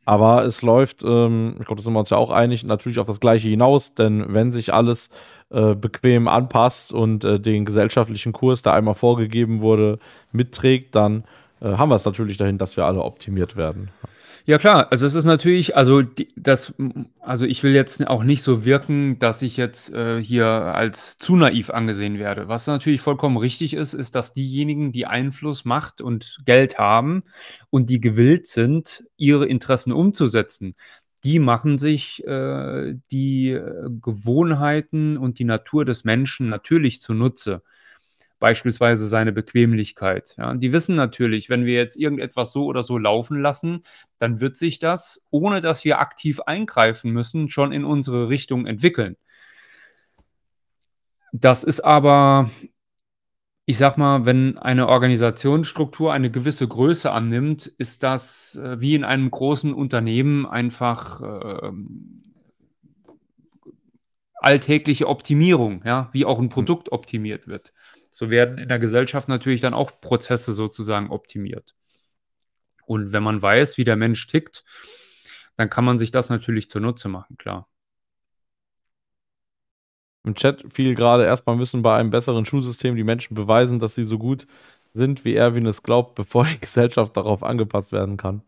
Aber es läuft, ähm, ich glaube, da sind wir uns ja auch einig, natürlich auf das Gleiche hinaus, denn wenn sich alles äh, bequem anpasst und äh, den gesellschaftlichen Kurs, der einmal vorgegeben wurde, mitträgt, dann äh, haben wir es natürlich dahin, dass wir alle optimiert werden. Ja klar, also es ist natürlich, also das, also ich will jetzt auch nicht so wirken, dass ich jetzt äh, hier als zu naiv angesehen werde. Was natürlich vollkommen richtig ist, ist, dass diejenigen, die Einfluss, Macht und Geld haben und die gewillt sind, ihre Interessen umzusetzen, die machen sich äh, die äh, Gewohnheiten und die Natur des Menschen natürlich zunutze beispielsweise seine Bequemlichkeit. Ja. Die wissen natürlich, wenn wir jetzt irgendetwas so oder so laufen lassen, dann wird sich das, ohne dass wir aktiv eingreifen müssen, schon in unsere Richtung entwickeln. Das ist aber, ich sag mal, wenn eine Organisationsstruktur eine gewisse Größe annimmt, ist das äh, wie in einem großen Unternehmen einfach äh, alltägliche Optimierung, ja, wie auch ein hm. Produkt optimiert wird so werden in der Gesellschaft natürlich dann auch Prozesse sozusagen optimiert. Und wenn man weiß, wie der Mensch tickt, dann kann man sich das natürlich zunutze machen, klar. Im Chat fiel gerade erstmal müssen bei einem besseren Schulsystem die Menschen beweisen, dass sie so gut sind, wie Erwin es glaubt, bevor die Gesellschaft darauf angepasst werden kann.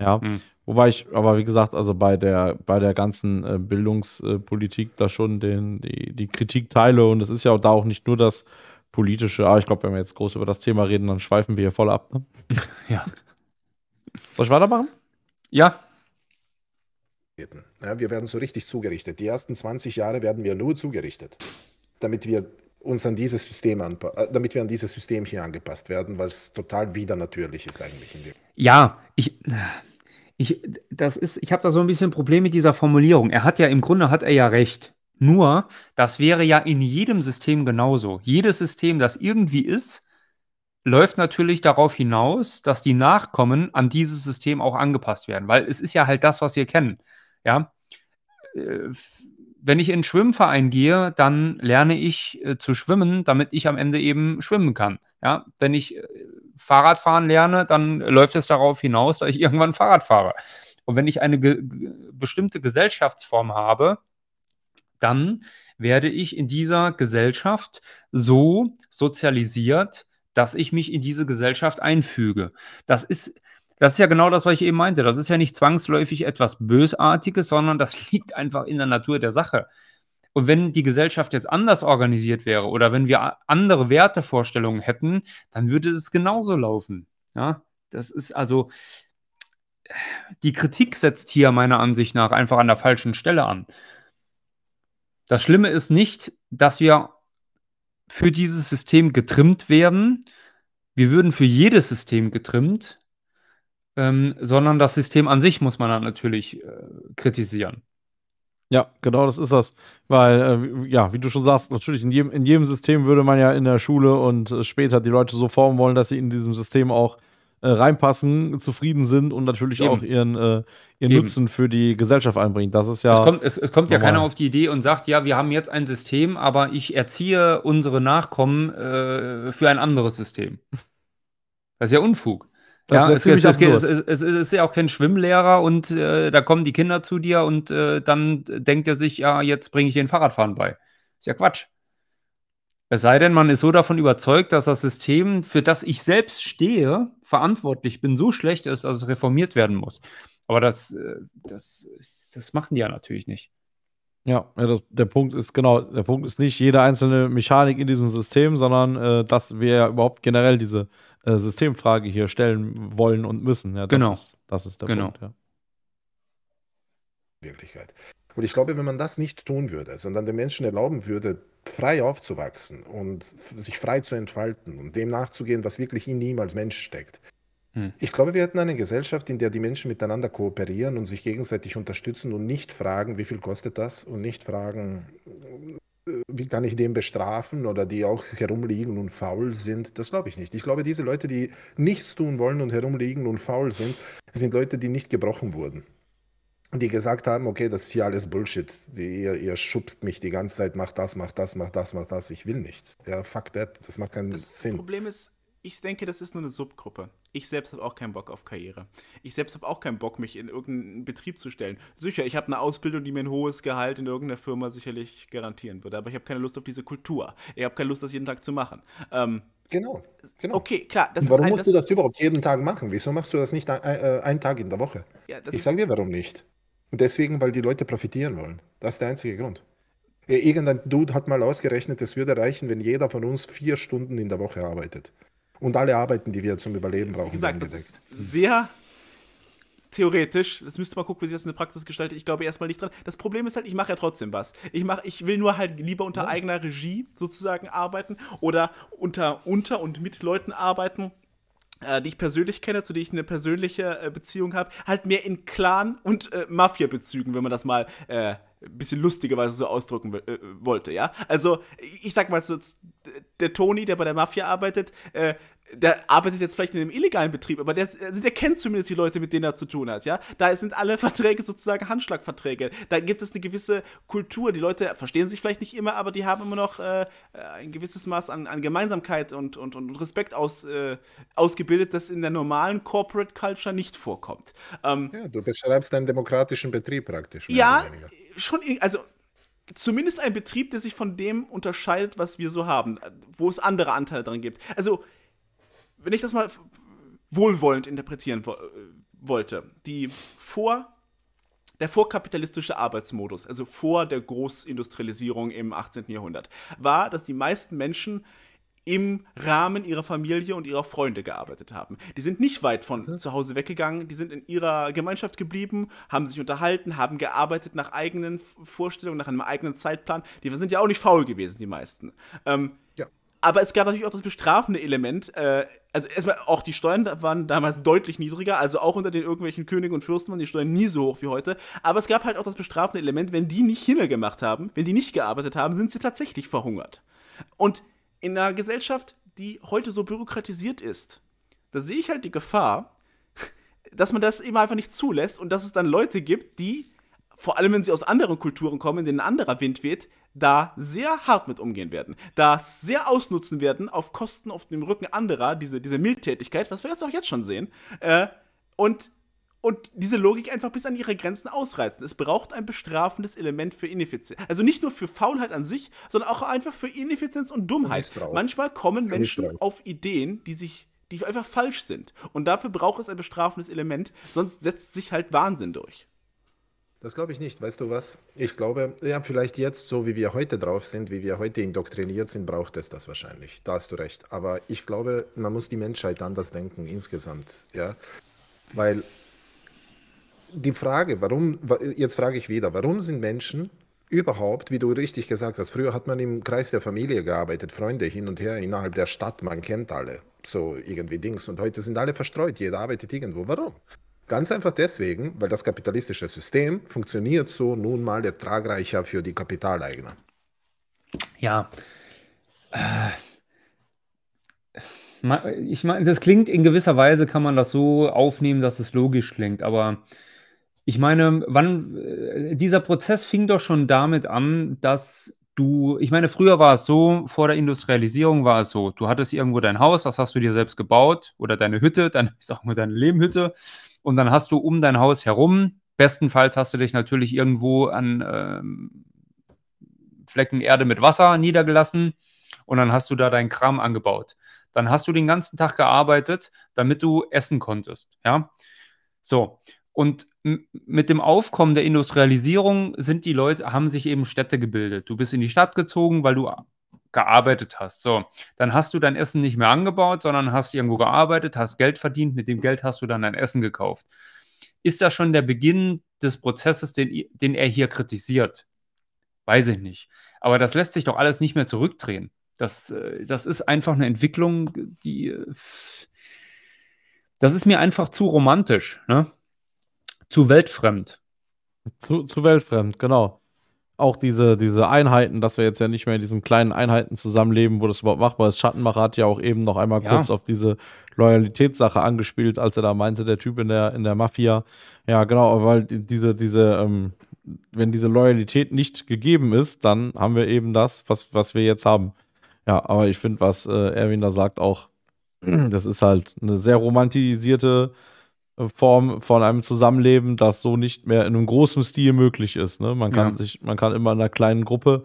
Ja. Hm. Wobei ich, aber wie gesagt, also bei der, bei der ganzen äh, Bildungspolitik da schon den, die, die Kritik teile und es ist ja auch da auch nicht nur das politische, aber ah, ich glaube, wenn wir jetzt groß über das Thema reden, dann schweifen wir hier voll ab. Ne? ja. Soll ich weitermachen? Ja. ja. Wir werden so richtig zugerichtet. Die ersten 20 Jahre werden wir nur zugerichtet, damit wir uns an dieses System anpa- äh, damit wir an dieses System hier angepasst werden, weil es total widernatürlich ist eigentlich. ja, ich, ich, ich habe da so ein bisschen ein Problem mit dieser Formulierung. Er hat ja im Grunde hat er ja recht. Nur, das wäre ja in jedem System genauso. Jedes System, das irgendwie ist, läuft natürlich darauf hinaus, dass die Nachkommen an dieses System auch angepasst werden, weil es ist ja halt das, was wir kennen. Ja, äh, wenn ich in einen Schwimmverein gehe, dann lerne ich äh, zu schwimmen, damit ich am Ende eben schwimmen kann. Ja, wenn ich äh, Fahrradfahren lerne, dann läuft es darauf hinaus, dass ich irgendwann Fahrrad fahre. Und wenn ich eine ge bestimmte Gesellschaftsform habe, dann werde ich in dieser Gesellschaft so sozialisiert, dass ich mich in diese Gesellschaft einfüge. Das ist, das ist ja genau das, was ich eben meinte. Das ist ja nicht zwangsläufig etwas Bösartiges, sondern das liegt einfach in der Natur der Sache. Und wenn die Gesellschaft jetzt anders organisiert wäre oder wenn wir andere Wertevorstellungen hätten, dann würde es genauso laufen. Ja, das ist also, die Kritik setzt hier meiner Ansicht nach einfach an der falschen Stelle an. Das Schlimme ist nicht, dass wir für dieses System getrimmt werden. Wir würden für jedes System getrimmt, ähm, sondern das System an sich muss man dann natürlich äh, kritisieren. Ja, genau, das ist das. Weil, äh, ja, wie du schon sagst, natürlich in jedem, in jedem System würde man ja in der Schule und äh, später die Leute so formen wollen, dass sie in diesem System auch äh, reinpassen, zufrieden sind und natürlich Eben. auch ihren, äh, ihren Nutzen für die Gesellschaft einbringen. Das ist ja. Es kommt, es, es kommt ja keiner auf die Idee und sagt, ja, wir haben jetzt ein System, aber ich erziehe unsere Nachkommen äh, für ein anderes System. Das ist ja Unfug. Das ja, es, es, es, es, ist ja auch kein Schwimmlehrer und äh, da kommen die Kinder zu dir und äh, dann denkt er sich, ja, jetzt bringe ich den Fahrradfahren bei. Ist ja Quatsch. Es sei denn, man ist so davon überzeugt, dass das System, für das ich selbst stehe, verantwortlich bin, so schlecht ist, dass es reformiert werden muss. Aber das, äh, das, das machen die ja natürlich nicht. Ja, das, der Punkt ist genau, der Punkt ist nicht jede einzelne Mechanik in diesem System, sondern äh, dass wir ja überhaupt generell diese äh, Systemfrage hier stellen wollen und müssen. Ja, das genau. Ist, das ist der genau. Punkt. Ja. Wirklichkeit. Und ich glaube, wenn man das nicht tun würde, sondern den Menschen erlauben würde, frei aufzuwachsen und sich frei zu entfalten und dem nachzugehen, was wirklich in ihm als Mensch steckt. Hm. Ich glaube, wir hätten eine Gesellschaft, in der die Menschen miteinander kooperieren und sich gegenseitig unterstützen und nicht fragen, wie viel kostet das und nicht fragen, äh, wie kann ich den bestrafen oder die auch herumliegen und faul sind, das glaube ich nicht. Ich glaube, diese Leute, die nichts tun wollen und herumliegen und faul sind, sind Leute, die nicht gebrochen wurden die gesagt haben, okay, das ist hier alles Bullshit, die, ihr, ihr schubst mich die ganze Zeit, macht das, macht das, macht das, macht das, ich will nichts. Ja, fuck that, das macht keinen das Sinn. Das Problem ist, ich denke, das ist nur eine Subgruppe. Ich selbst habe auch keinen Bock auf Karriere. Ich selbst habe auch keinen Bock, mich in irgendeinen Betrieb zu stellen. Sicher, ich habe eine Ausbildung, die mir ein hohes Gehalt in irgendeiner Firma sicherlich garantieren würde, aber ich habe keine Lust auf diese Kultur. Ich habe keine Lust, das jeden Tag zu machen. Ähm, genau, genau. Okay, klar. warum ein, musst du das überhaupt jeden Tag machen? Wieso machst du das nicht ein, äh, äh einen Tag in der Woche? Ja, ich sage dir, warum nicht. Und deswegen, weil die Leute profitieren wollen. Das ist der einzige Grund. Irgendein Dude hat mal ausgerechnet, es würde reichen, wenn jeder von uns vier Stunden in der Woche arbeitet. Und alle Arbeiten, die wir zum Überleben brauchen. Wie gesagt, das ist sehr theoretisch. Das müsste mal gucken, wie sich das in der Praxis gestaltet. Ich glaube erstmal nicht dran. Das Problem ist halt, ich mache ja trotzdem was. Ich, mach, ich will nur halt lieber unter ja. eigener Regie sozusagen arbeiten oder unter, unter und mit Leuten arbeiten äh, die ich persönlich kenne, zu denen ich eine persönliche äh, Beziehung habe, halt mehr in Clan- und äh, Mafia-Bezügen, wenn man das mal äh, ein bisschen lustigerweise so ausdrücken äh, wollte, ja? Also, ich sag mal so, der Toni, der bei der Mafia arbeitet, äh, der arbeitet jetzt vielleicht in einem illegalen Betrieb, aber der, also der kennt zumindest die Leute, mit denen er zu tun hat, ja. Da sind alle Verträge sozusagen Handschlagverträge. Da gibt es eine gewisse Kultur. Die Leute verstehen sich vielleicht nicht immer, aber die haben immer noch äh, ein gewisses Maß an, an Gemeinsamkeit und, und, und Respekt aus, äh, ausgebildet, das in der normalen Corporate Culture nicht vorkommt. Ähm, ja, du beschreibst einen demokratischen Betrieb praktisch. Ja, schon, also zumindest ein Betrieb, der sich von dem unterscheidet, was wir so haben, wo es andere Anteile dran gibt. Also wenn ich das mal wohlwollend interpretieren wo äh, wollte, die vor der vorkapitalistische Arbeitsmodus, also vor der Großindustrialisierung im 18. Jahrhundert, war, dass die meisten Menschen im Rahmen ihrer Familie und ihrer Freunde gearbeitet haben. Die sind nicht weit von mhm. zu Hause weggegangen, die sind in ihrer Gemeinschaft geblieben, haben sich unterhalten, haben gearbeitet nach eigenen Vorstellungen, nach einem eigenen Zeitplan. Die sind ja auch nicht faul gewesen, die meisten. Ähm, ja. Aber es gab natürlich auch das bestrafende Element. Äh, also erstmal auch die Steuern waren damals deutlich niedriger, also auch unter den irgendwelchen Königen und Fürsten waren die Steuern nie so hoch wie heute. Aber es gab halt auch das bestrafende Element, wenn die nicht Hinne gemacht haben, wenn die nicht gearbeitet haben, sind sie tatsächlich verhungert. Und in einer Gesellschaft, die heute so bürokratisiert ist, da sehe ich halt die Gefahr, dass man das eben einfach nicht zulässt und dass es dann Leute gibt, die, vor allem wenn sie aus anderen Kulturen kommen, in denen ein anderer Wind weht, da sehr hart mit umgehen werden, das sehr ausnutzen werden auf Kosten auf dem Rücken anderer, diese, diese Mildtätigkeit, was wir jetzt auch jetzt schon sehen, äh, und, und diese Logik einfach bis an ihre Grenzen ausreizen. Es braucht ein bestrafendes Element für Ineffizienz. Also nicht nur für Faulheit an sich, sondern auch einfach für Ineffizienz und Dummheit. Manchmal kommen Menschen auf Ideen, die sich die einfach falsch sind. Und dafür braucht es ein bestrafendes Element, sonst setzt sich halt Wahnsinn durch. Das glaube ich nicht. Weißt du was? Ich glaube, ja, vielleicht jetzt, so wie wir heute drauf sind, wie wir heute indoktriniert sind, braucht es das wahrscheinlich. Da hast du recht. Aber ich glaube, man muss die Menschheit anders denken insgesamt. Ja? Weil die Frage, warum, jetzt frage ich wieder, warum sind Menschen überhaupt, wie du richtig gesagt hast, früher hat man im Kreis der Familie gearbeitet, Freunde hin und her innerhalb der Stadt, man kennt alle, so irgendwie Dings. Und heute sind alle verstreut, jeder arbeitet irgendwo. Warum? Ganz einfach deswegen, weil das kapitalistische System funktioniert so nun mal ertragreicher für die Kapitaleigner. Ja. Äh, ich meine, das klingt in gewisser Weise, kann man das so aufnehmen, dass es logisch klingt, aber ich meine, wann äh, dieser Prozess fing doch schon damit an, dass du, ich meine, früher war es so, vor der Industrialisierung war es so, du hattest irgendwo dein Haus, das hast du dir selbst gebaut oder deine Hütte, dann ich sag mal deine Lehmhütte und dann hast du um dein Haus herum, bestenfalls hast du dich natürlich irgendwo an ähm, Flecken Erde mit Wasser niedergelassen und dann hast du da deinen Kram angebaut. Dann hast du den ganzen Tag gearbeitet, damit du essen konntest. Ja, so. Und mit dem Aufkommen der Industrialisierung sind die Leute, haben sich eben Städte gebildet. Du bist in die Stadt gezogen, weil du gearbeitet hast. So, dann hast du dein Essen nicht mehr angebaut, sondern hast irgendwo gearbeitet, hast Geld verdient, mit dem Geld hast du dann dein Essen gekauft. Ist das schon der Beginn des Prozesses, den, den er hier kritisiert? Weiß ich nicht. Aber das lässt sich doch alles nicht mehr zurückdrehen. Das, äh, das ist einfach eine Entwicklung, die. Äh, das ist mir einfach zu romantisch, ne? Zu weltfremd. Zu, zu weltfremd, genau auch diese, diese Einheiten, dass wir jetzt ja nicht mehr in diesen kleinen Einheiten zusammenleben, wo das überhaupt machbar ist. Schattenmacher hat ja auch eben noch einmal ja. kurz auf diese Loyalitätssache angespielt, als er da meinte, der Typ in der, in der Mafia. Ja, genau, weil diese, diese, ähm, wenn diese Loyalität nicht gegeben ist, dann haben wir eben das, was, was wir jetzt haben. Ja, aber ich finde, was äh, Erwin da sagt, auch, das ist halt eine sehr romantisierte Form von einem Zusammenleben, das so nicht mehr in einem großen Stil möglich ist. Ne? Man kann ja. sich, man kann immer in einer kleinen Gruppe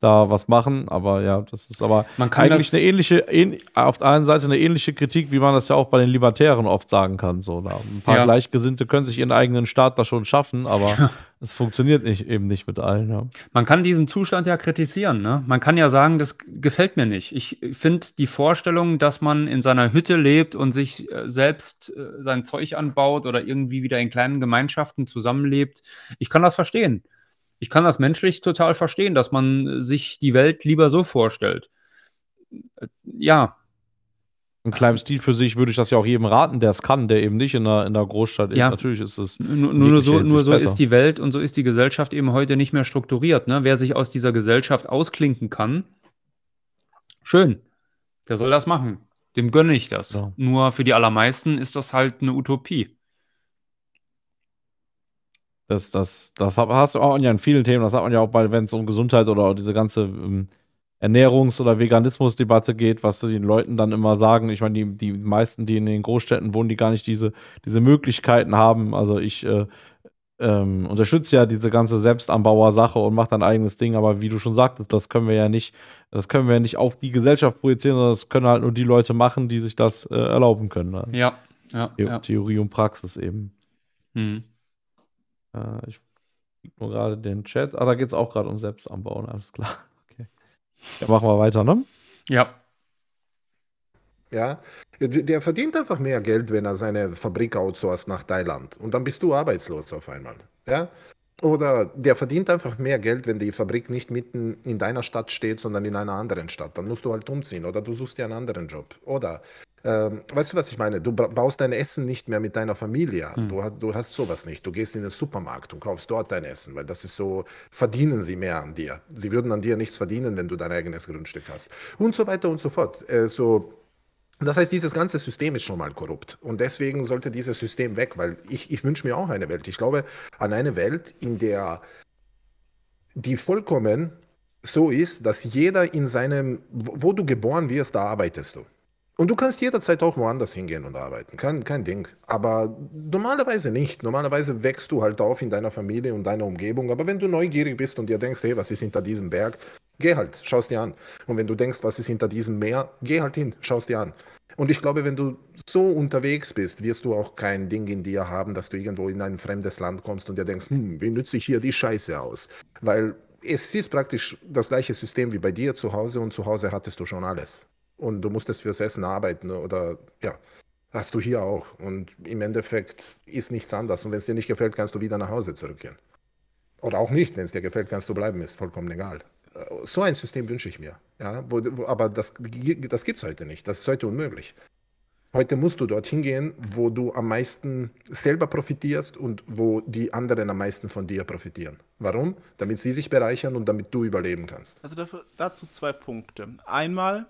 da was machen. Aber ja, das ist aber eigentlich eine ähnliche, ähn, auf der einen Seite eine ähnliche Kritik, wie man das ja auch bei den Libertären oft sagen kann. So, da ein paar ja. Gleichgesinnte können sich ihren eigenen Staat da schon schaffen, aber es funktioniert nicht, eben nicht mit allen. Ja. Man kann diesen Zustand ja kritisieren. Ne? Man kann ja sagen, das gefällt mir nicht. Ich finde die Vorstellung, dass man in seiner Hütte lebt und sich äh, selbst äh, sein Zeug anbaut oder irgendwie wieder in kleinen Gemeinschaften zusammenlebt, ich kann das verstehen ich kann das menschlich total verstehen, dass man sich die Welt lieber so vorstellt. Äh, ja. In kleinen Stil für sich würde ich das ja auch jedem raten, der es kann, der eben nicht in der, in einer Großstadt ja. Natürlich ist es. Nur, nur so, nur so ist die Welt und so ist die Gesellschaft eben heute nicht mehr strukturiert. Ne? Wer sich aus dieser Gesellschaft ausklinken kann, schön, der soll das machen. Dem gönne ich das. Ja. Nur für die allermeisten ist das halt eine Utopie. Das, das, das hast du auch ja in vielen Themen, das hat man ja auch bei, wenn es um Gesundheit oder diese ganze ähm, Ernährungs- oder Veganismus-Debatte geht, was du den Leuten dann immer sagen. Ich meine, die, die meisten, die in den Großstädten wohnen, die gar nicht diese, diese Möglichkeiten haben. Also ich äh, ähm, unterstütze ja diese ganze Selbstanbauer-Sache und mache dann eigenes Ding, aber wie du schon sagtest, das können wir ja nicht, das können wir ja nicht auf die Gesellschaft projizieren, sondern das können halt nur die Leute machen, die sich das äh, erlauben können. Ne? Ja, ja, The ja, Theorie und Praxis eben. Mhm. Äh, ich nur gerade den Chat. Ah, da geht es auch gerade um Selbstanbauen, alles klar. Okay. Ja, machen wir weiter, ne? Ja. Ja, der verdient einfach mehr Geld, wenn er seine Fabrik outsourced nach Thailand. Und dann bist du arbeitslos auf einmal. Ja? Oder der verdient einfach mehr Geld, wenn die Fabrik nicht mitten in deiner Stadt steht, sondern in einer anderen Stadt. Dann musst du halt umziehen oder du suchst dir einen anderen Job. Oder ähm, weißt du, was ich meine? Du baust dein Essen nicht mehr mit deiner Familie. Hm. Du, du, hast sowas nicht. Du gehst in den Supermarkt und kaufst dort dein Essen, weil das ist so, verdienen sie mehr an dir. Sie würden an dir nichts verdienen, wenn du dein eigenes Grundstück hast. Und so weiter und so fort. Äh, so, das heißt, dieses ganze System ist schon mal korrupt. Und deswegen sollte dieses System weg, weil ich, ich wünsche mir auch eine Welt. Ich glaube an eine Welt, in der die vollkommen so ist, dass jeder in seinem, wo du geboren wirst, da arbeitest du. Und du kannst jederzeit auch woanders hingehen und arbeiten, kein, kein Ding. Aber normalerweise nicht. Normalerweise wächst du halt auf in deiner Familie und deiner Umgebung. Aber wenn du neugierig bist und dir denkst, hey, was ist hinter diesem Berg, geh halt, schau es dir an. Und wenn du denkst, was ist hinter diesem Meer, geh halt hin, schau es dir an. Und ich glaube, wenn du so unterwegs bist, wirst du auch kein Ding in dir haben, dass du irgendwo in ein fremdes Land kommst und dir denkst, hm, wie nütze ich hier die Scheiße aus? Weil es ist praktisch das gleiche System wie bei dir zu Hause und zu Hause hattest du schon alles und du musstest fürs Essen arbeiten ne? oder ja, hast du hier auch. Und im Endeffekt ist nichts anders. Und wenn es dir nicht gefällt, kannst du wieder nach Hause zurückgehen. Oder auch nicht, wenn es dir gefällt, kannst du bleiben, ist vollkommen egal. Äh, so ein System wünsche ich mir. Ja, wo, wo, aber das, das gibt es heute nicht. Das ist heute unmöglich. Heute musst du dorthin gehen, wo du am meisten selber profitierst und wo die anderen am meisten von dir profitieren. Warum? Damit sie sich bereichern und damit du überleben kannst. Also dafür, dazu zwei Punkte. Einmal,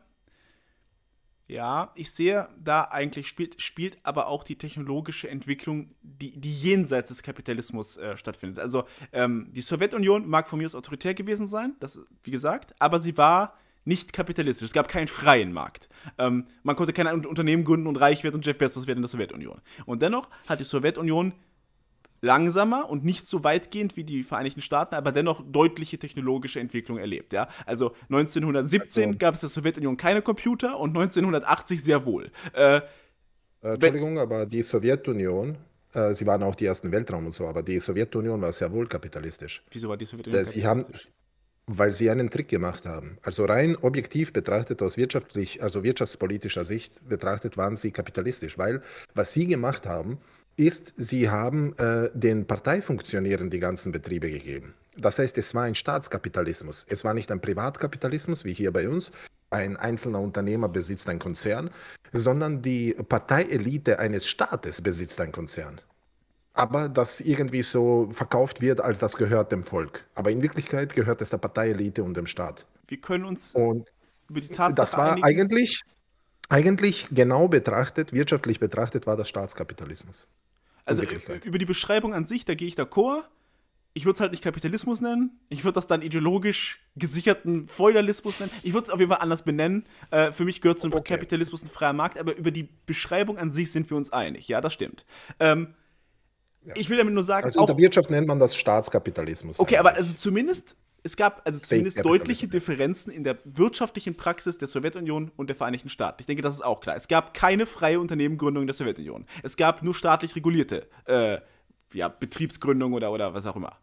ja, ich sehe da eigentlich spielt, spielt aber auch die technologische Entwicklung, die, die jenseits des Kapitalismus äh, stattfindet. Also ähm, die Sowjetunion mag von mir aus autoritär gewesen sein, das wie gesagt, aber sie war nicht kapitalistisch. Es gab keinen freien Markt. Ähm, man konnte kein Unternehmen gründen und reich werden und Jeff Bezos werden in der Sowjetunion. Und dennoch hat die Sowjetunion langsamer und nicht so weitgehend wie die Vereinigten Staaten, aber dennoch deutliche technologische Entwicklung erlebt. Ja? Also 1917 also. gab es der Sowjetunion keine Computer und 1980 sehr wohl. Äh, äh Entschuldigung, aber die Sowjetunion, äh, sie waren auch die ersten Weltraum und so, aber die Sowjetunion war sehr wohl kapitalistisch. Wieso war die Sowjetunion das, kapitalistisch? haben, weil sie einen Trick gemacht haben. Also rein objektiv betrachtet aus wirtschaftlich, also wirtschaftspolitischer Sicht betrachtet, waren sie kapitalistisch, weil was sie gemacht haben, ist, sie haben äh, den Parteifunktionären die ganzen Betriebe gegeben. Das heißt, es war ein Staatskapitalismus. Es war nicht ein Privatkapitalismus wie hier bei uns. Ein einzelner Unternehmer besitzt ein Konzern, sondern die Parteielite eines Staates besitzt ein Konzern. Aber das irgendwie so verkauft wird, als das gehört dem Volk. Aber in Wirklichkeit gehört es der Parteielite und dem Staat. Wir können uns und über die Tatsache Das war eigentlich, eigentlich genau betrachtet, wirtschaftlich betrachtet, war das Staatskapitalismus. Also äh, halt. über die Beschreibung an sich, da gehe ich d'accord. Ich würde es halt nicht Kapitalismus nennen. Ich würde das dann ideologisch gesicherten Feudalismus nennen. Ich würde es auf jeden Fall anders benennen. Äh, für mich gehört zum okay. Kapitalismus ein freier Markt, aber über die Beschreibung an sich sind wir uns einig. Ja, das stimmt. Ähm, ja. Ich will damit nur sagen. Also in der Wirtschaft nennt man das Staatskapitalismus. Okay, eigentlich. aber also zumindest es gab also zumindest deutliche Differenzen in der wirtschaftlichen Praxis der Sowjetunion und der Vereinigten Staaten. Ich denke, das ist auch klar. Es gab keine freie Unternehmengründung in der Sowjetunion. Es gab nur staatlich regulierte äh, ja, Betriebsgründung oder, oder was auch immer.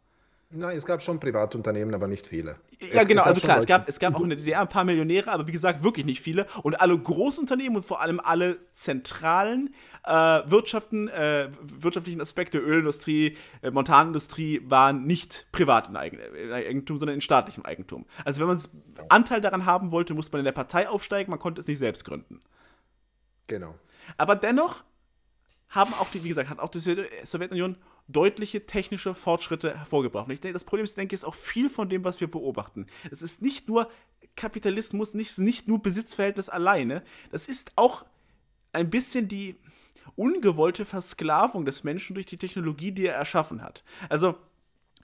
Nein, es gab schon Privatunternehmen, aber nicht viele. Ja, es, genau, es also klar, es gab, es gab auch in der DDR ein paar Millionäre, aber wie gesagt, wirklich nicht viele. Und alle Großunternehmen und vor allem alle zentralen äh, Wirtschaften, äh, wirtschaftlichen Aspekte, Ölindustrie, äh, Montanindustrie, waren nicht privat in Eigentum, sondern in staatlichem Eigentum. Also wenn man Anteil daran haben wollte, musste man in der Partei aufsteigen, man konnte es nicht selbst gründen. Genau. Aber dennoch haben auch die, wie gesagt, hat auch die Sowjetunion deutliche technische Fortschritte hervorgebracht. Und ich denke, das Problem ist, denke ich, ist auch viel von dem, was wir beobachten. Es ist nicht nur Kapitalismus, nicht, nicht nur Besitzverhältnis alleine. Das ist auch ein bisschen die ungewollte Versklavung des Menschen durch die Technologie, die er erschaffen hat. Also,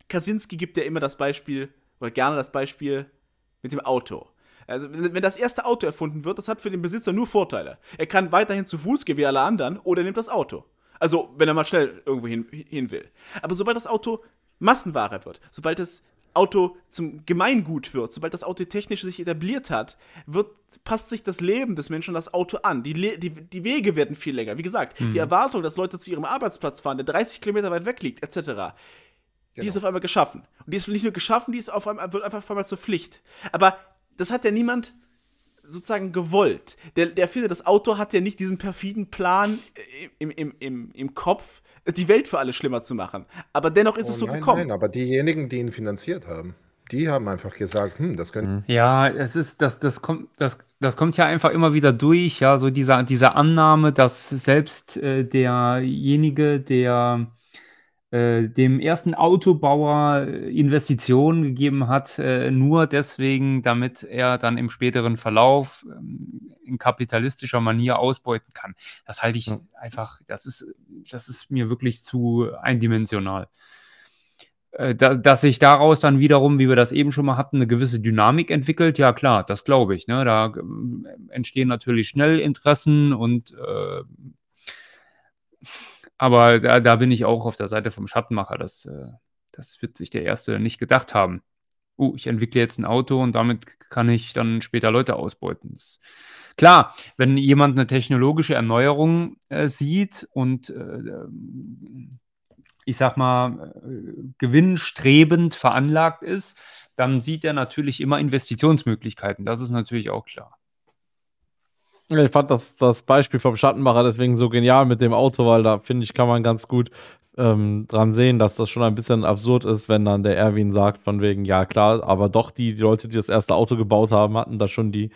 Kaczynski gibt ja immer das Beispiel, oder gerne das Beispiel mit dem Auto. Also, wenn das erste Auto erfunden wird, das hat für den Besitzer nur Vorteile. Er kann weiterhin zu Fuß gehen wie alle anderen oder nimmt das Auto. Also, wenn er mal schnell irgendwo hin, hin will. Aber sobald das Auto Massenware wird, sobald das Auto zum Gemeingut wird, sobald das Auto technisch sich etabliert hat, wird, passt sich das Leben des Menschen an das Auto an. Die, die, die Wege werden viel länger. Wie gesagt, mhm. die Erwartung, dass Leute zu ihrem Arbeitsplatz fahren, der 30 Kilometer weit weg liegt, etc., genau. die ist auf einmal geschaffen. Und die ist nicht nur geschaffen, die ist auf einmal, wird einfach auf einmal zur Pflicht. Aber das hat ja niemand sozusagen gewollt. Der, der findet, das Autor hat ja nicht diesen perfiden Plan im, im, im, im Kopf, die Welt für alle schlimmer zu machen. Aber dennoch ist oh, es so nein, gekommen. Nein, aber diejenigen, die ihn finanziert haben, die haben einfach gesagt, hm, das können. Hm. Ja, es ist, das, das kommt, das, das kommt ja einfach immer wieder durch, ja, so dieser, diese Annahme, dass selbst äh, derjenige, der äh, dem ersten Autobauer äh, Investitionen gegeben hat, äh, nur deswegen, damit er dann im späteren Verlauf ähm, in kapitalistischer Manier ausbeuten kann. Das halte ich ja. einfach, das ist, das ist mir wirklich zu eindimensional. Äh, da, dass sich daraus dann wiederum, wie wir das eben schon mal hatten, eine gewisse Dynamik entwickelt, ja klar, das glaube ich. Ne? Da ähm, entstehen natürlich schnell Interessen und aber da, da, bin ich auch auf der Seite vom Schattenmacher. Das, äh, das wird sich der Erste nicht gedacht haben. Uh, ich entwickle jetzt ein Auto und damit kann ich dann später Leute ausbeuten. Das, klar, wenn jemand eine technologische Erneuerung äh, sieht und äh, ich sag mal, äh, gewinnstrebend veranlagt ist, dann sieht er natürlich immer Investitionsmöglichkeiten. Das ist natürlich auch klar. Ich fand das, das Beispiel vom Schattenmacher deswegen so genial mit dem Auto, weil da finde ich, kann man ganz gut ähm, dran sehen, dass das schon ein bisschen absurd ist, wenn dann der Erwin sagt, von wegen, ja klar, aber doch die, die Leute, die das erste Auto gebaut haben, hatten da schon die,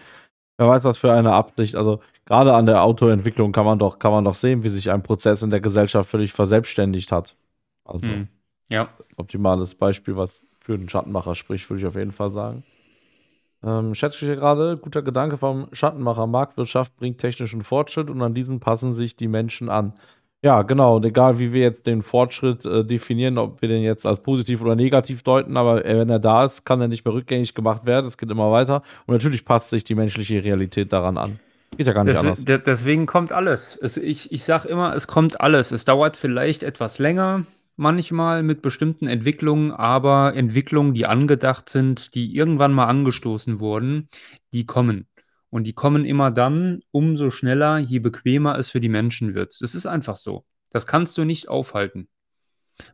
wer weiß was für eine Absicht. Also gerade an der Autoentwicklung kann man doch, kann man doch sehen, wie sich ein Prozess in der Gesellschaft völlig verselbstständigt hat. Also, mhm. ja. Optimales Beispiel, was für den Schattenmacher spricht, würde ich auf jeden Fall sagen. Ähm, schätze ich hier gerade, guter Gedanke vom Schattenmacher. Marktwirtschaft bringt technischen Fortschritt und an diesen passen sich die Menschen an. Ja, genau. Und egal, wie wir jetzt den Fortschritt äh, definieren, ob wir den jetzt als positiv oder negativ deuten, aber wenn er da ist, kann er nicht mehr rückgängig gemacht werden. Es geht immer weiter. Und natürlich passt sich die menschliche Realität daran an. Geht ja gar nicht deswegen, anders. Deswegen kommt alles. Es, ich ich sage immer, es kommt alles. Es dauert vielleicht etwas länger manchmal mit bestimmten Entwicklungen, aber Entwicklungen, die angedacht sind, die irgendwann mal angestoßen wurden, die kommen. Und die kommen immer dann, umso schneller, je bequemer es für die Menschen wird. Das ist einfach so. Das kannst du nicht aufhalten.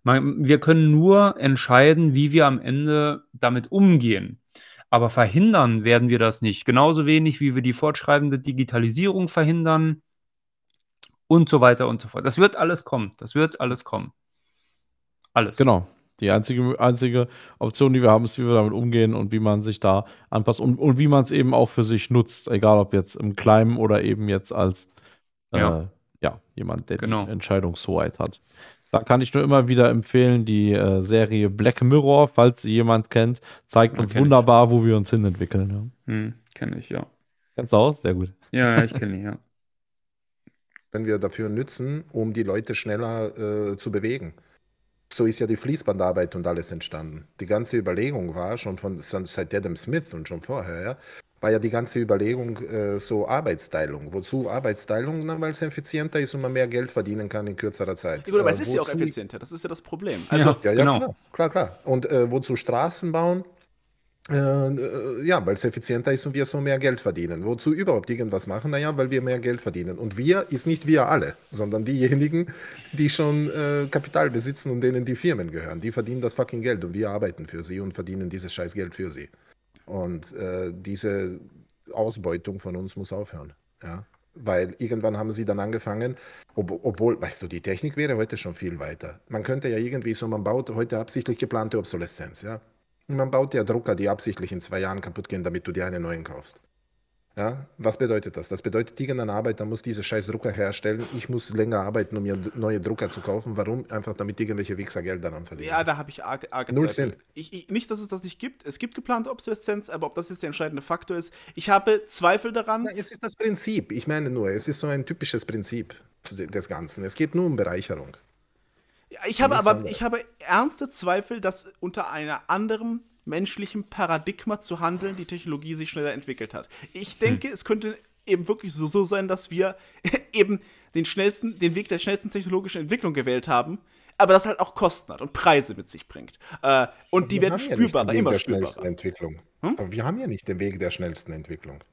wir können nur entscheiden, wie wir am Ende damit umgehen. Aber verhindern werden wir das nicht. Genauso wenig, wie wir die fortschreitende Digitalisierung verhindern und so weiter und so fort. Das wird alles kommen. Das wird alles kommen. Alles. Genau. Die einzige, einzige Option, die wir haben, ist, wie wir damit umgehen und wie man sich da anpasst und, und wie man es eben auch für sich nutzt, egal ob jetzt im Kleinen oder eben jetzt als äh, ja. ja. jemand, der genau. die Entscheidungshoheit hat. Da kann ich nur immer wieder empfehlen, die äh, Serie Black Mirror, falls sie jemand kennt, zeigt ja, uns kenn wunderbar, ich. wo wir uns hinentwickeln. Ja. Hm, kenne ich, ja. Kennst du aus? Sehr gut. Ja, ich kenne ihn, ja. Wenn wir dafür nützen, um die Leute schneller äh, zu bewegen so ist ja die Fließbandarbeit und alles entstanden. Die ganze Überlegung war schon von seit Adam Smith und schon vorher, ja, war ja die ganze Überlegung äh, so Arbeitsteilung. Wozu Arbeitsteilung? weil es effizienter ist und man mehr Geld verdienen kann in kürzerer Zeit. Ja, gut, aber äh, es ist ja auch effizienter, das ist ja das Problem. Also, ja, ja, ja genau. klar, klar, klar. Und äh, wozu Straßen bauen? Äh, äh, ja, weil es effizienter ist und wir so mehr Geld verdienen. Wozu überhaupt irgendwas machen? Naja, weil wir mehr Geld verdienen. Und wir ist nicht wir alle, sondern diejenigen, die schon äh, Kapital besitzen und denen die Firmen gehören. Die verdienen das fucking Geld und wir arbeiten für sie und verdienen dieses scheiß Geld für sie. Und äh, diese Ausbeutung von uns muss aufhören. Ja? Weil irgendwann haben sie dann angefangen, ob, obwohl, weißt du, die Technik wäre heute schon viel weiter. Man könnte ja irgendwie so, man baut heute absichtlich geplante Obsoleszenz, ja man baut ja Drucker, die absichtlich in zwei Jahren kaputt gehen, damit du dir einen neuen kaufst. Ja, was bedeutet das? Das bedeutet, irgendein Arbeiter muss diese scheiß Drucker herstellen. Ich muss länger arbeiten, um mir neue Drucker zu kaufen. Warum? Einfach damit irgendwelche Wichser Geld daran verdienen. Ja, da habe ich arg, arg Null Sinn. Ich, ich, nicht, dass es das nicht gibt. Es gibt geplante Obsoleszenz, aber ob das jetzt der entscheidende Faktor ist, ich habe Zweifel daran. Ja, es ist das Prinzip. Ich meine nur, es ist so ein typisches Prinzip des Ganzen. Es geht nur um Bereicherung. Ich habe aber ich habe ernste Zweifel, dass unter einer anderen menschlichen Paradigma zu handeln die Technologie sich schneller entwickelt hat. Ich hm. denke, hm. es könnte eben wirklich so, so sein, dass wir eben den schnellsten, den Weg der schnellsten technologischen Entwicklung gewählt haben, aber das halt auch Kosten hat und Preise mit sich bringt. Äh, und, die werden spürbar, ja immer spürbar. Entwicklung. Hm? Aber wir haben ja nicht den Weg der schnellsten Entwicklung.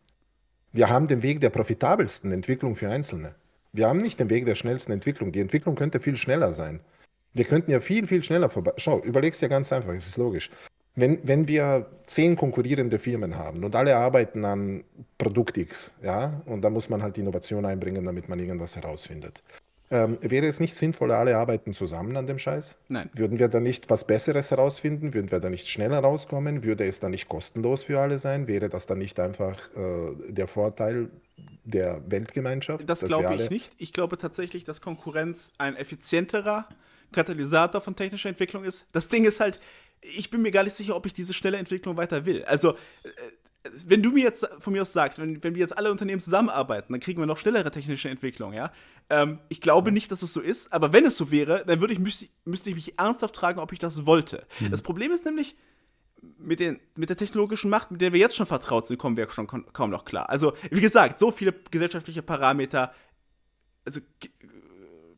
Wir haben den Weg der profitabelsten Entwicklung für Einzelne. Wir haben nicht den Weg der schnellsten Entwicklung. Die Entwicklung könnte viel schneller sein. Wir könnten ja viel, viel schneller vorbei. Schau, überleg's dir ganz einfach, es ist logisch. Wenn, wenn wir zehn konkurrierende Firmen haben und alle arbeiten an Produkt X, ja, und da muss man halt Innovation einbringen, damit man irgendwas herausfindet. Ähm, wäre es nicht sinnvoller, alle arbeiten zusammen an dem Scheiß? Nein. Würden wir da nicht was Besseres herausfinden? Würden wir da nicht schneller rauskommen? Würde es dann nicht kostenlos für alle sein? Wäre das dann nicht einfach äh, der Vorteil der Weltgemeinschaft? Das glaube ich nicht. Ich glaube tatsächlich, dass Konkurrenz ein effizienterer, Katalysator von technischer Entwicklung ist. Das Ding ist halt, ich bin mir gar nicht sicher, ob ich diese schnelle Entwicklung weiter will. Also, äh, wenn du mir jetzt von mir aus sagst, wenn, wenn wir jetzt alle Unternehmen zusammenarbeiten, dann kriegen wir noch schnellere technische Entwicklung, ja. Ähm, ich glaube nicht, dass es so ist, aber wenn es so wäre, dann würde ich, müß, müsste, ich mich ernsthaft fragen, ob ich das wollte. Mhm. Das Problem ist nämlich, mit, den, mit der technologischen Macht, mit der wir jetzt schon vertraut sind, kommen wir schon kaum noch klar. Also, wie gesagt, so viele gesellschaftliche Parameter also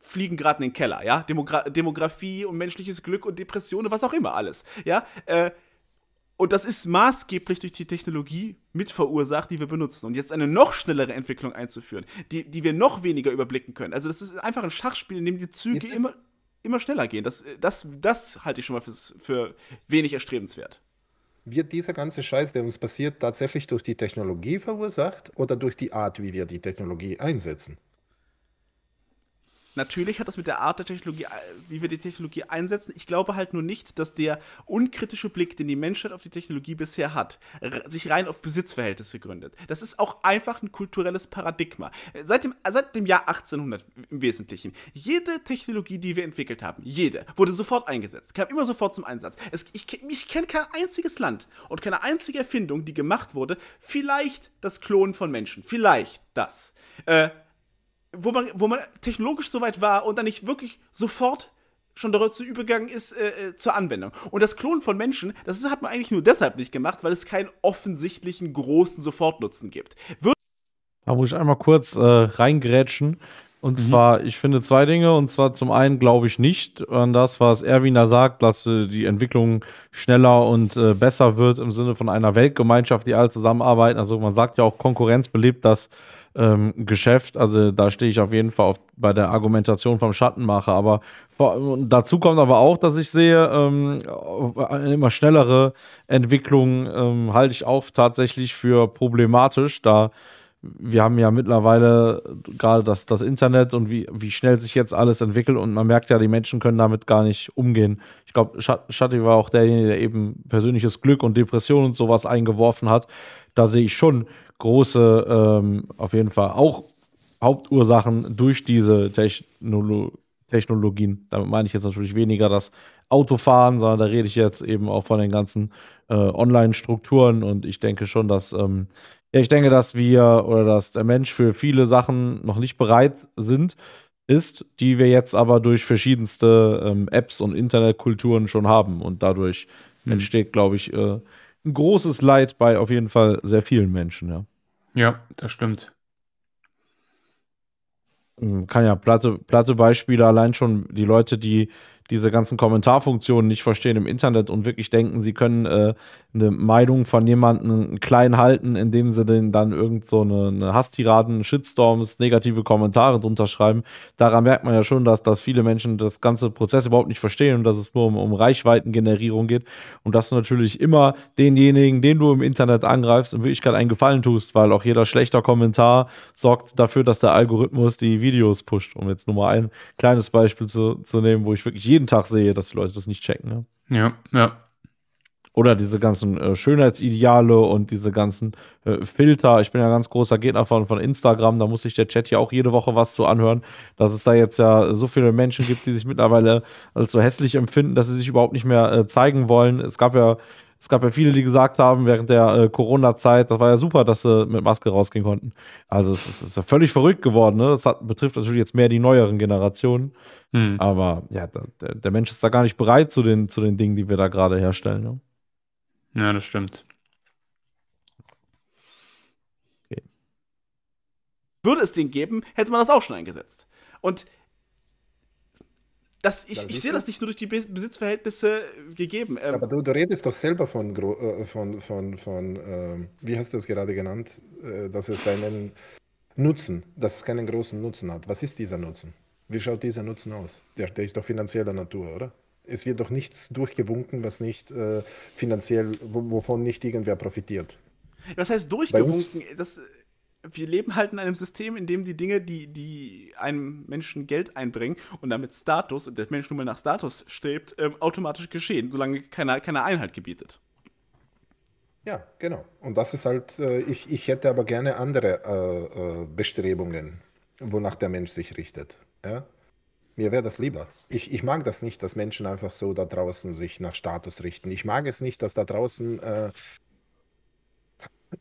fliegen gerade in den Keller, ja? Demogra Demografie und menschliches Glück und Depressionen, was auch immer alles, ja? Äh, und das ist maßgeblich durch die Technologie mit verursacht, die wir benutzen. Und jetzt eine noch schnellere Entwicklung einzuführen, die, die wir noch weniger überblicken können. Also das ist einfach ein Schachspiel, in dem die Züge immer, immer schneller gehen. Das, das, das halte ich schon mal fürs, für wenig erstrebenswert. Wird dieser ganze Scheiß, der uns passiert, tatsächlich durch die Technologie verursacht oder durch die Art, wie wir die Technologie einsetzen? Natürlich hat das mit der Art der Technologie, äh, wie wir die Technologie einsetzen, ich glaube halt nur nicht, dass der unkritische Blick, den die Menschheit auf die Technologie bisher hat, sich rein auf Besitzverhältnisse gründet. Das ist auch einfach ein kulturelles Paradigma. Äh, seit dem, äh, seit dem Jahr 1800 im Wesentlichen. Jede Technologie, die wir entwickelt haben, jede, wurde sofort eingesetzt, kam immer sofort zum Einsatz. Es, ich, ich kenne kein einziges Land und keine einzige Erfindung, die gemacht wurde, vielleicht das Klonen von Menschen, vielleicht das. Äh, wo man, wo man technologisch so weit war und dann nicht wirklich sofort schon dazu übergegangen ist äh, äh, zur Anwendung. Und das Klonen von Menschen, das hat man eigentlich nur deshalb nicht gemacht, weil es keinen offensichtlichen großen Sofortnutzen gibt. Würde da muss ich einmal kurz äh, reingrätschen. Und mhm. zwar, ich finde zwei Dinge. Und zwar zum einen glaube ich nicht an das, was Erwin da sagt, dass äh, die Entwicklung schneller und äh, besser wird im Sinne von einer Weltgemeinschaft, die alle zusammenarbeiten. Also man sagt ja auch, Konkurrenz belebt das ähm, Geschäft. Also da stehe ich auf jeden Fall auf, bei der Argumentation vom Schattenmacher. Aber dazu kommt aber auch, dass ich sehe, ähm, immer schnellere Entwicklung ähm, halte ich auch tatsächlich für problematisch, da wir haben ja mittlerweile gerade das, das Internet und wie, wie schnell sich jetzt alles entwickelt und man merkt ja, die Menschen können damit gar nicht umgehen. Ich glaube, Shatti war auch derjenige, der eben persönliches Glück und Depression und sowas eingeworfen hat. Da sehe ich schon große, ähm, auf jeden Fall auch Hauptursachen durch diese Technolo Technologien. Damit meine ich jetzt natürlich weniger das Autofahren, sondern da rede ich jetzt eben auch von den ganzen äh, Online-Strukturen und ich denke schon, dass ähm, ja, ich denke, dass wir oder dass der Mensch für viele Sachen noch nicht bereit sind, ist, die wir jetzt aber durch verschiedenste ähm, Apps und Internetkulturen schon haben und dadurch mhm. entsteht, glaube ich, äh, ein großes Leid bei auf jeden Fall sehr vielen Menschen, ja. Ja, das stimmt. Hm, kann ja platte, platte Beispiele allein schon die Leute, die diese ganzen Kommentarfunktionen nicht verstehen im Internet und wirklich denken, sie können äh, eine Meinung von jemandem klein halten, indem sie den dann irgend so eine, eine Hasstiraden, Shitstorms, negative Kommentare drunter schreiben. Daran merkt man ja schon, dass, dass viele Menschen das ganze Prozess überhaupt nicht verstehen und dass es nur um, um Reichweitengenerierung geht und dass du natürlich immer denjenigen, den du im Internet angreifst, in Wirklichkeit einen Gefallen tust, weil auch jeder schlechter Kommentar sorgt dafür, dass der Algorithmus die Videos pusht, um jetzt nur mal ein kleines Beispiel zu, zu nehmen, wo ich wirklich jeden jeden Tag sehe, dass die Leute das nicht checken. Ne? Ja, ja. Oder diese ganzen äh, Schönheitsideale und diese ganzen äh, Filter. Ich bin ja ganz großer Gegner von, von Instagram. Da muss sich der Chat ja auch jede Woche was zu anhören, dass es da jetzt ja so viele Menschen gibt, die sich mittlerweile als so hässlich empfinden, dass sie sich überhaupt nicht mehr äh, zeigen wollen. Es gab ja es gab ja viele, die gesagt haben, während der äh, Corona-Zeit, das war ja super, dass sie mit Maske rausgehen konnten. Also es, es ist ja völlig verrückt geworden. Ne? Das hat, betrifft natürlich jetzt mehr die neueren Generationen. Hm. Aber ja, da, der, der, Mensch ist da gar nicht bereit zu den, zu den Dingen, die wir da gerade herstellen. Ne? Ja, das stimmt. Okay. Würde es den geben, hätte man das auch schon eingesetzt. Und das, ich, das ich sehe das nicht nur durch die Besitzverhältnisse gegeben. Ähm, aber du, du, redest doch selber von, äh, von, von, von äh, wie hast du es gerade genannt, äh, dass es einen Nutzen, dass es keinen großen Nutzen hat. Was ist dieser Nutzen? Wie schaut dieser Nutzen aus? Der, der ist doch finanzieller Natur, oder? Es wird doch nichts durchgewunken, was nicht äh, finanziell, wovon nicht irgendwer profitiert. Was heißt durchgewunken? Das, wir leben halt in einem System, in dem die Dinge, die, die einem Menschen Geld einbringen und damit Status, und der Mensch nun mal nach Status strebt, ähm, automatisch geschehen, solange keiner, keiner Einhalt gebietet. Ja, genau. Und das ist halt, äh, ich, ich hätte aber gerne andere äh, äh, Bestrebungen, wonach der Mensch sich richtet. Ja? Mir wäre das lieber. Ich, ich mag das nicht, dass Menschen einfach so da draußen sich nach Status richten. Ich mag es nicht, dass da draußen äh,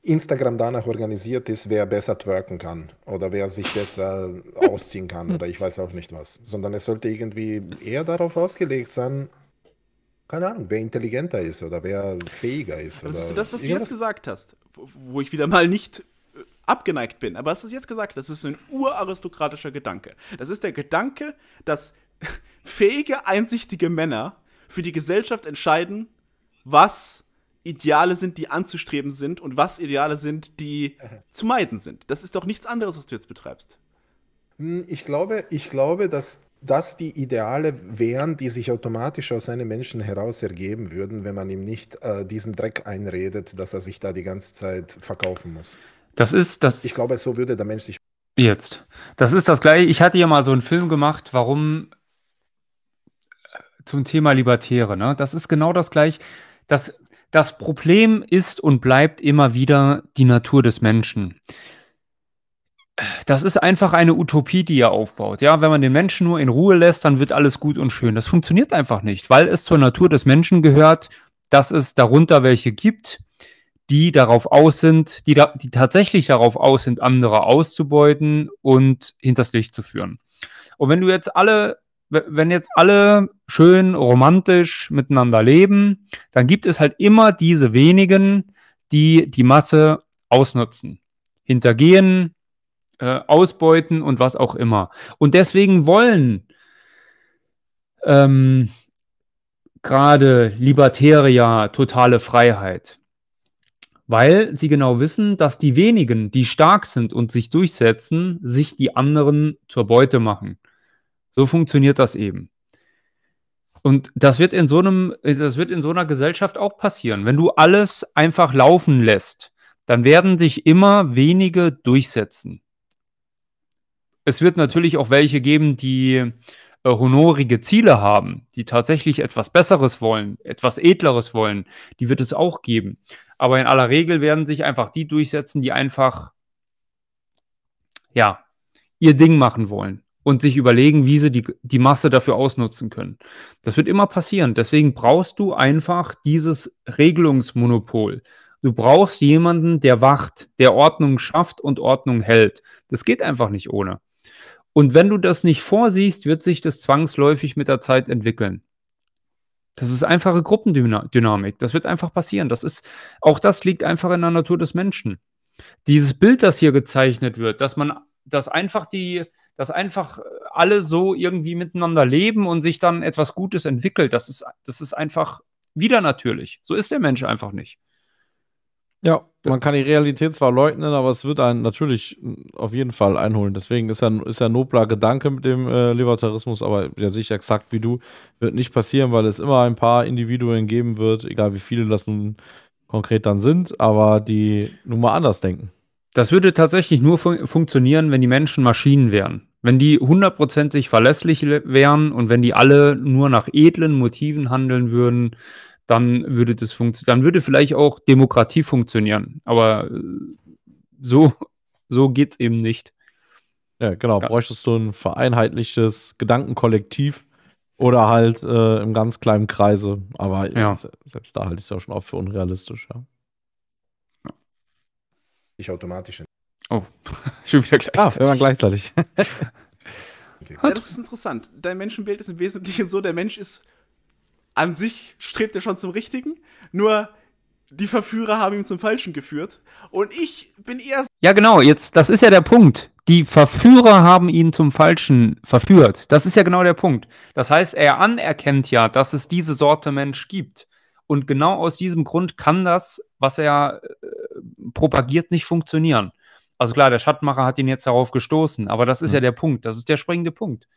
Instagram danach organisiert ist, wer besser twerken kann oder wer sich besser ausziehen kann oder ich weiß auch nicht was, sondern es sollte irgendwie eher darauf ausgelegt sein, keine Ahnung, wer intelligenter ist oder wer fähiger ist. Das ist das, was du jetzt gesagt hast, wo ich wieder mal nicht äh, abgeneigt bin. Aber hast du es jetzt gesagt? Das ist ein uraristokratischer Gedanke. Das ist der Gedanke, dass fähige, einsichtige Männer für die Gesellschaft entscheiden, was Ideale sind, die anzustreben sind und was Ideale sind, die zu meiden sind. Das ist doch nichts anderes, was du jetzt betreibst. Hm, ich glaube, ich glaube, dass das die Ideale wären, die sich automatisch aus einem Menschen heraus ergeben würden, wenn man ihm nicht äh, diesen Dreck einredet, dass er sich da die ganze Zeit verkaufen muss. Das ist das. Ich glaube, so würde der Mensch sich. Jetzt. Das ist das gleiche. Ich hatte ja mal so einen Film gemacht, warum äh, zum Thema Libertäre. Ne? Das ist genau das gleiche. Das das Problem ist und bleibt immer wieder die Natur des Menschen. Das ist einfach eine Utopie, die er aufbaut. Ja, wenn man den Menschen nur in Ruhe lässt, dann wird alles gut und schön. Das funktioniert einfach nicht, weil es zur Natur des Menschen gehört, dass es darunter welche gibt, die darauf aus sind, die, da, die tatsächlich darauf aus sind, andere auszubeuten und hinters Licht zu führen. Und wenn du jetzt alle wenn jetzt alle schön romantisch miteinander leben, dann gibt es halt immer diese wenigen, die die Masse ausnutzen, hintergehen, äh, ausbeuten und was auch immer. Und deswegen wollen ähm, gerade Libertärier totale Freiheit, weil sie genau wissen, dass die wenigen, die stark sind und sich durchsetzen, sich die anderen zur Beute machen. So funktioniert das eben. Und das wird in so einem, das wird in so einer Gesellschaft auch passieren. Wenn du alles einfach laufen lässt, dann werden sich immer wenige durchsetzen. Es wird natürlich auch welche geben, die äh, honorige Ziele haben, die tatsächlich etwas Besseres wollen, etwas Edleres wollen. Die wird es auch geben. Aber in aller Regel werden sich einfach die durchsetzen, die einfach, ja, ihr Ding machen wollen und sich überlegen, wie sie die, die Masse dafür ausnutzen können. Das wird immer passieren. Deswegen brauchst du einfach dieses Regelungsmonopol. Du brauchst jemanden, der wacht, der Ordnung schafft und Ordnung hält. Das geht einfach nicht ohne. Und wenn du das nicht vorsiehst, wird sich das zwangsläufig mit der Zeit entwickeln. Das ist einfache Gruppendynamik. Das wird einfach passieren. Das ist, auch das liegt einfach in der Natur des Menschen. Dieses Bild, das hier gezeichnet wird, dass man, dass einfach die, dass einfach äh, alle so irgendwie miteinander leben und sich dann etwas Gutes entwickelt. Das ist, das ist einfach wieder natürlich. So ist der Mensch einfach nicht. Ja, man kann die Realität zwar leugnen, aber es wird einen natürlich hm, auf jeden Fall einholen. Deswegen ist ja, ist ja nobler Gedanke mit dem äh, Libertarismus, aber ja, sehe exakt wie du, wird nicht passieren, weil es immer ein paar Individuen geben wird, egal wie viele das nun konkret dann sind, aber die nun mal anders denken. Das würde tatsächlich nur fun funktionieren, wenn die Menschen Maschinen wären. Wenn die 100% sich verlässlich wären und wenn die alle nur nach edlen Motiven handeln würden, dann würde das funktionieren. Dann würde vielleicht auch Demokratie funktionieren. Aber äh, so, so geht es eben nicht. Ja, genau. Ja. Bräuchtest du ein vereinheitliches Gedankenkollektiv oder halt äh, im ganz kleinen Kreise. Aber ja. selbst da halte ich es ja schon oft für unrealistisch. Ja. Sich automatisch Oh, schon wieder ah, gleichzeitig. Ah, immer gleichzeitig. ja, das ist interessant. Dein Menschenbild ist im Wesentlichen so, der Mensch ist an sich, strebt er schon zum Richtigen, nur die Verführer haben ihn zum Falschen geführt. Und ich bin eher. Ja, genau, jetzt, das ist ja der Punkt. Die Verführer haben ihn zum Falschen verführt. Das ist ja genau der Punkt. Das heißt, er anerkennt ja, dass es diese Sorte Mensch gibt. Und genau aus diesem Grund kann das, was er äh, propagiert, nicht funktionieren. Also klar, der Schattmacher hat ihn jetzt darauf gestoßen, aber das ist mhm. ja der Punkt, das ist der springende Punkt.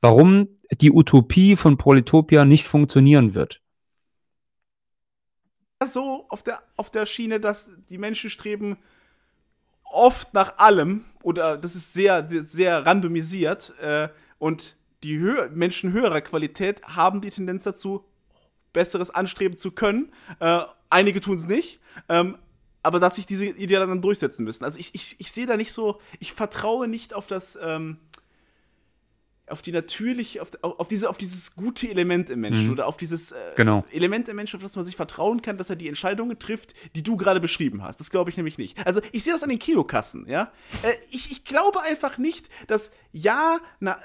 Warum die Utopie von Proletopia nicht funktionieren wird. So auf der, auf der Schiene, dass die Menschen streben oft nach allem oder das ist sehr, sehr, sehr randomisiert äh, und die Hö Menschen höherer Qualität haben die Tendenz dazu, Besseres anstreben zu können. Äh, einige tun es nicht, ähm, aber dass sich diese Ideale dann durchsetzen müssen. Also ich, ich, ich sehe da nicht so, ich vertraue nicht auf das, ähm, auf die natürliche, auf, auf, diese, auf dieses gute Element im Menschen mhm. oder auf dieses äh, genau. Element im Menschen, auf das man sich vertrauen kann, dass er die Entscheidungen trifft, die du gerade beschrieben hast. Das glaube ich nämlich nicht. Also ich sehe das an den Kinokassen, ja. Äh, ich, ich glaube einfach nicht, dass ja, na,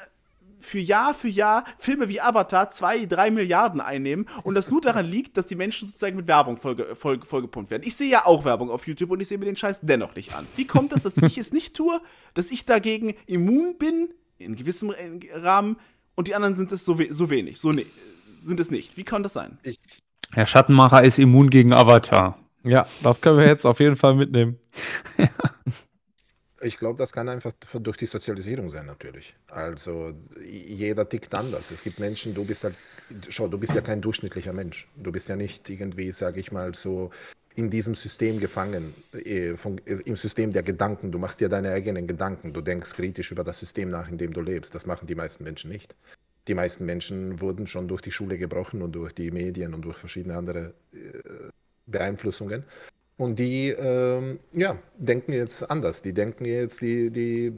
für Jahr für Jahr Filme wie Avatar zwei, drei Milliarden einnehmen und das nur daran liegt, dass die Menschen sozusagen mit Werbung vollge voll, vollgepumpt werden. Ich sehe ja auch Werbung auf YouTube und ich sehe mir den Scheiß dennoch nicht an. Wie kommt das, dass ich es nicht tue, dass ich dagegen immun bin, in gewissem Rahmen, und die anderen sind es so, we so wenig, so ne sind es nicht? Wie kann das sein? Herr Schattenmacher ist immun gegen Avatar. Ja, das können wir jetzt auf jeden Fall mitnehmen. ja. Ich glaube, das kann einfach durch die Sozialisierung sein, natürlich. Also jeder tickt anders. Es gibt Menschen, du bist halt, schau, du bist ja kein durchschnittlicher Mensch. Du bist ja nicht irgendwie, sage ich mal, so in diesem System gefangen, äh, äh, im System der Gedanken. Du machst dir deine eigenen Gedanken. Du denkst kritisch über das System nach, in dem du lebst. Das machen die meisten Menschen nicht. Die meisten Menschen wurden schon durch die Schule gebrochen und durch die Medien und durch verschiedene andere äh, Beeinflussungen. Und die, ähm, ja, denken jetzt anders. Die denken jetzt, die, die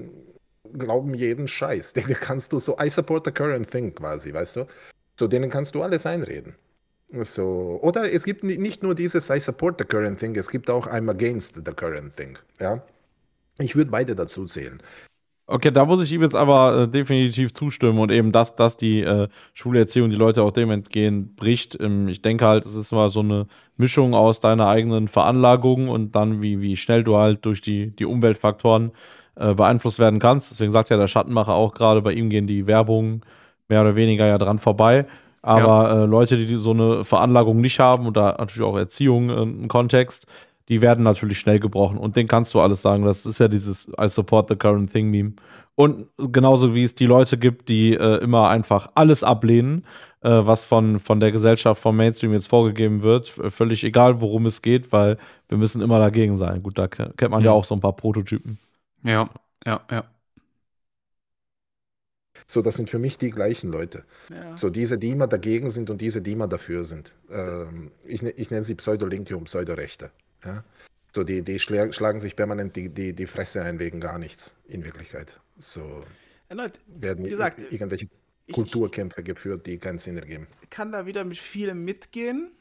glauben jeden Scheiß. Denen kannst du so, I support the current thing quasi, weißt du? So, denen kannst du alles einreden. So, oder es gibt nicht nur dieses I support the current thing, es gibt auch I'm against the current thing. Ja? Ich würde beide dazu zählen. Okay, da muss ich ihm jetzt aber äh, definitiv zustimmen und eben, dass, dass die äh, Schulerziehung die Leute auch dem entgehen bricht. Ähm, ich denke halt, es ist mal so eine Mischung aus deiner eigenen Veranlagung und dann, wie, wie schnell du halt durch die, die Umweltfaktoren äh, beeinflusst werden kannst. Deswegen sagt ja der Schattenmacher auch gerade, bei ihm gehen die Werbungen mehr oder weniger ja dran vorbei. Aber ja. Äh, Leute, die, die so eine Veranlagung nicht haben und da natürlich auch Erziehung äh, im Kontext, die werden natürlich schnell gebrochen und den kannst du alles sagen. Das ist ja dieses I support the current thing Meme. Und genauso wie es die Leute gibt, die äh, immer einfach alles ablehnen, äh, was von, von der Gesellschaft, vom Mainstream jetzt vorgegeben wird, äh, völlig egal, worum es geht, weil wir müssen immer dagegen sein. Gut, da kennt man ja mhm. auch so ein paar Prototypen. Ja, ja, ja. So, das sind für mich die gleichen Leute. Ja. So, diese, die immer dagegen sind und diese, die immer dafür sind. Ähm, ich, ne-, ich nenne sie Pseudolinke und Pseudorechte. Ja? So, die, die schlagen sich permanent die, die, die Fresse ein wegen gar nichts, in Wirklichkeit. So Erneut, werden gesagt, irgendwelche Kulturkämpfe ich, geführt, die keinen Sinn ergeben. Kann da wieder mit vielem mitgehen.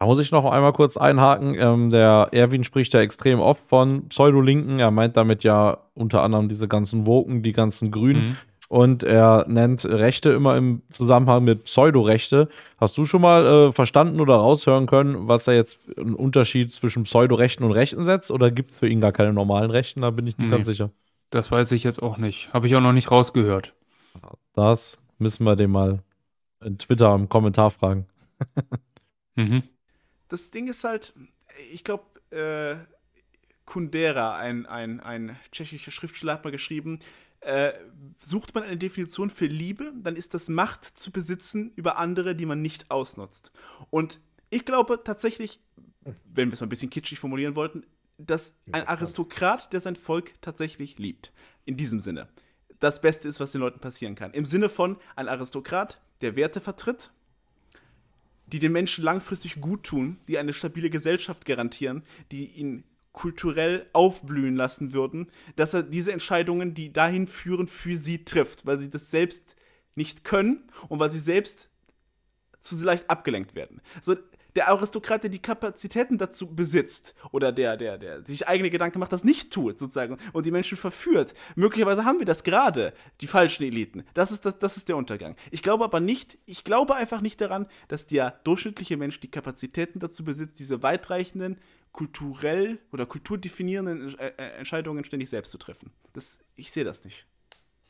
Da muss ich noch einmal kurz einhaken. Ähm, der Erwin spricht ja extrem oft von Pseudolinken. Er meint damit ja unter anderem diese ganzen Woken, die ganzen Grünen. Mhm und er nennt Rechte immer im Zusammenhang mit Pseudorechte. Hast du schon mal äh, verstanden oder raushören können, was er jetzt einen Unterschied zwischen Pseudorechten und Rechten setzt? Oder gibt es für ihn gar keine normalen Rechten? Da bin ich nicht nee, ganz sicher. Das weiß ich jetzt auch nicht. Habe ich auch noch nicht rausgehört. Das müssen wir dem mal in Twitter im Kommentar fragen. mhm. Das Ding ist halt, ich glaube, äh, Kundera, ein, ein, ein tschechischer Schriftsteller, hat mal geschrieben, äh, sucht man eine Definition für Liebe, dann ist das Macht zu besitzen über andere, die man nicht ausnutzt. Und ich glaube tatsächlich, wenn wir es mal ein bisschen kitschig formulieren wollten, dass ein Aristokrat, der sein Volk tatsächlich liebt, in diesem Sinne, das Beste ist, was den Leuten passieren kann. Im Sinne von ein Aristokrat, der Werte vertritt, die den Menschen langfristig gut tun, die eine stabile Gesellschaft garantieren, die ihnen kulturell aufblühen lassen würden, dass er diese Entscheidungen, die dahin führen, für sie trifft, weil sie das selbst nicht können und weil sie selbst zu leicht abgelenkt werden. So, der Aristokrat, der die Kapazitäten dazu besitzt oder der, der, der sich eigene Gedanken macht, das nicht tut, sozusagen, und die Menschen verführt. Möglicherweise haben wir das gerade, die falschen Eliten. Das ist, das, das ist der Untergang. Ich glaube aber nicht, ich glaube einfach nicht daran, dass der durchschnittliche Mensch die Kapazitäten dazu besitzt, diese weitreichenden kulturell oder kulturdefinierenden äh, äh, Entscheidungen ständig selbst zu treffen. Das, ich sehe das nicht.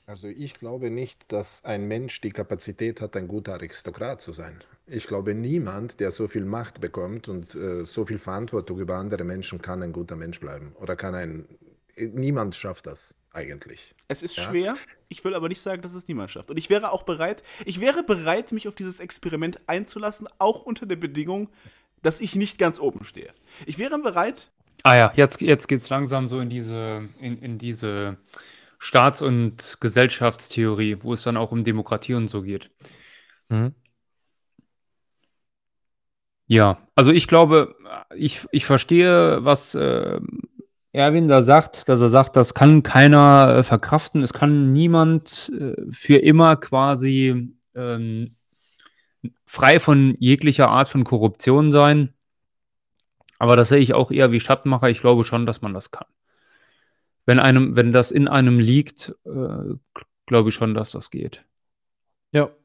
Also ich glaube nicht, dass ein Mensch die Kapazität hat, ein guter Aristokrat zu sein. Ich glaube, niemand, der so viel Macht bekommt und äh, so viel Verantwortung über andere Menschen, kann ein guter Mensch bleiben. Oder kann ein... Äh, niemand schafft das eigentlich. Es ist ja? schwer. Ich will aber nicht sagen, dass es niemand schafft. Und ich wäre auch bereit, ich wäre bereit, mich auf dieses Experiment einzulassen, auch unter der Bedingung, dass ich nicht ganz oben stehe. Ich wäre bereit. Ah ja, jetzt, jetzt geht es langsam so in diese, in, in diese Staats- und Gesellschaftstheorie, wo es dann auch um Demokratie und so geht. Mhm. Ja, also ich glaube, ich, ich verstehe, was äh, Erwin da sagt, dass er sagt, das kann keiner äh, verkraften, es kann niemand äh, für immer quasi ähm, frei von jeglicher Art von Korruption sein. Aber das sehe ich auch eher wie Schattenmacher. Ich glaube schon, dass man das kann. Wenn, einem, wenn das in einem liegt, äh, glaube ich schon, dass das geht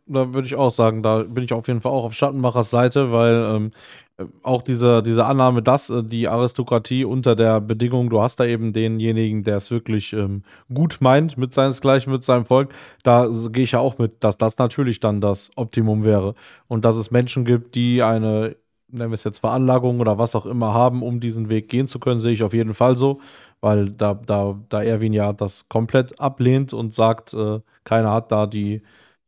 da würde ich auch sagen, da bin ich auf jeden Fall auch auf Schattenmachers Seite, weil ähm, äh, auch diese, diese Annahme, dass äh, die Aristokratie unter der Bedingung, du hast da eben denjenigen, der es wirklich ähm, gut meint mit seinesgleichen, mit seinem Volk, da gehe ich ja auch mit, dass das natürlich dann das Optimum wäre. Und dass es Menschen gibt, die eine, nennen wir es jetzt Veranlagung oder was auch immer haben, um diesen Weg gehen zu können, sehe ich auf jeden Fall so weil da, da, da Erwin ja das komplett ablehnt und sagt, äh, keiner hat da die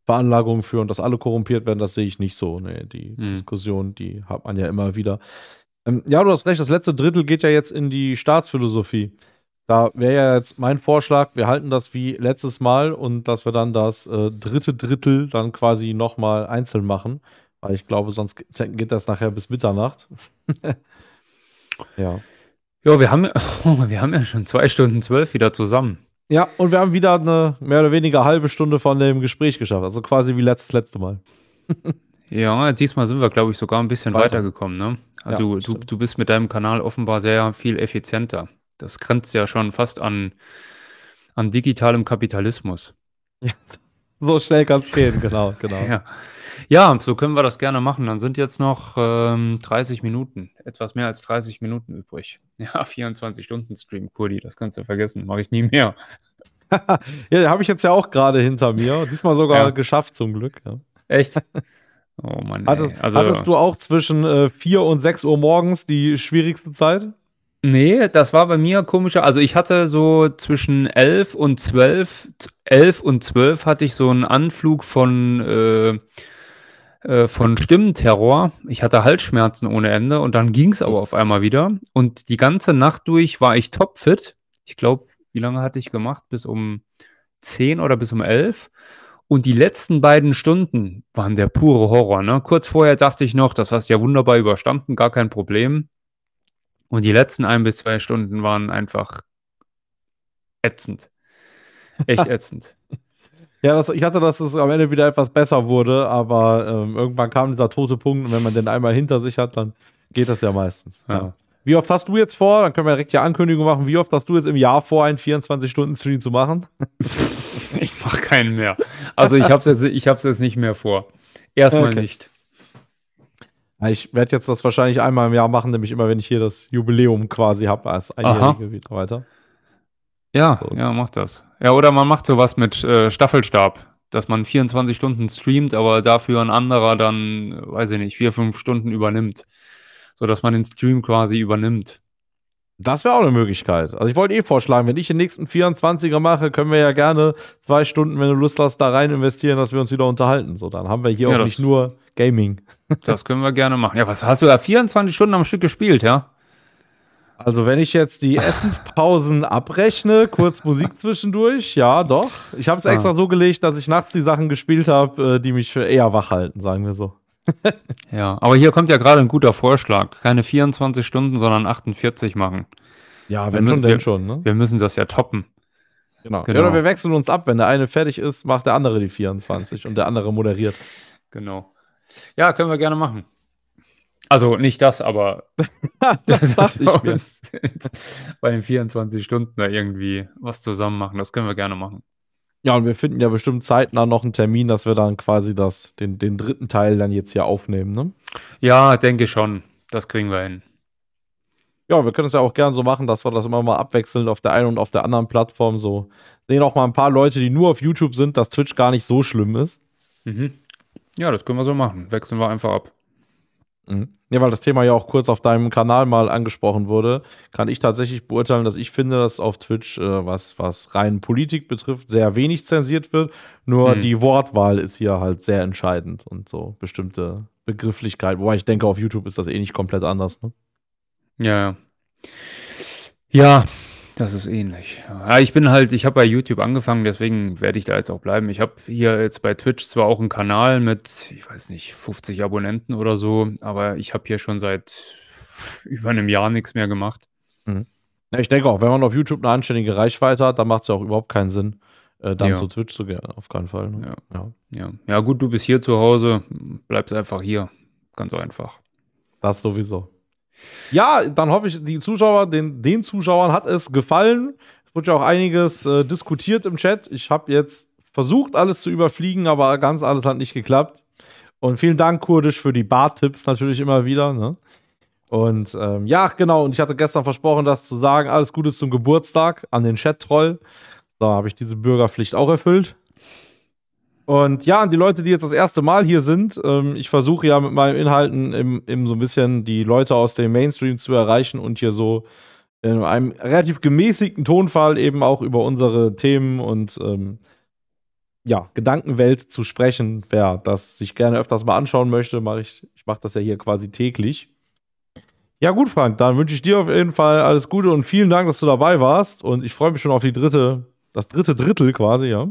Veranlagungen führen, und dass alle korrumpiert werden, das sehe ich nicht so. Nee, die hm. Diskussion, die hat man ja immer wieder. Ähm, ja, du hast recht, das letzte Drittel geht ja jetzt in die Staatsphilosophie. Da wäre ja jetzt mein Vorschlag, wir halten das wie letztes Mal und dass wir dann das äh, dritte Drittel dann quasi nochmal einzeln machen. Weil ich glaube, sonst geht das nachher bis Mitternacht. ja. Ja, wir haben, wir haben ja schon zwei Stunden zwölf wieder zusammen. Ja, und wir haben wieder eine mehr oder weniger halbe Stunde von dem Gespräch geschafft. Also quasi wie letztes letzte Mal. ja, diesmal sind wir, glaube ich, sogar ein bisschen Weiter. weitergekommen. Ne? Also ja, du, du, du bist mit deinem Kanal offenbar sehr viel effizienter. Das grenzt ja schon fast an, an digitalem Kapitalismus. Ja, so schnell kann es gehen, genau, genau. Ja. ja, so können wir das gerne machen. Dann sind jetzt noch ähm, 30 Minuten, etwas mehr als 30 Minuten übrig. Ja, 24-Stunden-Stream, Kurdi, das kannst du vergessen, mache ich nie mehr. ja, habe ich jetzt ja auch gerade hinter mir. Diesmal sogar ja. geschafft, zum Glück. Ja. Echt? Oh Mann. Hattest, also, hattest, du auch zwischen äh, 4 und 6 Uhr morgens die schwierigste Zeit? Nee, das war bei mir komischer. Also ich hatte so zwischen 11 und 12, 11 und 12 hatte ich so einen Anflug von, äh, äh, von Stimmenterror. Ich hatte Halsschmerzen ohne Ende und dann ging es aber auf einmal wieder. Und die ganze Nacht durch war ich topfit. Ich glaube, wie lange hatte ich gemacht? Bis um 10 oder bis um 11. Und die letzten beiden Stunden waren der pure Horror. Ne? Kurz vorher dachte ich noch, das hast du ja wunderbar überstanden, gar kein Problem. Und die letzten ein bis zwei Stunden waren einfach ätzend. Echt ätzend. ja, das, ich hatte, dass es am Ende wieder etwas besser wurde, aber ähm, irgendwann kam dieser tote Punkt und wenn man den einmal hinter sich hat, dann geht das ja meistens. Ja. Ja. Wie oft hast du jetzt vor, dann können wir direkt die Ankündigung machen, wie oft hast du jetzt im Jahr vor, einen 24-Stunden-Stream zu machen? ich mache keinen mehr. Also ich habe es jetzt, jetzt nicht mehr vor. Erstmal okay. nicht. Ich werde jetzt das wahrscheinlich einmal im Jahr machen, nämlich immer, wenn ich hier das Jubiläum quasi habe, als einjährige wieder weiter. Ja, so ja, macht das. Ja, oder man macht sowas mit äh, Staffelstab, dass man 24 Stunden streamt, aber dafür ein anderer dann, weiß ich nicht, vier, fünf Stunden übernimmt. So dass man den Stream quasi übernimmt. Das wäre auch eine Möglichkeit. Also ich wollte eh vorschlagen, wenn ich den nächsten 24er mache, können wir ja gerne zwei Stunden, wenn du Lust hast, da rein investieren, dass wir uns wieder unterhalten. So, dann haben wir hier ja, auch nicht nur Gaming. Das können wir gerne machen. Ja, was hast du da 24 Stunden am Stück gespielt, ja? Also wenn ich jetzt die Essenspausen abrechne, kurz Musik zwischendurch, ja, doch. Ich habe es ah. extra so gelegt, dass ich nachts die Sachen gespielt habe, äh, die mich für eher wach halten, sagen wir so. ja, aber hier kommt ja gerade ein guter Vorschlag. Keine 24 Stunden, sondern 48 machen. Ja, wenn wir, schon, wir, schon. Ne? Wir müssen das ja toppen. Genau. genau. Ja, oder wir wechseln uns ab. Wenn der eine fertig ist, macht der andere die 24 und der andere moderiert. Genau. Ja, können wir gerne machen. Also nicht das, aber das dachte ich mir. bei den 24 Stunden da irgendwie was zusammen machen. Das können wir gerne machen. Ja, und wir finden ja bestimmt zeitnah noch einen Termin, dass wir dann quasi das, den, den dritten Teil dann jetzt hier aufnehmen, ne? Ja, denke schon. Das kriegen wir hin. Ja, wir können es ja auch gern so machen, dass wir das immer mal abwechselnd auf der einen und auf der anderen Plattform so sehen auch mal ein paar Leute, die nur auf YouTube sind, dass Twitch gar nicht so schlimm ist. Mhm. Ja, das können wir so machen. Wechseln wir einfach ab. Mhm. Ja, weil das Thema ja auch kurz auf deinem Kanal mal angesprochen wurde, kann ich tatsächlich beurteilen, dass ich finde, dass auf Twitch, äh, was, was rein Politik betrifft, sehr wenig zensiert wird. Nur mhm. die Wortwahl ist hier halt sehr entscheidend und so bestimmte Begrifflichkeit. Wobei ich denke, auf YouTube ist das eh nicht komplett anders. Ne? Ja, ja. Ja, das ist ähnlich. Ja, ich bin halt, ich habe bei YouTube angefangen, deswegen werde ich da jetzt auch bleiben. Ich habe hier jetzt bei Twitch zwar auch einen Kanal mit, ich weiß nicht, 50 Abonnenten oder so, aber ich habe hier schon seit über einem Jahr nichts mehr gemacht. Mhm. Ja, ich denke auch, wenn man auf YouTube eine anständige Reichweite hat, dann macht es ja auch überhaupt keinen Sinn, äh, dann ja. zu Twitch zu gehen. Auf keinen Fall. Ne? Ja. Ja. ja, gut, du bist hier zu Hause, bleibst einfach hier. Ganz einfach. Das sowieso. Ja, dann hoffe ich, die Zuschauer, den, den Zuschauern hat es gefallen. Es wurde ja auch einiges äh, diskutiert im Chat. Ich habe jetzt versucht, alles zu überfliegen, aber ganz alles hat nicht geklappt. Und vielen Dank, Kurdisch, für die bar natürlich immer wieder. Ne? Und ähm, ja, genau. Und ich hatte gestern versprochen, das zu sagen. Alles Gute zum Geburtstag an den Chat-Troll. Da habe ich diese Bürgerpflicht auch erfüllt. Und ja, an die Leute, die jetzt das erste Mal hier sind, ähm, ich versuche ja mit meinen Inhalten eben so ein bisschen die Leute aus dem Mainstream zu erreichen und hier so in einem relativ gemäßigten Tonfall eben auch über unsere Themen und ähm, ja, Gedankenwelt zu sprechen. Wer das sich gerne öfters mal anschauen möchte, mache ich, ich mache das ja hier quasi täglich. Ja, gut, Frank, dann wünsche ich dir auf jeden Fall alles Gute und vielen Dank, dass du dabei warst. Und ich freue mich schon auf die dritte, das dritte Drittel quasi, ja.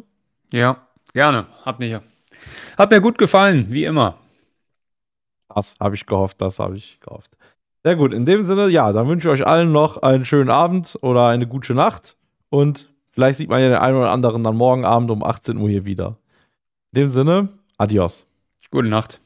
Ja, Gerne, hab mich. Hat mir gut gefallen, wie immer. Das habe ich gehofft, das habe ich gehofft. Sehr gut, in dem Sinne, ja, dann wünsche ich euch allen noch einen schönen Abend oder eine gute Nacht und vielleicht sieht man ja den einen oder anderen dann morgen Abend um 18 Uhr hier wieder. In dem Sinne, adios. Gute Nacht.